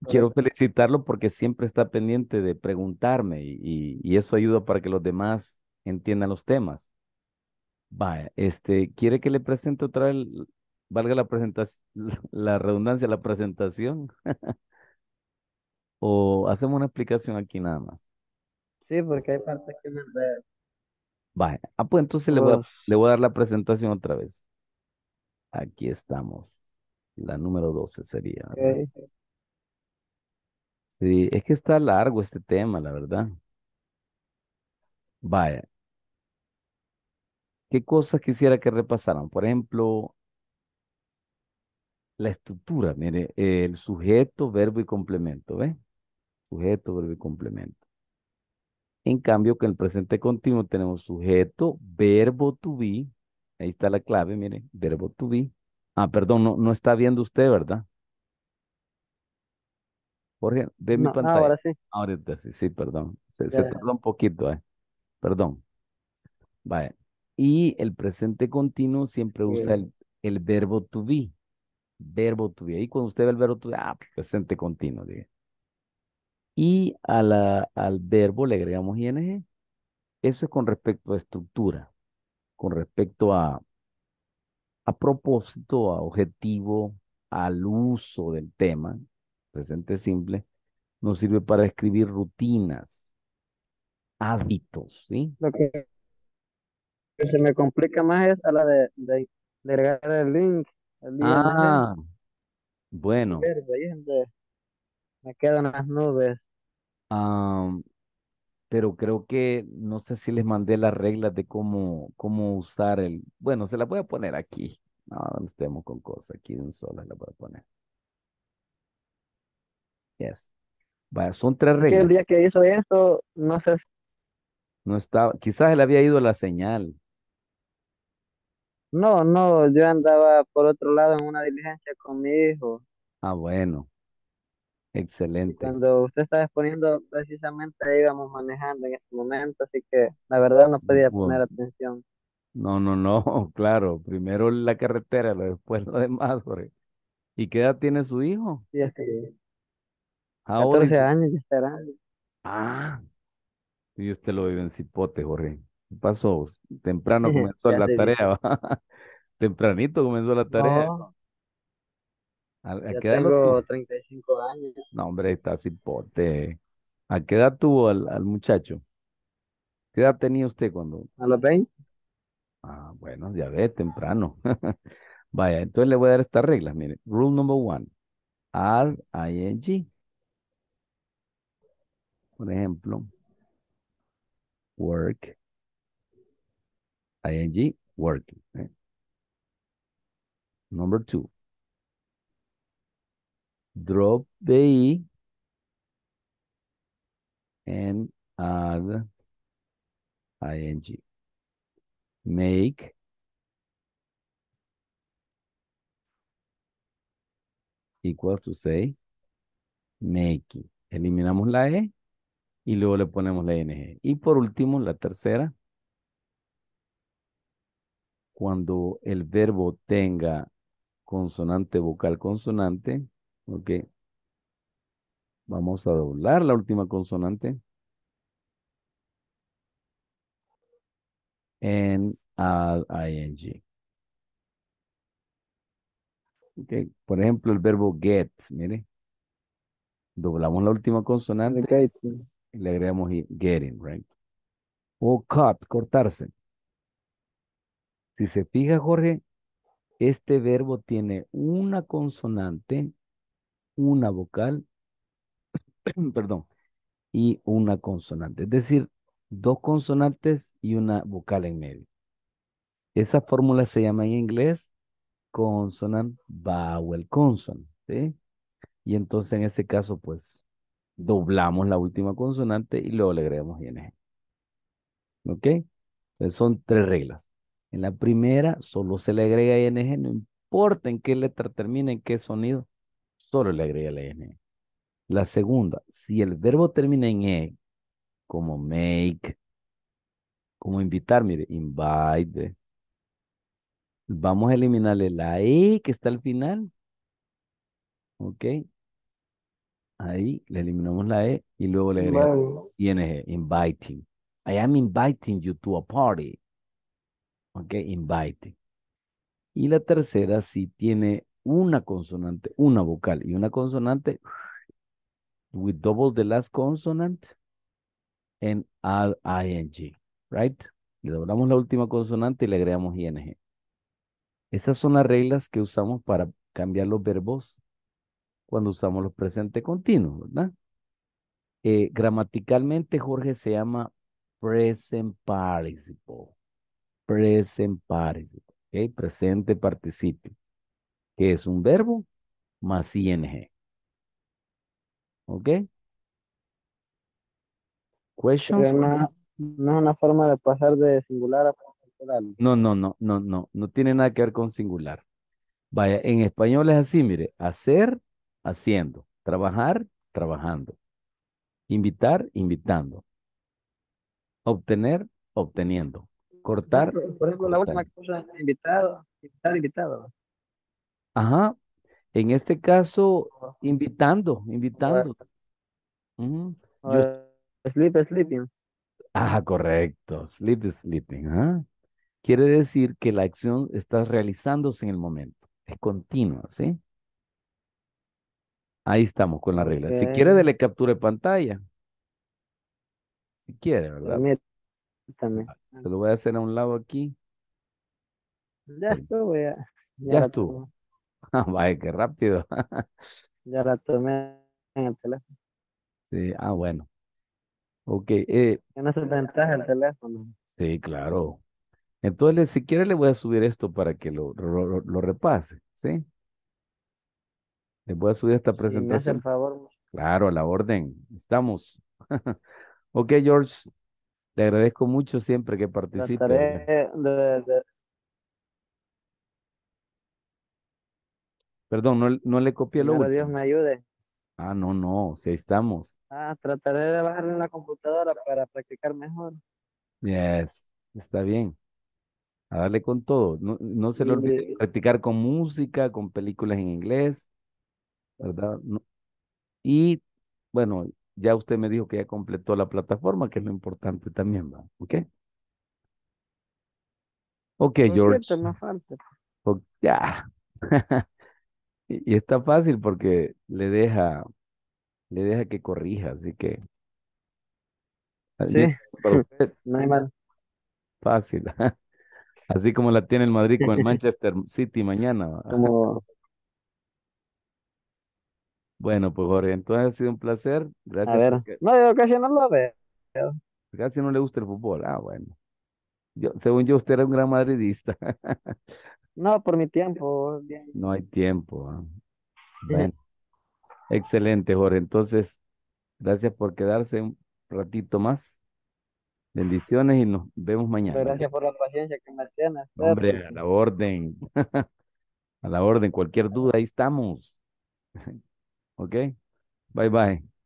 quiero felicitarlo porque siempre está pendiente de preguntarme y, eso ayuda para que los demás entiendan los temas. Vaya, este, ¿quiere que le presente otra vez, valga la presentación, la redundancia, la presentación? ¿O hacemos una explicación aquí nada más? Sí, porque hay partes que me veo. Vaya. Ah, pues entonces le voy, a, dar la presentación otra vez. Aquí estamos. La número 12 sería. Sí, es que está largo este tema, la verdad. Vaya. ¿Qué cosas quisiera que repasaran? Por ejemplo, la estructura, mire, el sujeto, verbo y complemento, ¿ve? Sujeto, verbo y complemento. En cambio, que en el presente continuo tenemos sujeto, verbo to be. Ahí está la clave, mire, verbo to be. Ah, perdón, no, no está viendo usted, ¿verdad? Jorge, ve mi pantalla. Ahora sí. Ahorita sí, sí, perdón. Se, se tardó un poquito, eh. Perdón. Vale. Y el presente continuo siempre usa el, el verbo to be. Verbo to be. Ahí cuando usted ve el verbo to be, ah, presente continuo, diga y a la, al verbo le agregamos ing. Eso es con respecto a estructura, con respecto a, a propósito, a objetivo, al uso del tema, presente simple, nos sirve para escribir rutinas, hábitos, ¿sí? Lo que se me complica más es a la de, agregar el link. ah, bueno. me quedan las nubes pero creo que no sé si les mandé las reglas de cómo, cómo usar el. Bueno, se las voy a poner aquí. No, no estemos con cosas. Aquí en sola las voy a poner. Yes. son tres reglas. El día que hizo esto, no sé. No estaba. Quizás le había ido la señal. No, no, yo andaba por otro lado en una diligencia con mi hijo. Ah, bueno. Excelente. cuando usted estaba exponiendo, precisamente íbamos manejando en este momento, así que la verdad no podía poner atención. no, no, no, claro. Primero la carretera, después lo demás, Jorge. ¿Y qué edad tiene su hijo? Sí, Ahora 14 años ya estará. Ah, y usted lo vive en Cipote, Jorge. pasó? Temprano comenzó la tarea, Tempranito comenzó la tarea. 35 años. No, hombre, está simple ¿A qué edad tuvo al, muchacho? ¿Qué edad tenía usted cuando? A los 20. Ah, bueno, ya ve, temprano. Vaya, entonces le voy a dar estas reglas. Mire, rule number one. Add ing. Por ejemplo, work. ing, working. ¿eh? Number two drop the i e and add ing. Make equal to say Make. Eliminamos la e y luego le ponemos la ing. Y por último, la tercera. Cuando el verbo tenga consonante vocal consonante, Ok. Vamos a doblar la última consonante. En ing. Okay. Por ejemplo, el verbo get, mire. Doblamos la última consonante y le agregamos getting, right? O cut, cortarse. Si se fija, Jorge, este verbo tiene una consonante una vocal, perdón, y una consonante. Es decir, dos consonantes y una vocal en medio. Esa fórmula se llama en inglés consonant vowel consonant. ¿sí? Y entonces en ese caso, pues, doblamos la última consonante y luego le agregamos ING. ¿Ok? Entonces son tres reglas. En la primera, solo se le agrega ING, no importa en qué letra termina, en qué sonido solo le agrega la N. La segunda, si el verbo termina en E, como make, como invitar, mire, invite. Vamos a eliminarle la E que está al final. ¿Ok? Ahí le eliminamos la E y luego le agregamos ING, inviting. I am inviting you to a party. ¿Ok? Inviting. Y la tercera, si tiene una consonante, una vocal y una consonante, we double the last consonant and add ing, right? Le doblamos la última consonante y le agregamos ing. Esas son las reglas que usamos para cambiar los verbos cuando usamos los presentes continuos, ¿verdad? Eh, gramaticalmente, Jorge, se llama present participle. Present participle, Presente participio que es un verbo más ing. ¿Ok? Questions. no, es una forma de pasar de singular a plural. No, no, no, no, no. No tiene nada que ver con singular. Vaya, en español es así, mire. Hacer, haciendo. Trabajar, trabajando. Invitar, invitando. Obtener, obteniendo. Cortar. Por, ejemplo, la última cosa, invitado, invitar, invitado. Ajá. En este caso, invitando, invitando. Sleep, sleeping. Ah, correcto. Sleep, sleeping. Quiere decir que la acción está realizándose en el momento. Es continua, ¿sí? Ahí estamos con la regla. Si quiere, dele captura de pantalla. Si quiere, ¿verdad? También. Se ah, lo voy a hacer a un lado aquí. Ya estuvo, ya. ya estuvo. Vaya, qué rápido. ya la tomé en el teléfono. Sí, ah, bueno. Ok. Eh, Tiene el teléfono. Sí, claro. Entonces, si quiere, le voy a subir esto para que lo, lo, repase, ¿sí? Le voy a subir esta presentación. favor. Claro, a la orden. Estamos. ok, George. Te agradezco mucho siempre que participes. Perdón, no, le copié lo último. Dios me ayude. Ah, no, no, sí, estamos. Ah, trataré de bajarle en la computadora para practicar mejor. Yes, está bien. A darle con todo. No, no se le olvide practicar con música, con películas en inglés, ¿verdad? Y bueno, ya usted me dijo que ya completó la plataforma, que es lo importante también, ¿va? ¿Ok? Ok, George. falta. ya. Y, está fácil porque le deja, le deja que corrija, así que ah, Sí, no hay mal. fácil. Así como la tiene el Madrid con el Manchester City mañana. Bueno, pues Jorge, entonces ha sido un placer. Gracias. A ver, no, yo casi no lo veo. Casi no le gusta el fútbol. Ah, bueno. Yo, según yo, usted era un gran madridista. No, por mi tiempo. Bien. No hay tiempo. Excelente, Jorge. Entonces, gracias por quedarse un ratito más. Bendiciones y nos vemos mañana. Gracias por la paciencia que me tienes. Hombre, a la orden. a la orden. Cualquier duda, ahí estamos. ¿Ok? Bye bye.